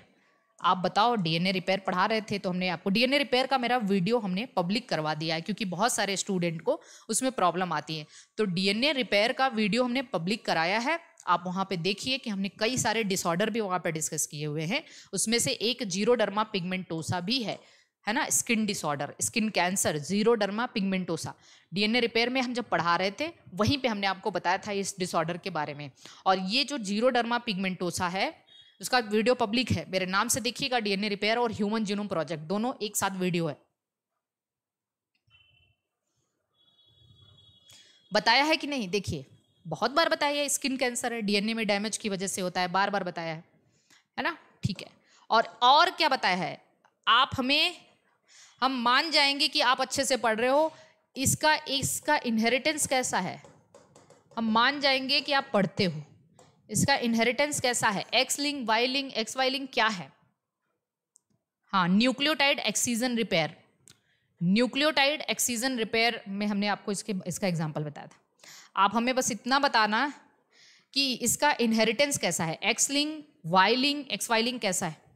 आप बताओ डीएनए रिपेयर पढ़ा रहे थे तो हमने आपको डीएनए रिपेयर का मेरा वीडियो हमने पब्लिक करवा दिया है क्योंकि बहुत सारे स्टूडेंट को उसमें प्रॉब्लम आती है तो डीएनए रिपेयर का वीडियो हमने पब्लिक कराया है आप वहाँ पे देखिए कि हमने कई सारे डिसऑर्डर भी वहाँ पे डिस्कस किए हुए हैं उसमें से एक जीरो डर्मा पिगमेंटोसा भी है है ना skin disorder skin cancer xeroderma pigmentosa DNA repair में हम जब पढ़ा रहे थे वहीं पे हमने आपको बताया था इस डिसऑर्डर के बारे में और ये जो डर्मा पिगमेंटोसा है उसका वीडियो पब्लिक है मेरे नाम से देखिएगा डीएनए रिपेयर और ह्यूमन जीनोम प्रोजेक्ट दोनों एक साथ वीडियो है बताया है कि नहीं देखिए बहुत बार बताया है स्किन कैंसर है डीएनए में डैमेज की वजह से होता है बार बार बताया है है ना ठीक है और और क्या बताया है आप हमें हम मान जाएंगे कि आप अच्छे से पढ़ रहे हो इसका इसका इनहेरिटेंस कैसा है हम मान जाएंगे कि आप पढ़ते हो इसका इनहेरिटेंस कैसा है एक्स लिंग वाई लिंग एक्स वाई लिंग क्या है हाँ nucleotide excision repair nucleotide excision repair में हमने आपको इसके इसका एग्जाम्पल बताया था आप हमें बस इतना बताना कि इसका इनहेरिटेंस कैसा है एक्स लिंग वाई लिंग एक्स वाई लिंग कैसा है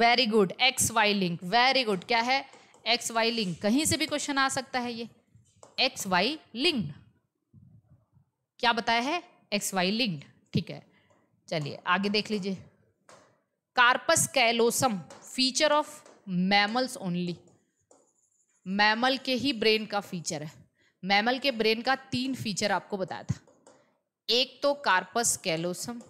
very good X Y link very good क्या है एक्स वाई लिंक कहीं से भी क्वेश्चन आ सकता है ये एक्स वाई लिंक क्या बताया है एक्स वाई लिंक ठीक है चलिए आगे देख लीजिए corpus callosum feature of mammals only mammal के ही ब्रेन का फीचर है मैमल के ब्रेन का तीन फीचर आपको बताया था एक तो कार्पस कैलोसम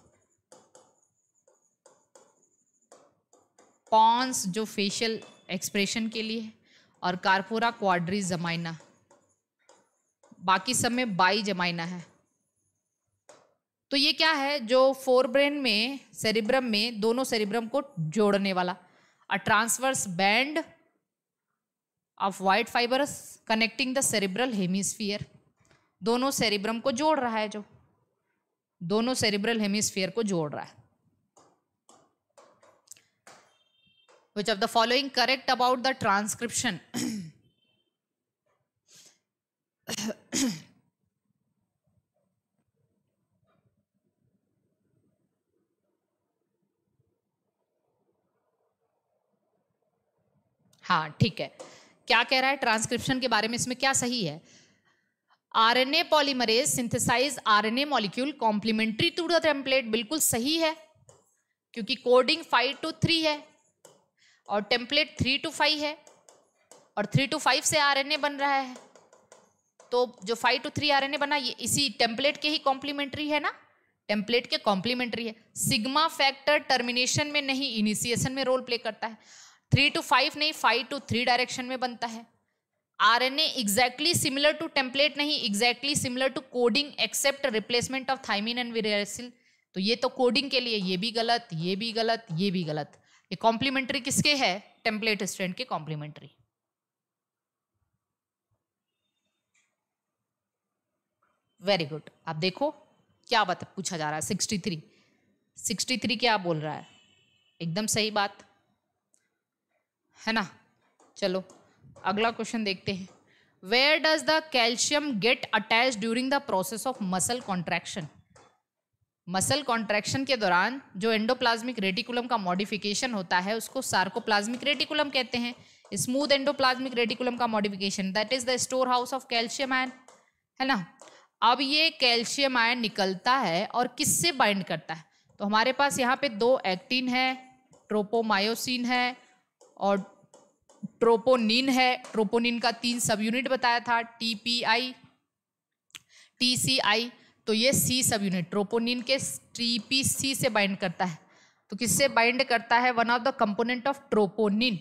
पॉन्स जो फेशियल एक्सप्रेशन के लिए है और कारपोरा क्वाड्री जमाइना बाकी सब में बाई जमाइना है तो ये क्या है जो फोर ब्रेन में सेरिब्रम में दोनों सेरिब्रम को जोड़ने वाला a transverse band of white fibres connecting the cerebral hemisphere दोनों सेरिब्रम को जोड़ रहा है जो दोनों सेरिब्रल हेमिस्फीयर को जोड़ रहा है which of the following correct about the transcription हाँ ठीक है क्या कह रहा है ट्रांसक्रिप्शन के बारे में इसमें क्या सही है RNA polymerase synthesise RNA molecule complementary to the template बिल्कुल सही है क्योंकि कोडिंग फाइव टू थ्री है और टेम्पलेट थ्री टू फाइव है और थ्री टू फाइव से आरएनए बन रहा है तो जो फाइव टू थ्री आरएनए बना ये इसी टेम्पलेट के ही कॉम्प्लीमेंट्री है ना टेम्पलेट के कॉम्प्लीमेंट्री है सिग्मा फैक्टर टर्मिनेशन में नहीं इनिशिएशन में रोल प्ले करता है थ्री टू फाइव नहीं फाइव टू थ्री डायरेक्शन में बनता है R N exactly similar to template नहीं exactly similar to coding except replacement of thymine and uracil तो ये तो कोडिंग के लिए ये भी गलत ये भी गलत ये भी गलत ये कॉम्प्लीमेंट्री किसके है टेम्पलेट स्टैंड के कॉम्प्लीमेंट्री वेरी गुड आप देखो क्या बात पूछा जा रहा है सिक्सटी थ्री सिक्सटी थ्री क्या बोल रहा है एकदम सही बात है ना चलो अगला क्वेश्चन देखते हैं where does the calcium get attach during the process of muscle contraction muscle contraction के दौरान जो एंडोप्लाज्मिक रेटिकुलम का मॉडिफिकेशन होता है उसको सार्कोप्लाज्मिक रेटिकुलम कहते हैं स्मूथ एंडोप्लाज्मिक रेटिकुलम का modification that is the storehouse of calcium ion है ना अब ये कैल्शियम आयन निकलता है और किससे बाइंड करता है तो हमारे पास यहाँ पे दो एक्टिन है ट्रोपोमायोसिन है और ट्रोपोनिन है ट्रोपोनिन का तीन सब यूनिट बताया था T P I T C I तो ये सी सब यूनिट ट्रोपोनिन के पी सी से बाइंड करता है तो किससे बाइंड करता है one of the component of troponin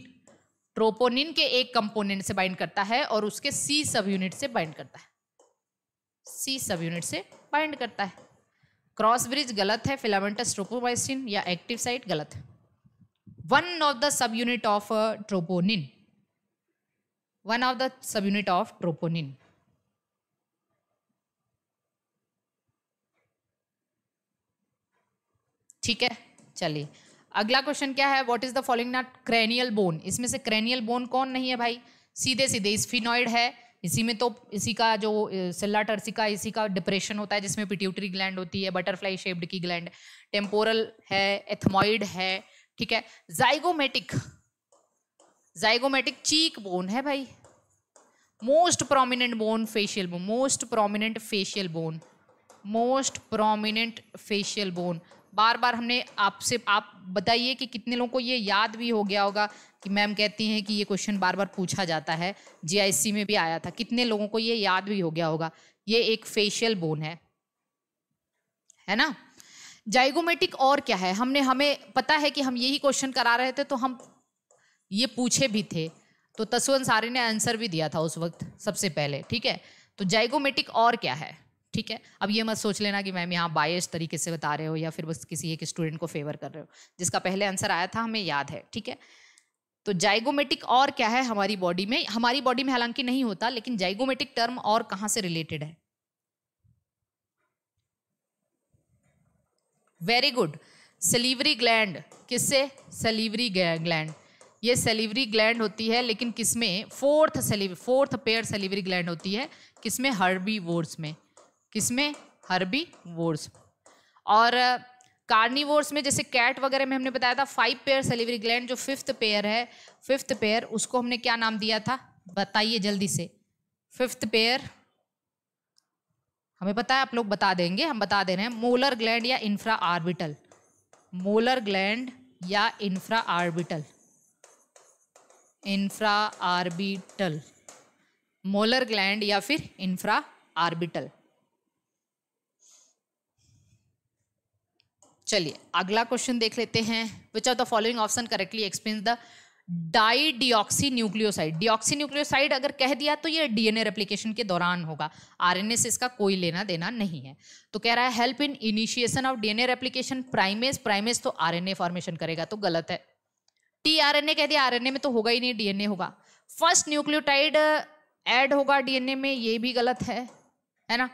troponin के एक कंपोनेंट से बाइंड करता है और उसके सी सब यूनिट से बाइंड करता है सी सब यूनिट से बाइंड करता है क्रॉस ब्रिज गलत है फिलामेंटस ट्रोपोमाइसिन या एक्टिव साइट गलत है one of the subunit of troponin one of the subunit of troponin ठीक है चलिए अगला क्वेश्चन क्या है what is the following not cranial bone इसमें से क्रेनियल बोन कौन नहीं है भाई सीधे सीधे स्फिनॉइड है इसी में तो इसी का जो सिल्ला टर्सिका इसी का डिप्रेशन होता है जिसमें पिट्यूटरी ग्लैंड होती है बटरफ्लाई शेप्ड की ग्लैंड टेम्पोरल है एथमॉइड है ठीक है जाइगोमेटिक जाइगोमेटिक चीक बोन है भाई most prominent bone facial bone most prominent facial bone most prominent facial bone बार बार हमने आपसे आप, आप बताइए कि कितने लोगों को ये याद भी हो गया होगा कि मैम कहती हैं कि ये क्वेश्चन बार बार पूछा जाता है जीआईसी में भी आया था कितने लोगों को ये याद भी हो गया होगा ये एक फेशियल बोन है है ना जाइगोमेटिक और क्या है हमने हमें पता है कि हम यही क्वेश्चन करा रहे थे तो हम ये पूछे भी थे तो तस्वन सारी ने आंसर भी दिया था उस वक्त सबसे पहले ठीक है तो जाइगोमेटिक और क्या है ठीक है अब ये मत सोच लेना कि मैम यहाँ बायस तरीके से बता रहे हो या फिर बस किसी एक स्टूडेंट को फेवर कर रहे हो जिसका पहले आंसर आया था हमें याद है ठीक है तो जाइगोमेटिक और क्या है हमारी बॉडी में हमारी बॉडी में हालांकि नहीं होता लेकिन जाइगोमेटिक टर्म और कहाँ से रिलेटेड है वेरी गुड सलीवरी ग्लैंड किससे सलीवरी ग्लैंड ये सलीवरी ग्लैंड होती है लेकिन किसमें फोर्थ सलीव फोर्थ पेयर सलीवरी ग्लैंड होती है किसमें हर्बी वोर्स में किसमें हर्बी वोर्स और कार्निवोर्स में जैसे कैट वगैरह में हमने बताया था फाइव पेयर सेलिवरी ग्लैंड जो फिफ्थ पेयर है फिफ्थ पेयर उसको हमने क्या नाम दिया था बताइए जल्दी से फिफ्थ पेयर हमें पता है आप लोग बता देंगे हम बता दे रहे हैं मोलर ग्लैंड या इंफ्रा आर्बिटल मोलर ग्लैंड या infra orbital infra orbital molar gland या फिर इंफ्रा आर्बिटल चलिए अगला क्वेश्चन देख लेते हैं which are the following option correctly explain the dideoxy nucleoside deoxy nucleoside अगर कह दिया तो ये डीएनए रेप्लिकेशन के दौरान होगा आरएनए से इसका कोई लेना देना नहीं है तो कह रहा है help in initiation of DNA replication primase primase तो आरएनए फॉर्मेशन करेगा तो गलत है टीआरएनए कह दिया आरएनए में तो होगा ही नहीं डीएनए होगा फर्स्ट न्यूक्लियोटाइड एड होगा डीएनए में ये भी गलत है है ना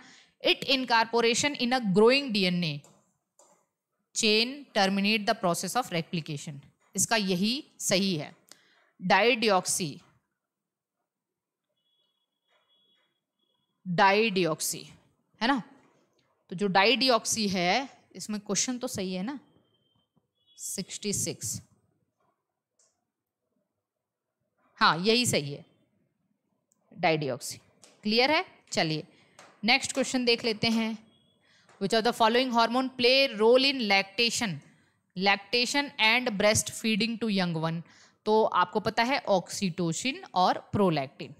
it incorporation in a growing DNA chain terminate the process of replication इसका यही सही है डाइडियोक्सी डाइडियोक्सी है ना तो जो डाइडियोक्सी है इसमें क्वेश्चन तो सही है ना 66 हाँ यही सही है डाइडियोक्सी क्लियर है चलिए नेक्स्ट क्वेश्चन देख लेते हैं which of the following hormone play role in lactation lactation and breast feeding to young one तो आपको पता है ऑक्सीटोसिन और प्रोलैक्टिन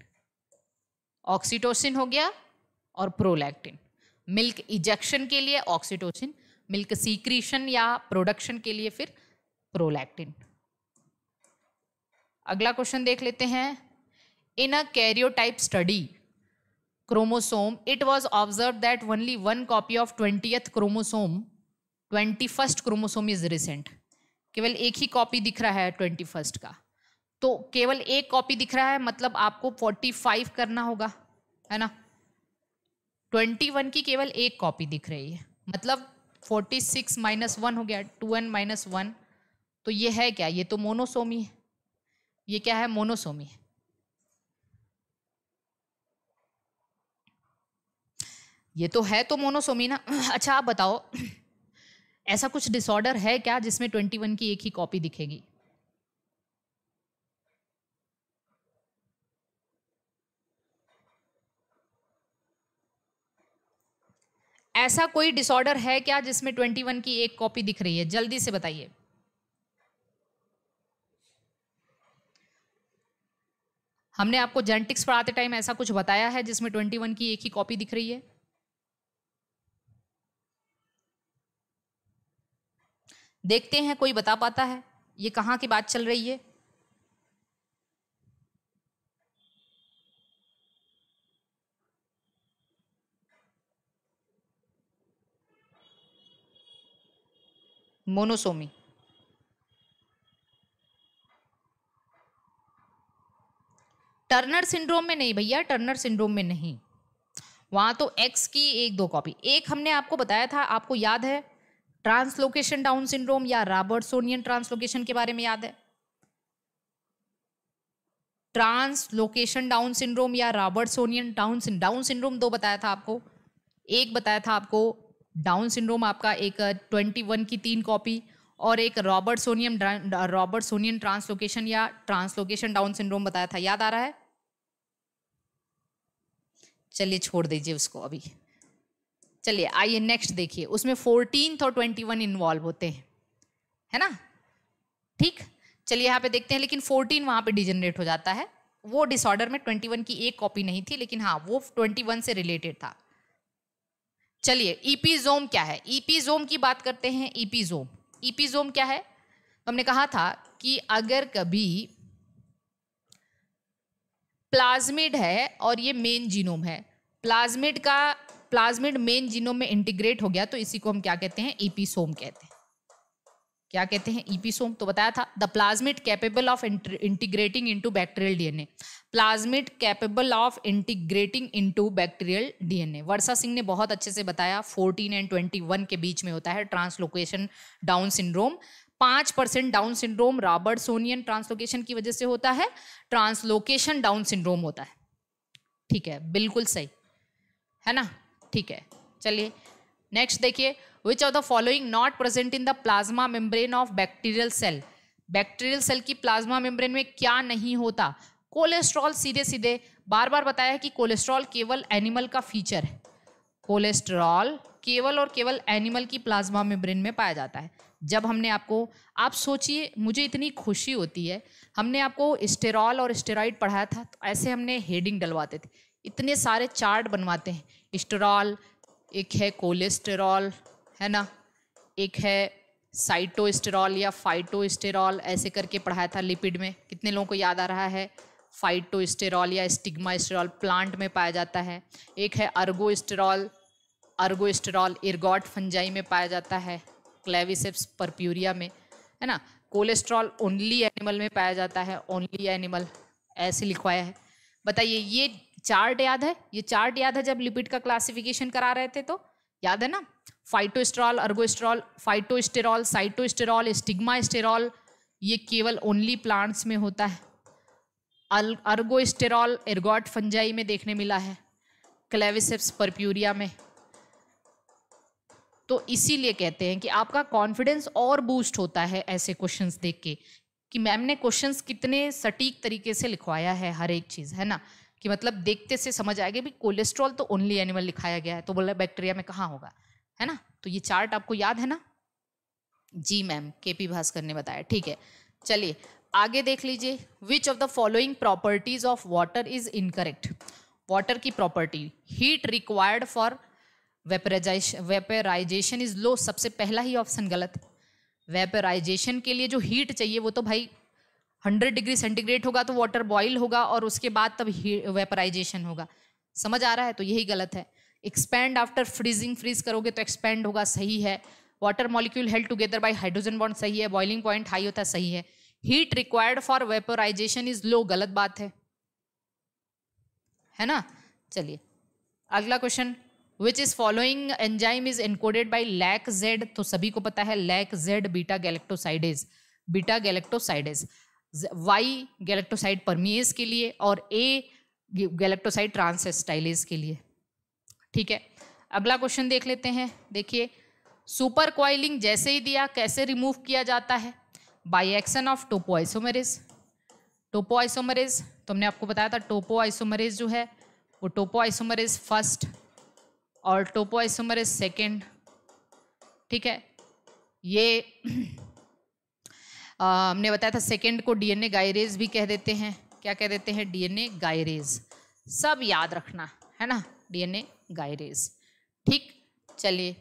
ऑक्सीटोसिन हो गया और प्रोलैक्टिन मिल्क इजेक्शन के लिए ऑक्सीटोसिन मिल्क सीक्रीशन या प्रोडक्शन के लिए फिर प्रोलैक्टिन अगला क्वेश्चन देख लेते हैं in a karyotype study chromosome it was observe that only one copy of twentieth chromosome twenty first chromosome is recent केवल एक ही कॉपी दिख रहा है ट्वेंटी फर्स्ट का तो केवल एक कॉपी दिख रहा है मतलब आपको फोर्टी फाइव करना होगा है ना ट्वेंटी वन की केवल एक कॉपी दिख रही है मतलब फोर्टी सिक्स माइनस वन हो गया टू एन माइनस वन तो ये है क्या ये तो मोनोसोमी है ये क्या है मोनोसोमी ये तो है तो मोनोसोमी ना अच्छा आप बताओ ऐसा कुछ डिसऑर्डर है क्या जिसमें ट्वेंटी वन की एक ही कॉपी दिखेगी ऐसा कोई डिसऑर्डर है क्या जिसमें ट्वेंटी वन की एक कॉपी दिख रही है जल्दी से बताइए हमने आपको जेनेटिक्स पढ़ाते टाइम ऐसा कुछ बताया है जिसमें ट्वेंटी वन की एक ही कॉपी दिख रही है देखते हैं कोई बता पाता है ये कहाँ की बात चल रही है मोनोसोमी टर्नर सिंड्रोम में नहीं भैया टर्नर सिंड्रोम में नहीं वहां तो एक्स की एक दो कॉपी एक हमने आपको बताया था आपको याद है ट्रांसलोकेशन डाउन सिंड्रोम या रॉबर्टसोनियन ट्रांसलोकेशन के बारे में याद है ट्रांसलोकेशन डाउन सिंड्रोम या रॉबर्टसोनियन डाउन डाउन सिंड्रोम दो बताया था आपको एक बताया था आपको डाउन सिंड्रोम आपका एक ट्वेंटी वन की तीन कॉपी और एक रॉबर्टसोनियम रॉबर्टसोनियन ट्रांसलोकेशन या ट्रांसलोकेशन डाउन सिंड्रोम बताया था याद आ रहा है चलिए छोड़ दीजिए उसको अभी चलिए आइए नेक्स्ट देखिए उसमें फोर्टीन और ट्वेंटी वन इन्वॉल्व होते हैं है ना ठीक चलिए यहाँ पे देखते हैं लेकिन फोर्टीन वहाँ पे डिजेनरेट हो जाता है वो डिसऑर्डर में ट्वेंटी वन की एक कॉपी नहीं थी लेकिन हाँ वो ट्वेंटी वन से रिलेटेड था चलिए ईपीजोम क्या है ईपीजोम की बात करते हैं ईपीजोम ईपीजोम क्या है हमने कहा था कि अगर कभी प्लाज्मिड है और ये मेन जीनोम है प्लाज्मिड का प्लाज्मिड मेन जीनोम में इंटीग्रेट हो गया तो इसी को हम क्या कहते हैं ईपीसोम कहते हैं क्या कहते हैं ईपीसोम तो बताया था the plasmid capable of integrating into bacterial DNA plasmid capable of integrating into bacterial DNA Varsha Singh ने बहुत अच्छे से बताया 14 एंड 21 के बीच में होता है ट्रांसलोकेशन डाउन सिंड्रोम पाँच percent down syndrome Robertsonian translocation की वजह से होता है ट्रांसलोकेशन डाउन सिंड्रोम होता है ठीक है बिल्कुल सही है ना ठीक है चलिए नेक्स्ट देखिए which of the following not present in the plasma membrane of bacterial cell bacterial cell की प्लाज्मा मेम्ब्रेन में क्या नहीं होता कोलेस्ट्रॉल सीधे सीधे बार बार बताया कि कोलेस्ट्रॉल केवल एनिमल का फीचर है कोलेस्ट्रॉल केवल और केवल एनिमल की प्लाज्मा मेम्ब्रेन में पाया जाता है जब हमने आपको आप सोचिए मुझे इतनी खुशी होती है हमने आपको स्टेरॉल और स्टेरॉइड पढ़ाया था तो ऐसे हमने हेडिंग डलवाते थे इतने सारे चार्ट बनवाते हैं इस्टरॉल एक है कोलेस्टेरॉल है ना एक है साइटोस्टेरॉल या फाइटोस्टेरॉल ऐसे करके पढ़ाया था लिपिड में कितने लोगों को याद आ रहा है फाइटोस्टेरॉल या स्टेरॉल प्लांट में पाया जाता है एक है अर्गोस्टेरॉल अर्गोस्टेरॉल इर्गॉट फंजाई में पाया जाता है क्लेविसेप्स परप्यूरिया में है ना कोलेस्ट्रॉल ओनली एनिमल में पाया जाता है ओनली एनिमल ऐसे लिखवाया है बताइए ये चार्ट याद है ये चार्ट याद है जब लिपिड का क्लासिफिकेशन करा रहे थे तो याद है ना फाइटोस्टेरॉल अर्गोस्टेरॉल फाइटोस्टेरॉल साइटोस्टेरॉल स्टिग्मास्टेरॉल ये केवल ओनली प्लांट्स में होता है अर्गोस्टेरॉल एर्गोट फंजाई में देखने मिला है क्लेविसेप्स परप्यूरिया में तो इसीलिए कहते हैं कि आपका कॉन्फिडेंस और बूस्ट होता है ऐसे क्वेश्चंस देख के कि मैम ने क्वेश्चंस कितने सटीक तरीके से लिखवाया है हर एक चीज़ है ना कि मतलब देखते से समझ आएगा भी कोलेस्ट्रॉल तो ओनली एनिमल लिखाया गया है तो बोला बैक्टीरिया में कहाँ होगा है ना तो ये चार्ट आपको याद है ना जी मैम के पी भास्कर ने बताया ठीक है चलिए आगे देख लीजिए which of the following properties of water is incorrect water की property heat required for vaporization vaporization is low सबसे पहला ही ऑप्शन गलत वेपराइजेशन के लिए जो हीट चाहिए वो तो भाई 100 डिग्री सेंटीग्रेड होगा तो वाटर बॉईल होगा और उसके बाद तब वेपराइजेशन होगा समझ आ रहा है तो यही गलत है एक्सपेंड आफ्टर फ्रीजिंग फ्रीज करोगे तो एक्सपेंड होगा सही है water molecule held together by hydrogen bond सही है बॉइलिंग पॉइंट हाई होता सही है heat required for vaporization is low गलत बात है है ना चलिए अगला question which is following enzyme is encoded by lac Z तो सभी को पता है lac Z beta galactosidase beta galactosidase Y galactoside permease के लिए और ए गैलेक्टोसाइड ट्रांसस्टाइलेज के लिए ठीक है अगला क्वेश्चन देख लेते हैं देखिए सुपर क्वाइलिंग जैसे ही दिया कैसे रिमूव किया जाता है by action of topoisomerase topoisomerase तो हमने आपको बताया था टोपो आइसोमरेज जो है वो टोपो आइसोमरेज फर्स्ट और टोपो आइसोमरेज सेकेंड ठीक है ये हमने बताया था सेकेंड को डीएनए गायरेज भी कह देते हैं क्या कह देते हैं डीएनए गायरेज सब याद रखना है ना डीएनए गायरेज ठीक चलिए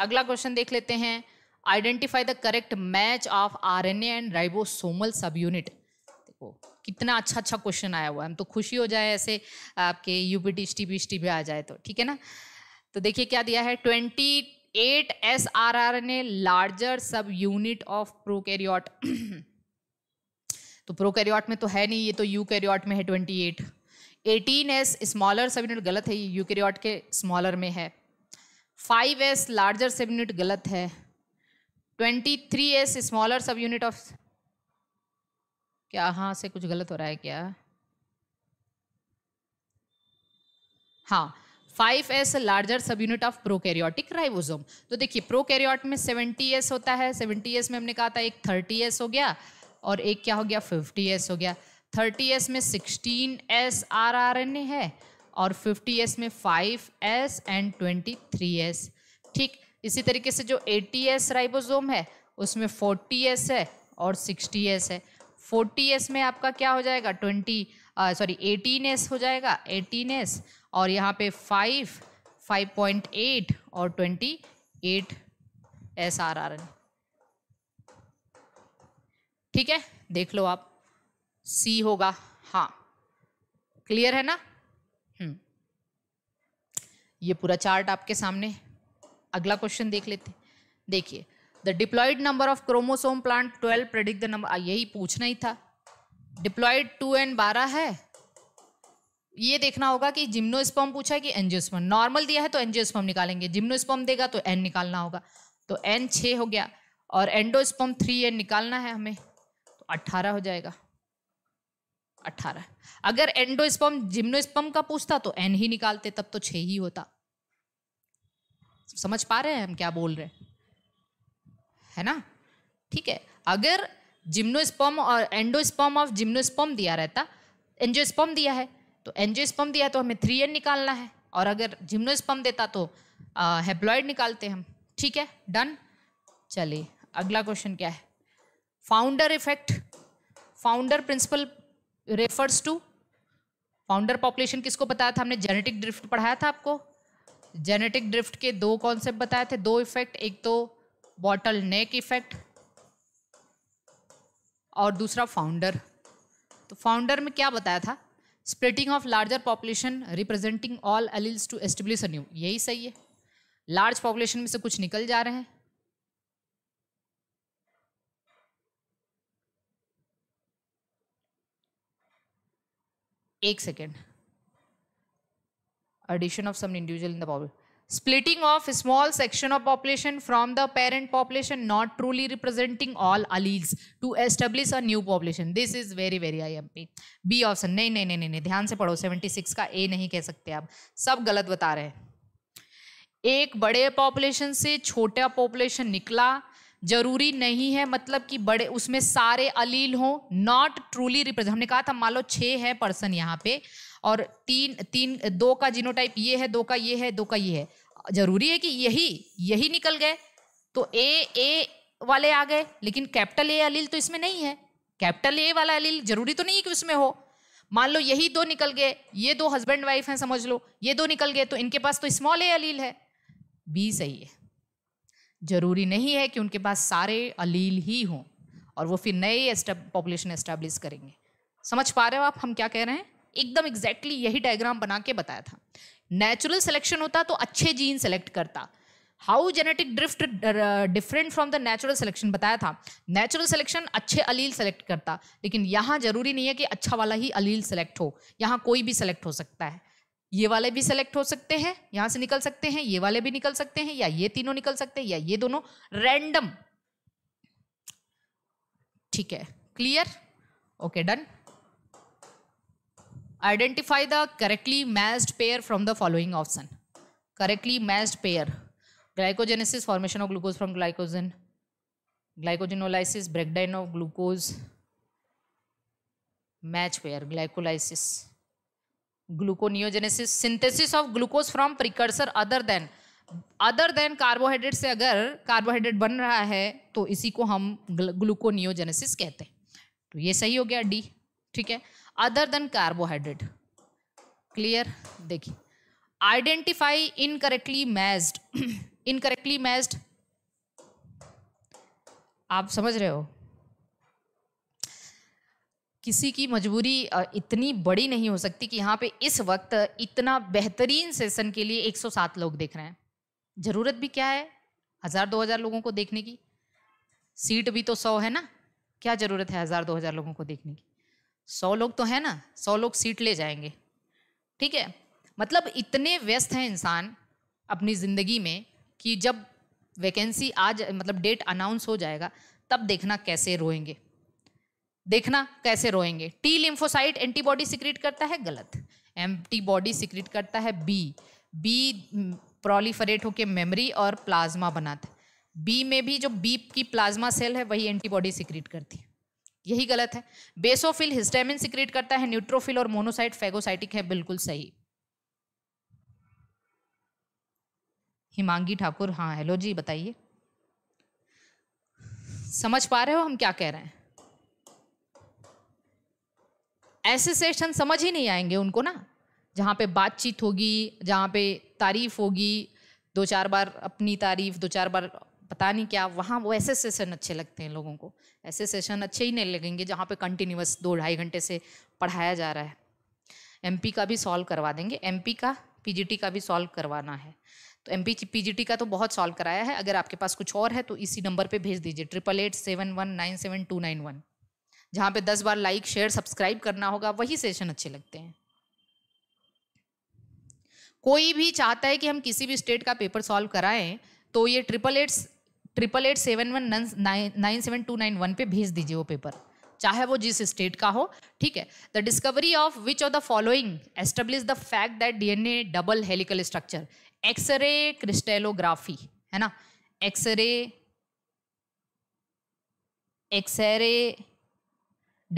अगला क्वेश्चन देख लेते हैं identify the correct match of RNA and ribosomal subunit देखो कितना अच्छा अच्छा क्वेश्चन आया हुआ है हम तो खुशी हो जाए ऐसे आपके U P T S T भी आ जाए तो ठीक है ना तो देखिए क्या दिया है twenty eight S R R N A larger subunit of prokaryote तो प्रोकैरियोट में तो है नहीं ये तो यूकैरियोट में है twenty eight eighteen S smaller subunit गलत है ये यूकैरियोट के स्मॉलर में है five S larger subunit गलत है twenty three S smaller subunit of क्या हाँ से कुछ गलत हो रहा है क्या हाँ five S larger subunit of prokaryotic ribosome तो देखिए प्रोकैरियोट में सेवेंटी एस होता है सेवेंटी एस में हमने कहा था एक थर्टी एस हो गया और एक क्या हो गया फिफ्टी एस हो गया थर्टी एस में sixteen S R R N A है और फिफ्टी एस में five S and twenty three S ठीक इसी तरीके से जो एटी एस राइबोसोम है उसमें फोर्टी एस है और सिक्सटी एस है फोर्टी एस में आपका क्या हो जाएगा ट्वेंटी सॉरी एटीन एस हो जाएगा एटीन एस और यहाँ पे फाइव फाइव पॉइंट एट और twenty eight S R R N ठीक है देख लो आप सी होगा हाँ क्लियर है ना हम्म। ये पूरा चार्ट आपके सामने अगला क्वेश्चन देख लेते देखिए the diploid number of chromosome plant twelve predict the number यही पूछना ही था डिप्लॉयड टू एंड बारह है ये देखना होगा कि जिम्नोस्पम पूछा है कि एनजियोस्पम नॉर्मल दिया है तो एनजियोस्पम निकालेंगे जिम्नोस्पम देगा तो एन निकालना होगा तो एन छः हो गया और एंडोस्पम थ्री एन निकालना है हमें तो अट्ठारह हो जाएगा अट्ठारह अगर एंडोस्पम जिम्नोस्पम का पूछता तो एन ही निकालते तब तो छ ही होता समझ पा रहे हैं हम क्या बोल रहे हैं है ना ठीक है अगर जिम्नोस्पर्म और एंडोस्पर्म ऑफ जिम्नोस्पर्म दिया रहता एंजियोस्पर्म दिया है तो एंजियोस्पर्म दिया तो हमें थ्री एन निकालना है और अगर जिम्नोस्पर्म देता तो हेप्लॉयड निकालते हम ठीक है डन चलिए अगला क्वेश्चन क्या है founder effect founder principle refers to founder population किसको बताया था हमने जेनेटिक ड्रिफ्ट पढ़ाया था आपको जेनेटिक ड्रिफ्ट के दो कॉन्सेप्ट बताए थे दो इफेक्ट एक तो बॉटल नेक इफेक्ट और दूसरा फाउंडर तो फाउंडर में क्या बताया था spreading of larger population representing all alleles to establish a new यही सही है लार्ज पॉपुलेशन में से कुछ निकल जा रहे हैं एक second addition of some individual in the population splitting off a small section of population from the parent population not truly representing all alleles to establish a new population this is very very imp b option नहीं नहीं नहीं नहीं ध्यान से पढ़ो 76 का a नहीं कह सकते आप सब गलत बता रहे हैं एक बड़े पॉपुलेशन से छोटा पॉपुलेशन निकला जरूरी नहीं है मतलब कि बड़े उसमें सारे अलील हों नॉट ट्रूली रिप्रेजेंट हमने कहा था मान लो छः है पर्सन यहाँ पे और तीन तीन दो का जीनोटाइप ये है दो का ये है दो का ये है जरूरी है कि यही यही निकल गए तो ए ए वाले आ गए लेकिन कैपिटल ए अलील तो इसमें नहीं है कैपिटल ए वाला अलील जरूरी तो नहीं है कि उसमें हो मान लो यही दो निकल गए ये दो हस्बैंड वाइफ हैं समझ लो ये दो निकल गए तो इनके पास तो स्मॉल ए अलील है बी सही है जरूरी नहीं है कि उनके पास सारे अलील ही हों और वो फिर नए पॉपुलेशन एस्टेब्लिश करेंगे समझ पा रहे हो आप हम क्या कह रहे हैं एकदम एग्जैक्टली यही डायग्राम बना के बताया था नेचुरल सिलेक्शन होता तो अच्छे जीन सेलेक्ट करता how genetic drift different from the natural selection बताया था नेचुरल सिलेक्शन अच्छे अलील सेलेक्ट करता लेकिन यहाँ जरूरी नहीं है कि अच्छा वाला ही अलील सेलेक्ट हो यहाँ कोई भी सेलेक्ट हो सकता है ये वाले भी सेलेक्ट हो सकते हैं यहाँ से निकल सकते हैं ये वाले भी निकल सकते हैं या ये तीनों निकल सकते हैं या ये दोनों रैंडम ठीक है clear okay done Identify the correctly matched pair from the following option. Correctly matched pair. Glycogenesis, formation of glucose from glycogen. Glycogenolysis, breakdown of glucose. Match pair, glycolysis. Gluconeogenesis, synthesis of glucose from precursor other than. Other than carbohydrate से अगर carbohydrate बन रहा है तो इसी को हम gluconeogenesis कहते हैं तो ये सही हो गया डी ठीक है अदर देन कार्बोहाइड्रेट क्लियर देखिए identify incorrectly matched incorrectly matched आप समझ रहे हो किसी की मजबूरी इतनी बड़ी नहीं हो सकती कि यहाँ पे इस वक्त इतना बेहतरीन सेशन के लिए 107 लोग देख रहे हैं ज़रूरत भी क्या है हज़ार दो हज़ार लोगों को देखने की सीट भी तो सौ है ना क्या ज़रूरत है हज़ार दो हज़ार लोगों को देखने की सौ लोग तो हैं ना सौ लोग सीट ले जाएंगे ठीक है मतलब इतने व्यस्त हैं इंसान अपनी ज़िंदगी में कि जब वैकेंसी आज मतलब डेट अनाउंस हो जाएगा तब देखना कैसे रोएंगे देखना कैसे रोएंगे टी लिम्फोसाइट एंटीबॉडी सिक्रिट करता है गलत एंटीबॉडी सिक्रिट करता है बी बी प्रोलीफरेट होकर मेमोरी और प्लाज्मा बनाता है बी में भी जो बी की प्लाज्मा सेल है वही एंटीबॉडी सिक्रिट करती है यही गलत है बेसोफिल हिस्टामिन सिक्रेट करता है न्यूट्रोफिल और मोनोसाइट फेगोसाइटिक है बिल्कुल सही हिमांगी ठाकुर हाँ हेलो जी बताइए समझ पा रहे हो हम क्या कह रहे हैं ऐसे सेशन समझ ही नहीं आएंगे उनको ना जहाँ पे बातचीत होगी जहाँ पे तारीफ होगी दो चार बार अपनी तारीफ दो चार बार पता नहीं क्या वहाँ वो ऐसे सेशन अच्छे लगते हैं लोगों को ऐसे सेशन अच्छे ही नहीं लगेंगे जहाँ पे कंटिन्यूस दो ढाई घंटे से पढ़ाया जा रहा है एमपी का भी सॉल्व करवा देंगे एमपी का पीजीटी का भी सॉल्व करवाना है तो एम पीजीटी का तो बहुत सॉल्व कराया है अगर आपके पास कुछ और है तो इसी नंबर पर भेज दीजिए triple eight seven one nine seven two nine one जहाँ पर दस बार लाइक शेयर सब्सक्राइब करना होगा वही सेशन अच्छे लगते हैं कोई भी चाहता है कि हम किसी भी स्टेट का पेपर सॉल्व कराएं तो ये triple eights triple eight seven one nine nine seven two nine one पे भेज दीजिए वो पेपर चाहे वो जिस स्टेट का हो ठीक है the discovery of which of the following establish the fact that DNA double helical structure X ray crystallography है ना एक्सरे एक्सरे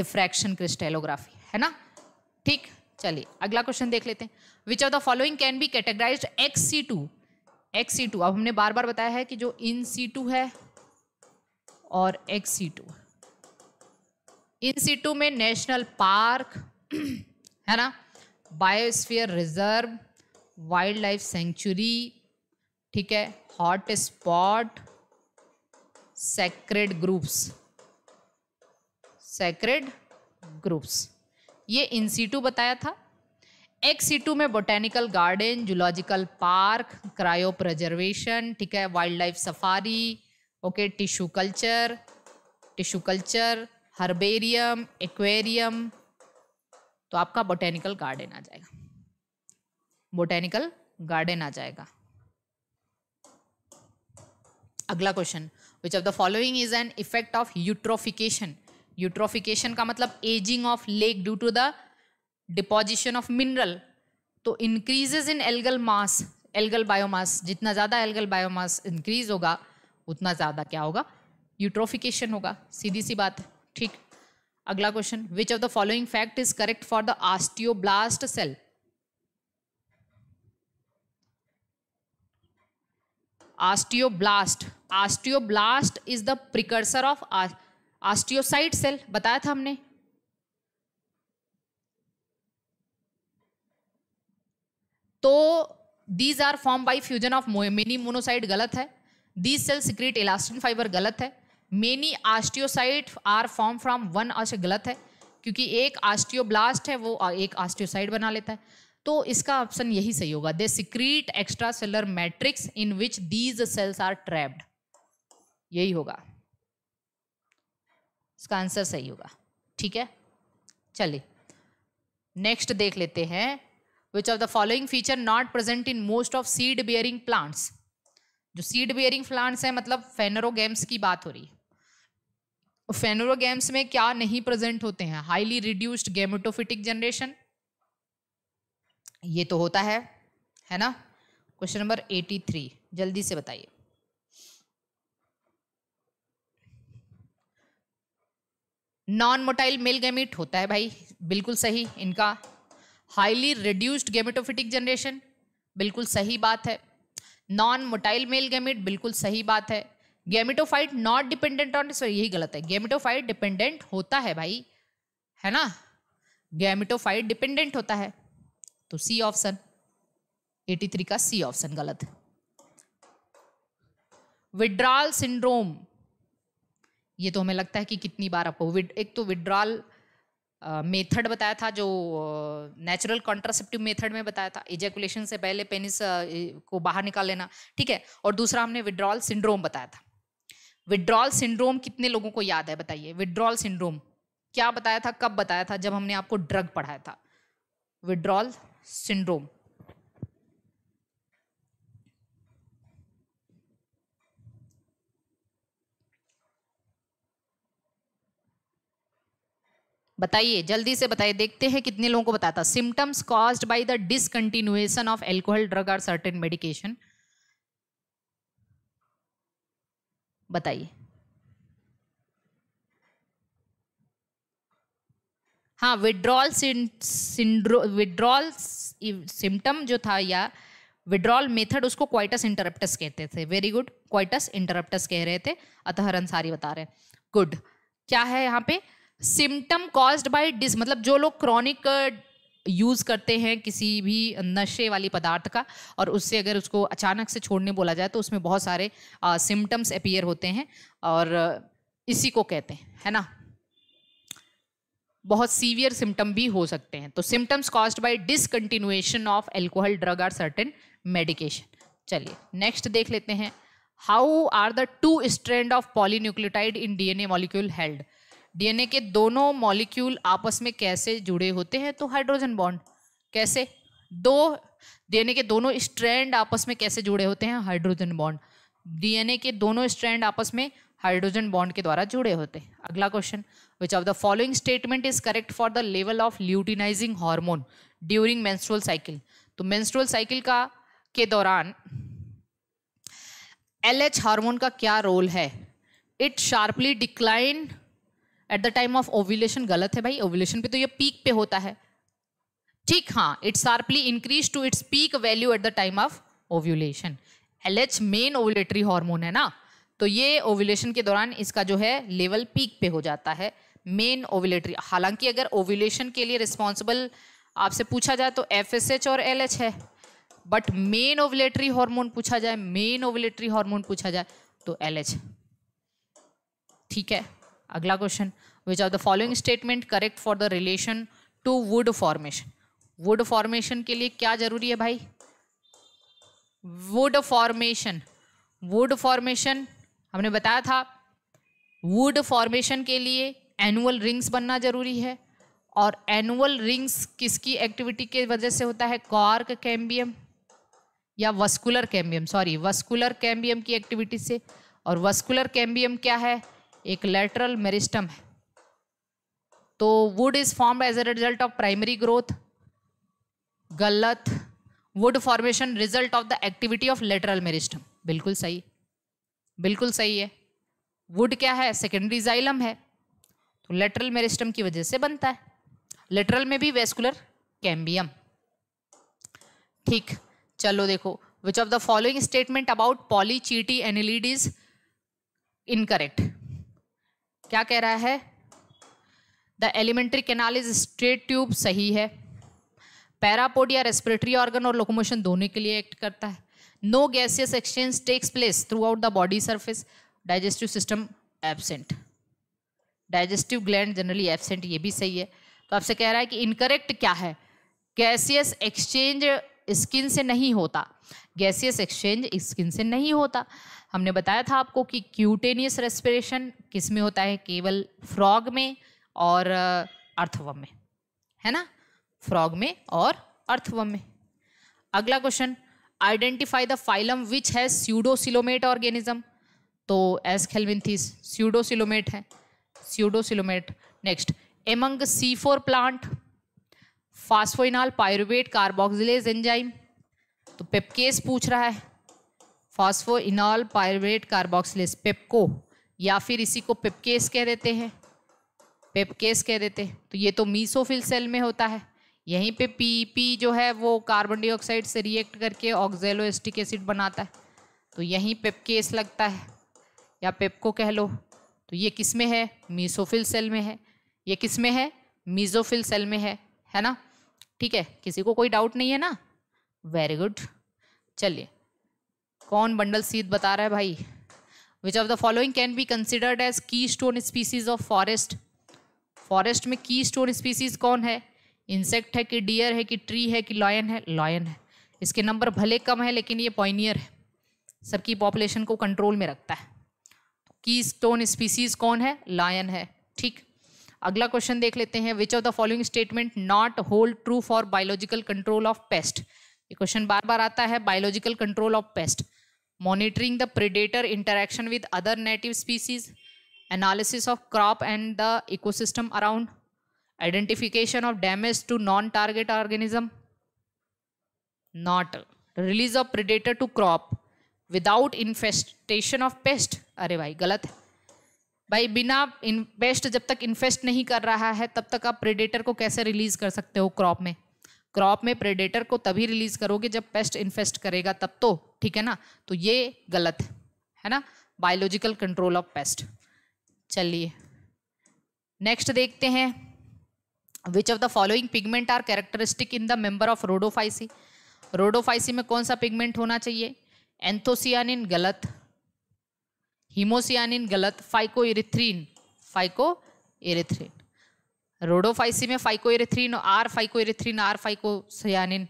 डिफ्रैक्शन क्रिस्टेलोग्राफी है ना ठीक चलिए अगला क्वेश्चन देख लेते हैं which of the following can be categorize ex situ ex situ अब हमने बार बार बताया है कि जो इन सी टू है और ex situ in situ में नेशनल पार्क है ना biosphere reserve wildlife sanctuary ठीक है hot spot sacred groups sacred groups ये टू बताया था एक सीटू में botanical garden zoological park cryopreservation ठीक है wildlife safari okay tissue culture tissue culture herbarium aquarium तो आपका बोटेनिकल गार्डन आ जाएगा बोटेनिकल गार्डन आ जाएगा अगला question which of the following is an effect of eutrophication eutrophication का मतलब ageing of lake due to the deposition of mineral तो increases in algal mass algal biomass जितना ज़्यादा एल्गल बायोमास इंक्रीज होगा उतना ज़्यादा क्या होगा यूट्रोफिकेशन होगा सीधी सी बात है ठीक अगला question which of the following fact is correct for the osteoblast cell osteoblast osteoblast is the precursor of osteocyte cell बताया था हमने तो these are form by fusion of many monocyte गलत है these cell secrete elastin fibre गलत है many osteocyte are form from one आश गलत है क्योंकि एक आस्टियोब्लास्ट है वो एक आस्टियोसाइट बना लेता है तो इसका ऑप्शन यही सही होगा they secrete extracellular matrix in which these cells are trapped यही होगा इसका आंसर सही होगा ठीक है चलिए नेक्स्ट देख लेते हैं which of the following feature not present in most of seed bearing plants जो सीड बियरिंग प्लांट्स हैं मतलब फेनरोगेम्स की बात हो रही है फेनरोगेम्स में क्या नहीं प्रेजेंट होते हैं हाईली रिड्यूस्ड गेमेटोफिटिक जनरेशन ये तो होता है है ना क्वेश्चन नंबर एटी थ्री जल्दी से बताइए नॉन मोटाइल मेल गैमिट होता है भाई बिल्कुल सही इनका हाईली रिड्यूस्ड गेमेटोफिटिक जनरेशन बिल्कुल सही बात है नॉन मोटाइल मेल गेमिट बिल्कुल सही बात है gametophyte not dependent on sorry यही गलत है गेमिटोफाइट डिपेंडेंट होता है भाई है ना गैमिटोफाइट डिपेंडेंट होता है तो सी ऑप्शन 83 का सी ऑप्शन गलत है विड्रॉल सिंड्रोम ये तो हमें लगता है कि कितनी बार आपको एक तो विड्रॉल मेथड uh, बताया था जो नेचुरल कॉन्ट्रासेप्टिव मेथड में बताया था इजेकुलेशन से पहले पेनिस uh, को बाहर निकाल लेना ठीक है और दूसरा हमने विड्रॉल सिंड्रोम बताया था विड्रॉल सिंड्रोम कितने लोगों को याद है बताइए विड्रॉल सिंड्रोम क्या बताया था कब बताया था जब हमने आपको ड्रग पढ़ाया था विड्रॉल सिंड्रोम बताइए जल्दी से बताइए देखते हैं कितने लोगों को बताता symptoms caused by the discontinuation of alcohol drug or certain medication बताइए हाँ विड्रॉल सिंड्रो विड्रॉल सिम्टम जो था या विड्रॉल मेथड उसको क्वाइटस इंटरप्टस कहते थे वेरी गुड क्वाइटस इंटरप्टस कह रहे थे अतः अंसारी बता रहे गुड क्या है यहाँ पे सिम्टम कॉज्ड बाय डिस मतलब जो लोग क्रॉनिक यूज़ uh, करते हैं किसी भी नशे वाली पदार्थ का और उससे अगर उसको अचानक से छोड़ने बोला जाए तो उसमें बहुत सारे सिम्टम्स uh, अपियर होते हैं और uh, इसी को कहते हैं है ना बहुत सीवियर सिम्टम भी हो सकते हैं तो symptoms caused by discontinuation of alcohol drug or certain medication चलिए नेक्स्ट देख लेते हैं how are the two strand of polynucleotide in DNA molecule held DNA के दोनों मॉलिक्यूल आपस में कैसे जुड़े होते हैं तो हाइड्रोजन बॉन्ड कैसे दो डीएनए के दोनों स्ट्रैंड आपस में कैसे जुड़े होते हैं हाइड्रोजन बॉन्ड डीएनए के दोनों स्ट्रैंड आपस में हाइड्रोजन बॉन्ड के द्वारा जुड़े होते हैं अगला question which of the following statement is correct for the level of luteinizing hormone during menstrual cycle तो मेंस्ट्रुअल साइकिल का के दौरान एलएच हार्मोन का क्या रोल है it sharply decline at the time of ovulation गलत है भाई ओव्यूलेशन पे तो ये पीक पे होता है ठीक हाँ it's sharply increase to its peak value at the time of ovulation L H main ovulatory hormone है ना तो ये ओव्यूलेशन के दौरान इसका जो है लेवल पीक पे हो जाता है मेन ओव्यूलेटरी हालांकि अगर ओव्यूलेशन के लिए रिस्पॉन्सिबल आपसे पूछा जाए तो एफ एस एच और एल एच है बट मेन ओवलेटरी हार्मोन पूछा जाए मेन ओवलेटरी हार्मोन पूछा जाए तो एल एच ठीक है अगला question which are the following statement correct for the relation to wood formation wood formation के लिए क्या जरूरी है भाई वुड फॉर्मेशन वुड फॉर्मेशन हमने बताया था वुड फॉर्मेशन के लिए एनुअल रिंग्स बनना जरूरी है और एनुअल रिंग्स किसकी एक्टिविटी के वजह से होता है कॉर्क कैम्बियम या vascular cambium sorry vascular cambium की एक्टिविटी से और वस्कुलर कैम्बियम क्या है एक लेटरल मेरिस्टम है तो wood is form as a result of primary growth गलत wood formation result of the activity of lateral meristem बिल्कुल सही बिल्कुल सही है वुड क्या है सेकेंडरी जाइलम है तो लेटरल मेरिस्टम की वजह से बनता है लेटरल में भी वेस्कुलर कैम्बियम ठीक चलो देखो which of the following statement about polychaete annelid is incorrect क्या कह रहा है the alimentary canal is straight tube सही है पैरापोड या रेस्पिरेटरी ऑर्गन और लोकोमोशन दोनों के लिए एक्ट करता है no gaseous exchange takes place throughout the body surface digestive system absent digestive gland generally absent ये भी सही है तो आपसे कह रहा है कि इनकरेक्ट क्या है गैसियस एक्सचेंज स्किन से नहीं होता गैसियस एक्सचेंज स्किन से नहीं होता हमने बताया था आपको कि क्यूटेनियस रेस्पिरेशन किस में होता है केवल फ्रॉग में और अर्थवम में है ना फ्रॉग में और अर्थवम में अगला question identify the phylum which है स्यूडोसिलोमेट ऑर्गेनिज्म तो एस खेलविंथिस स्यूडोसिलोमेट है pseudocoelomate next among C four plant phosphoenol pyruvate carboxylase enzyme तो पेपकेस पूछ रहा है फॉस्फोइनॉल पायरेट कार्बोक्सिलेस पेपको या फिर इसी को पेपकेस कह देते हैं पेपकेस कह देते हैं तो ये तो मीसोफिल सेल में होता है यहीं पे पी पी e जो है वो कार्बन डाइऑक्साइड से रिएक्ट करके ऑक्जेलोएस्टिक एसिड बनाता है तो यहीं पेपकेस लगता है या पेपको कह लो तो ये किस में है मीसोफिल सेल में है ये किस में है मीजोफिल सेल में है है ना ठीक है किसी को कोई डाउट नहीं है ना वेरी गुड चलिए कौन बंडल सीध बता रहा है भाई which of the following can be considered as keystone species of forest forest में की स्टोन स्पीसीज कौन है इंसेक्ट है कि डियर है कि ट्री है कि लॉयन है लॉयन है इसके नंबर भले कम है लेकिन ये पॉइनियर है सबकी पॉपुलेशन को कंट्रोल में रखता है की स्टोन स्पीसीज कौन है लायन है ठीक अगला क्वेश्चन देख लेते हैं which of the following statement not hold true for biological control of pest ये क्वेश्चन बार बार आता है biological control of pest monitoring the predator interaction with other native species, analysis of crop and the ecosystem around, identification of damage to non-target organism, not release of predator to crop without infestation of pest अरे भाई गलत है भाई बिना इन paste जब तक इन्फेस्ट नहीं कर रहा है तब तक आप प्रेडेटर को कैसे रिलीज कर सकते हो क्रॉप में क्रॉप में प्रेडेटर को तभी रिलीज करोगे जब पेस्ट इन्फेस्ट करेगा तब तो ठीक है ना तो ये गलत है ना बायोलॉजिकल कंट्रोल ऑफ पेस्ट चलिए नेक्स्ट देखते हैं which of the following pigment are characteristic in the member of rhodophyceae rhodophyceae में कौन सा पिगमेंट होना चाहिए एंथोसियानिन गलत हीमोसियानिन गलत phycoerythrin phycoerythrin rhodophyceae में एरेथ्रीन आर एरेथ्रीन आर फाइकोसयानिन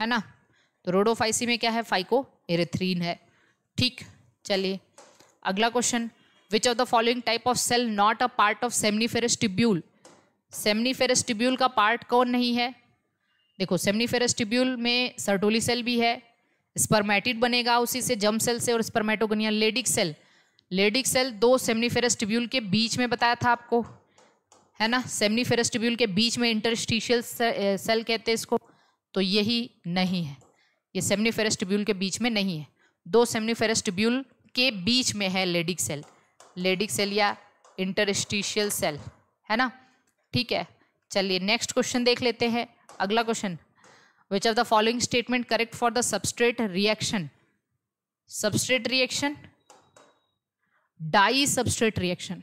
है ना तो रोडोफाइसी में क्या है फाइको एरेथ्रीन है ठीक चलिए अगला question which of the following type of cell not a part of seminiferous tubule seminiferous tubule का पार्ट कौन नहीं है देखो सेमनीफेरस टिब्यूल में सर्टोली सेल भी है स्पर्मेटिड बनेगा उसी से जम सेल से और spermatogonia Leydig cell Leydig cell दो सेमनीफेरस टिब्यूल के बीच में बताया था आपको है ना सेमनी फेरेस्टिब्यूल के बीच में इंटरस्टिशियल सेल कहते हैं इसको तो यही नहीं है ये सेमनी फेरेस्टिब्यूल के बीच में नहीं है दो सेमनी फेरेस्टिब्यूल के बीच में है लेडिक सेल लेडिक सेल या इंटरस्टिशियल सेल है ना ठीक है चलिए नेक्स्ट क्वेश्चन देख लेते हैं अगला question which of the following statement correct for the substrate reaction substrate reaction di substrate reaction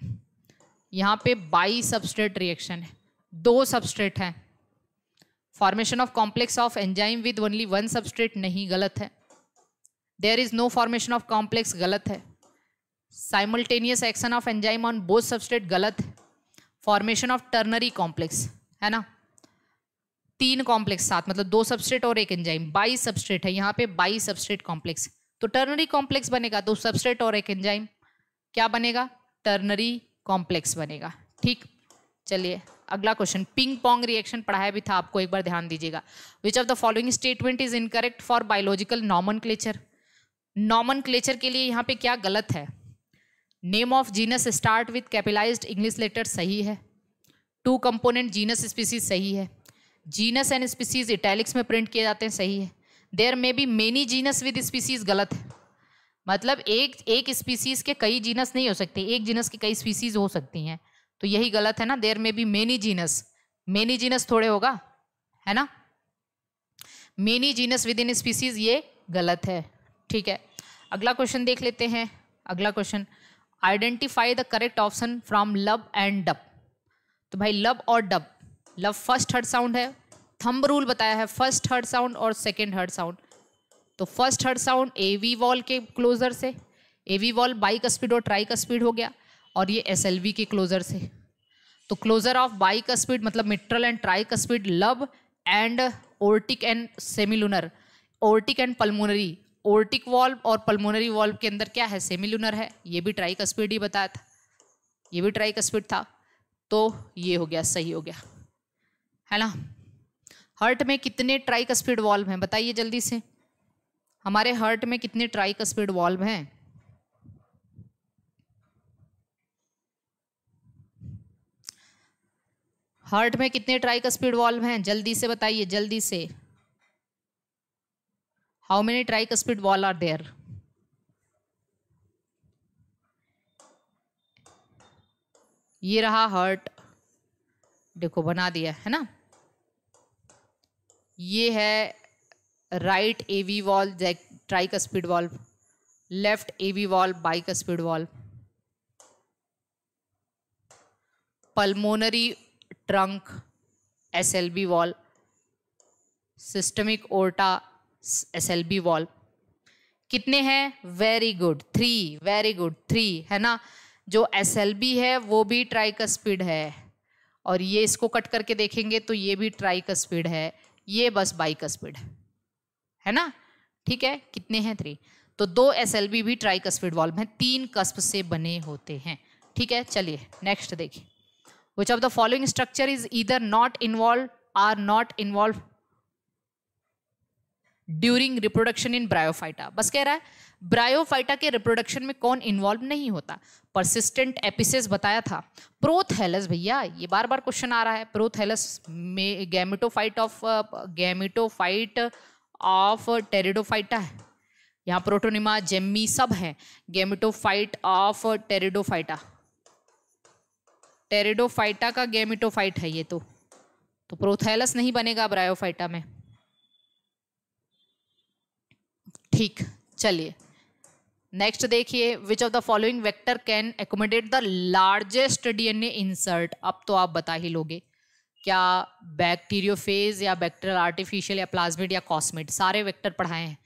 यहाँ पे बाई सबस्ट्रेट रिएक्शन है दो सबस्ट्रेट हैं formation of complex of enzyme with only one substrate नहीं गलत है there is no formation of complex गलत है simultaneous action of enzyme on both substrate गलत है फॉर्मेशन ऑफ टर्नरी कॉम्प्लेक्स है ना तीन कॉम्प्लेक्स साथ मतलब दो सबस्ट्रेट और एक एंजाइम बाई सबस्ट्रेट है यहाँ पे बाई सबस्ट्रेट कॉम्प्लेक्स तो टर्नरी कॉम्प्लेक्स बनेगा दो तो सबस्ट्रेट और एक एंजाइम क्या बनेगा टर्नरी कॉम्प्लेक्स बनेगा ठीक चलिए अगला क्वेश्चन पिंग पोंग रिएक्शन पढ़ाया भी था आपको एक बार ध्यान दीजिएगा which of the following statement is incorrect for biological nomenclature nomenclature के लिए यहाँ पे क्या गलत है name of genus start with capitalize English letter सही है टू कंपोनेंट जीनस स्पीसीज सही है जीनस एंड स्पीसीज इटैलिक्स में प्रिंट किए जाते हैं सही है there may be many genus with species गलत है मतलब एक एक स्पीसीज के कई जीनस नहीं हो सकते एक जीनस के कई स्पीसीज हो सकती हैं तो यही गलत है ना देर में भी मेनी जीनस मेनी जीनस थोड़े होगा है ना many genus within species ये गलत है ठीक है अगला क्वेश्चन देख लेते हैं अगला question identify the correct option from lub and dub तो भाई लव और dub lub first heard sound है थंब रूल बताया है फर्स्ट हर्ड साउंड और सेकेंड हर्ड साउंड तो first heard sound A V valve के क्लोजर से A V valve bicuspid और का स्पीड हो गया और ये एस एल वी के क्लोजर से तो क्लोजर ऑफ बाइक स्पीड मतलब मिट्रल एंड का स्पीड lub and aortic and semilunar aortic and pulmonary aortic valve और पल्मोनरी वॉल्व के अंदर क्या है सेमिलुनर है ये भी का स्पीड ही बताया था ये भी ट्राइक स्पीड था तो ये हो गया सही हो गया है ना हर्ट में कितने ट्राइक स्पीड वॉल्व हैं बताइए जल्दी से हमारे हर्ट में कितने ट्राइक स्पीड वॉल्व हैं हर्ट में कितने स्पीड वॉल्व हैं जल्दी से बताइए जल्दी से how many tricuspid valve are there ये रहा हर्ट देखो बना दिया है ना ये है राइट ए वी वॉल जैक ट्राई का speed valve left A V valve का speed valve pulmonary trunk S L V valve systemic aorta S L V valve कितने हैं very good three very good three है ना जो S L B है वो भी ट्राई का स्पीड है और ये इसको कट करके देखेंगे तो ये भी ट्राई का स्पीड है ये बस बाई का स्पीड है है ना ठीक है कितने हैं थ्री तो दो एस एल बी भी ट्राई कस्पिड वॉल्व हैं तीन कस्प से बने होते हैं ठीक है चलिए नेक्स्ट देखिए which of the following structure is either not involve or not involve during reproduction in bryophyta बस कह रहा है ब्रायोफाइटा के रिप्रोडक्शन में कौन इन्वॉल्व नहीं होता परसिस्टेंट एपिसेस बताया था प्रोथेलस भैया ये बार बार क्वेश्चन आ रहा है प्रोथेलस में gametophyte of gametophyte of pteridophyta है यहाँ प्रोटोनिमा जेमी सब है गेमिटोफाइट ऑफ टेरिडोफाइटा टेरिडोफाइटा का गेमिटोफाइट है ये तो तो प्रोथैलस नहीं बनेगा ब्रायोफाइटा में ठीक चलिए नेक्स्ट देखिए which of the following vector can accommodate the largest DNA insert अब तो आप बता ही लोगे क्या बैक्टीरियोफेज या बैक्टीरियल आर्टिफिशियल या प्लाज्मिड या कॉस्मिड सारे वेक्टर पढ़ाए हैं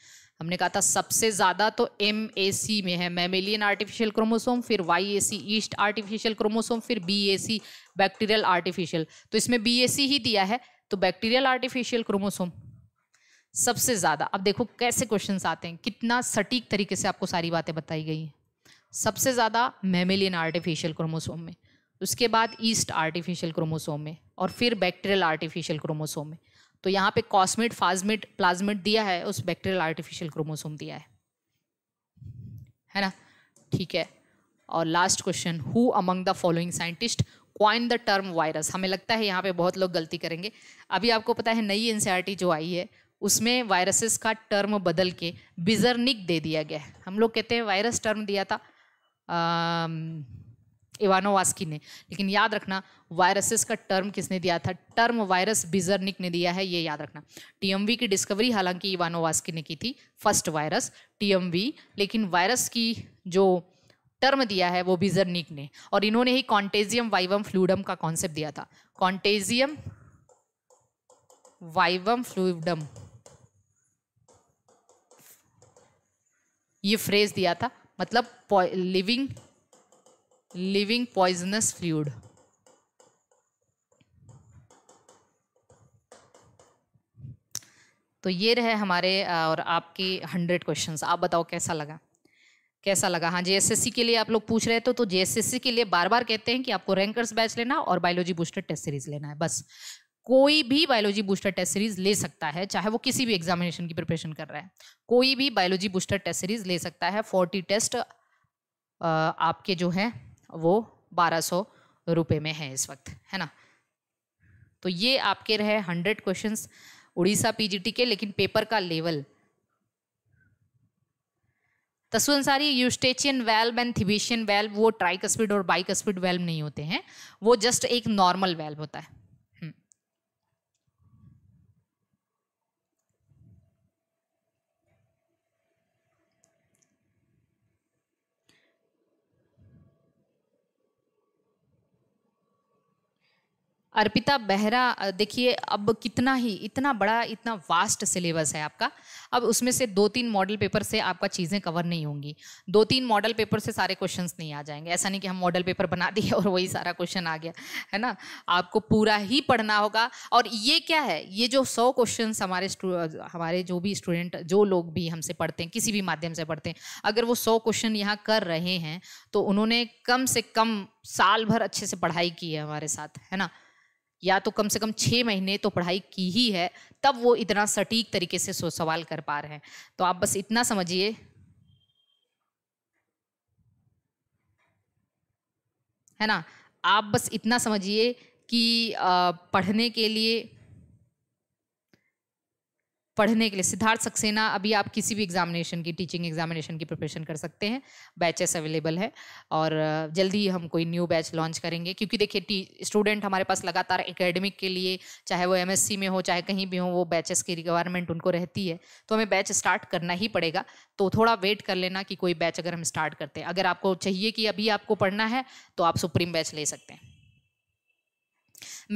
हमने कहा था सबसे ज़्यादा तो एम ए सी में है मेमिलियन आर्टिफिशियल क्रोमोसोम फिर Y A C yeast artificial chromosome फिर B A C bacterial artificial तो इसमें बी ए सी ही दिया है तो बैक्टीरियल आर्टिफिशियल क्रोमोसोम सबसे ज़्यादा अब देखो कैसे क्वेश्चन आते हैं कितना सटीक तरीके से आपको सारी बातें बताई गई हैं सबसे ज़्यादा मेमिलियन आर्टिफिशियल क्रोमोसोम में उसके बाद ईस्ट आर्टिफिशियल क्रोमोसोम में और फिर बैक्टीरियल आर्टिफिशियल क्रोमोसोम में तो यहाँ पे कॉस्मिट फाजमिट प्लाज्मिट दिया है उस बैक्टीरियल आर्टिफिशियल क्रोमोसोम दिया है है ना ठीक है और last question who among the following scientist coined the term virus हमें लगता है यहाँ पे बहुत लोग गलती करेंगे अभी आपको पता है नई एन e जो आई है उसमें वायरसेस का टर्म बदल के बिजरनिक दे दिया गया है हम लोग कहते हैं वायरस टर्म दिया था आ, इवानोवास्की ने लेकिन याद रखना वायरसेस का टर्म किसने दिया था टर्म वायरस बिजरनिक ने दिया है ये याद रखना टीएमवी की डिस्कवरी हालांकि इवानोवास्की ने की थी फर्स्ट वायरस टीएमवी लेकिन वायरस की जो टर्म दिया है वो बिजरनिक ने और इन्होंने ही कॉन्टेजियम वाइवम फ्लूडम का कॉन्सेप्ट दिया था कॉन्टेजियम वाइवम फ्लूडम ये फ्रेज दिया था मतलब लिविंग लिविंग पॉइजनस फ्लूड तो ये रहे हमारे और आपके हंड्रेड क्वेश्चंस आप बताओ कैसा लगा कैसा लगा हाँ जेएसएससी के लिए आप लोग पूछ रहे थे तो जेएसएससी के लिए बार बार कहते हैं कि आपको रैंकर्स बैच लेना और बायोलॉजी बूस्टर टेस्ट सीरीज लेना है बस कोई भी बायोलॉजी बूस्टर टेस्ट सीरीज ले सकता है चाहे वो किसी भी एग्जामिनेशन की प्रिपरेशन कर रहा है कोई भी बायोलॉजी बूस्टर टेस्ट सीरीज ले सकता है फोर्टी टेस्ट आपके जो है वो बारह सौ रुपये में है इस वक्त है ना तो ये आपके रहे हंड्रेड क्वेश्चंस उड़ीसा पीजीटी के लेकिन पेपर का लेवल तस्व Ansari Eustachian valve and Thebesian valve वो ट्राइकस्पिड और बाइकस्पिड वेल्व नहीं होते हैं वो जस्ट एक नॉर्मल वेल्ब होता है अर्पिता बहरा देखिए अब कितना ही इतना बड़ा इतना वास्ट सिलेबस है आपका अब उसमें से दो तीन मॉडल पेपर से आपका चीज़ें कवर नहीं होंगी दो तीन मॉडल पेपर से सारे क्वेश्चंस नहीं आ जाएंगे ऐसा नहीं कि हम मॉडल पेपर बना दिए और वही सारा क्वेश्चन आ गया है ना आपको पूरा ही पढ़ना होगा और ये क्या है ये जो सौ क्वेश्चन हमारे हमारे जो भी स्टूडेंट जो लोग भी हमसे पढ़ते हैं किसी भी माध्यम से पढ़ते हैं अगर वो सौ क्वेश्चन यहाँ कर रहे हैं तो उन्होंने कम से कम साल भर अच्छे से पढ़ाई की है हमारे साथ है ना या तो कम से कम छः महीने तो पढ़ाई की ही है तब वो इतना सटीक तरीके से सवाल कर पा रहे हैं तो आप बस इतना समझिए है ना आप बस इतना समझिए कि पढ़ने के लिए पढ़ने के लिए सिद्धार्थ सक्सेना अभी आप किसी भी एग्जामिनेशन की टीचिंग एग्जामिनेशन की प्रिपरेशन कर सकते हैं बैचेस अवेलेबल है और जल्दी ही हम कोई न्यू बैच लॉन्च करेंगे क्योंकि देखिए स्टूडेंट हमारे पास लगातार एकेडमिक के लिए चाहे वो एमएससी में हो चाहे कहीं भी हो वो बैचेस की रिक्वायरमेंट उनको रहती है तो हमें बैच स्टार्ट करना ही पड़ेगा तो थोड़ा वेट कर लेना कि कोई बैच अगर हम स्टार्ट करते हैं अगर आपको चाहिए कि अभी आपको पढ़ना है तो आप सुप्रीम बैच ले सकते हैं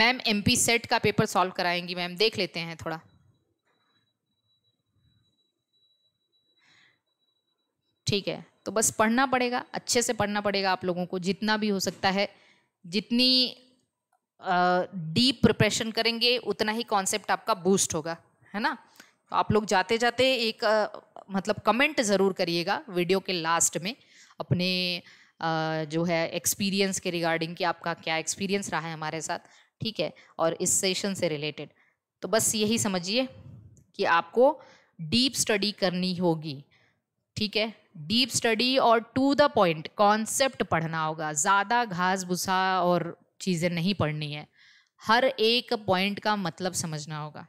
मैम एम सेट का पेपर सॉल्व कराएंगी मैम देख लेते हैं थोड़ा ठीक है तो बस पढ़ना पड़ेगा अच्छे से पढ़ना पड़ेगा आप लोगों को जितना भी हो सकता है जितनी डीप प्रिपरेशन करेंगे उतना ही कॉन्सेप्ट आपका बूस्ट होगा है ना तो आप लोग जाते जाते एक आ, मतलब कमेंट ज़रूर करिएगा वीडियो के लास्ट में अपने आ, जो है एक्सपीरियंस के रिगार्डिंग कि आपका क्या एक्सपीरियंस रहा है हमारे साथ ठीक है और इस सेशन से रिलेटेड तो बस यही समझिए कि आपको डीप स्टडी करनी होगी ठीक है डीप स्टडी और टू द पॉइंट कॉन्सेप्ट पढ़ना होगा ज़्यादा घास भूसा और चीज़ें नहीं पढ़नी है हर एक पॉइंट का मतलब समझना होगा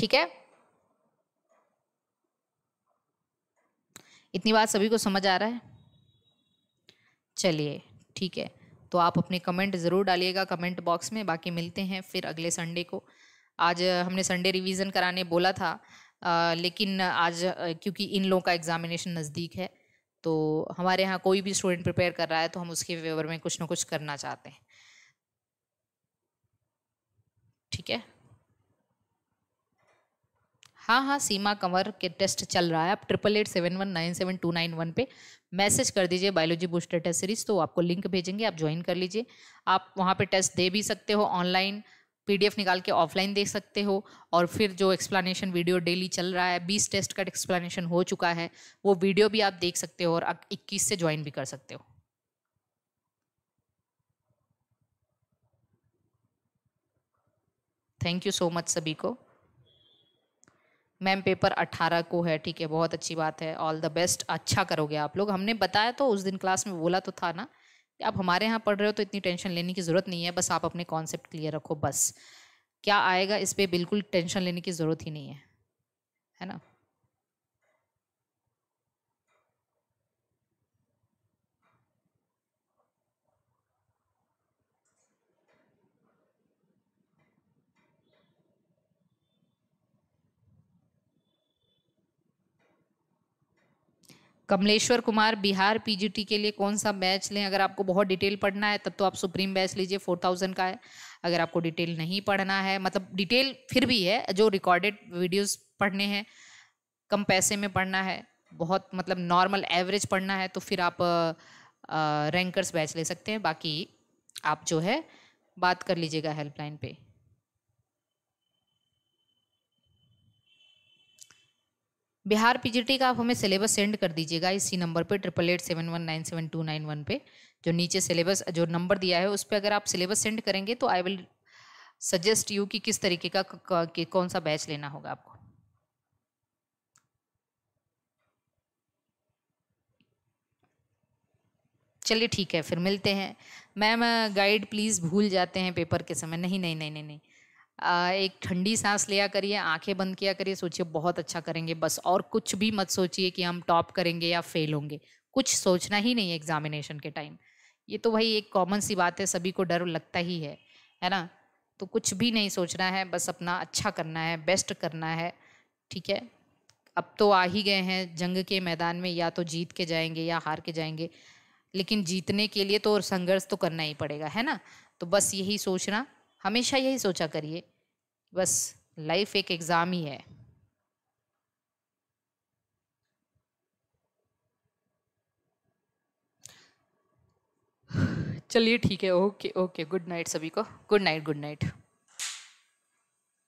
ठीक है इतनी बात सभी को समझ आ रहा है चलिए ठीक है तो आप अपने कमेंट ज़रूर डालिएगा कमेंट बॉक्स में बाकी मिलते हैं फिर अगले संडे को आज हमने संडे रिवीजन कराने बोला था आ, लेकिन आज क्योंकि इन लोगों का एग्ज़ामिनेशन नज़दीक है तो हमारे यहाँ कोई भी स्टूडेंट प्रिपेयर कर रहा है तो हम उसके फेवर में कुछ ना कुछ करना चाहते हैं ठीक है हाँ हाँ सीमा कंवर के टेस्ट चल रहा है आप triple eight seven one nine seven two nine one पे मैसेज कर दीजिए बायोलॉजी बूस्टर टेस्ट सीरीज़ तो आपको लिंक भेजेंगे आप ज्वाइन कर लीजिए आप वहाँ पे टेस्ट दे भी सकते हो ऑनलाइन पीडीएफ निकाल के ऑफलाइन देख सकते हो और फिर जो एक्सप्लेनेशन वीडियो डेली चल रहा है बीस टेस्ट का एक्सप्लानशन हो चुका है वो वीडियो भी आप देख सकते हो और इक्कीस से ज्वाइन भी कर सकते हो थैंक यू सो मच सभी को मैम पेपर 18 को है ठीक है बहुत अच्छी बात है ऑल द बेस्ट अच्छा करोगे आप लोग हमने बताया तो उस दिन क्लास में बोला तो था ना कि आप हमारे यहाँ पढ़ रहे हो तो इतनी टेंशन लेने की ज़रूरत नहीं है बस आप अपने कॉन्सेप्ट क्लियर रखो बस क्या आएगा इस पर बिल्कुल टेंशन लेने की ज़रूरत ही नहीं है है ना कमलेश्वर कुमार बिहार पीजीटी के लिए कौन सा बैच लें अगर आपको बहुत डिटेल पढ़ना है तब तो आप सुप्रीम बैच लीजिए फोर थाउजेंड का है अगर आपको डिटेल नहीं पढ़ना है मतलब डिटेल फिर भी है जो रिकॉर्डेड वीडियोस पढ़ने हैं कम पैसे में पढ़ना है बहुत मतलब नॉर्मल एवरेज पढ़ना है तो फिर आप रैंकर्स बैच ले सकते हैं बाकी आप जो है बात कर लीजिएगा हेल्पलाइन पर बिहार पीजीटी का आप हमें सिलेबस सेंड कर दीजिएगा इसी नंबर पे triple eight seven one nine seven two nine one पे जो नीचे सिलेबस जो नंबर दिया है उस पर अगर आप सिलेबस सेंड करेंगे तो आई विल सजेस्ट यू कि किस तरीके का कि कौन सा बैच लेना होगा आपको चलिए ठीक है फिर मिलते हैं मैम गाइड प्लीज़ भूल जाते हैं पेपर के समय नहीं नहीं नहीं नहीं नहीं एक ठंडी सांस लिया करिए आंखें बंद किया करिए सोचिए बहुत अच्छा करेंगे बस और कुछ भी मत सोचिए कि हम टॉप करेंगे या फेल होंगे कुछ सोचना ही नहीं है एग्जामिनेशन के टाइम ये तो भाई एक कॉमन सी बात है सभी को डर लगता ही है है ना तो कुछ भी नहीं सोचना है बस अपना अच्छा करना है बेस्ट करना है ठीक है अब तो आ ही गए हैं जंग के मैदान में या तो जीत के जाएंगे या हार के जाएंगे लेकिन जीतने के लिए तो संघर्ष तो करना ही पड़ेगा है ना तो बस यही सोचना हमेशा यही सोचा करिए बस लाइफ एक एग्ज़ाम ही है चलिए ठीक है ओके ओके गुड नाइट सभी को गुड नाइट गुड नाइट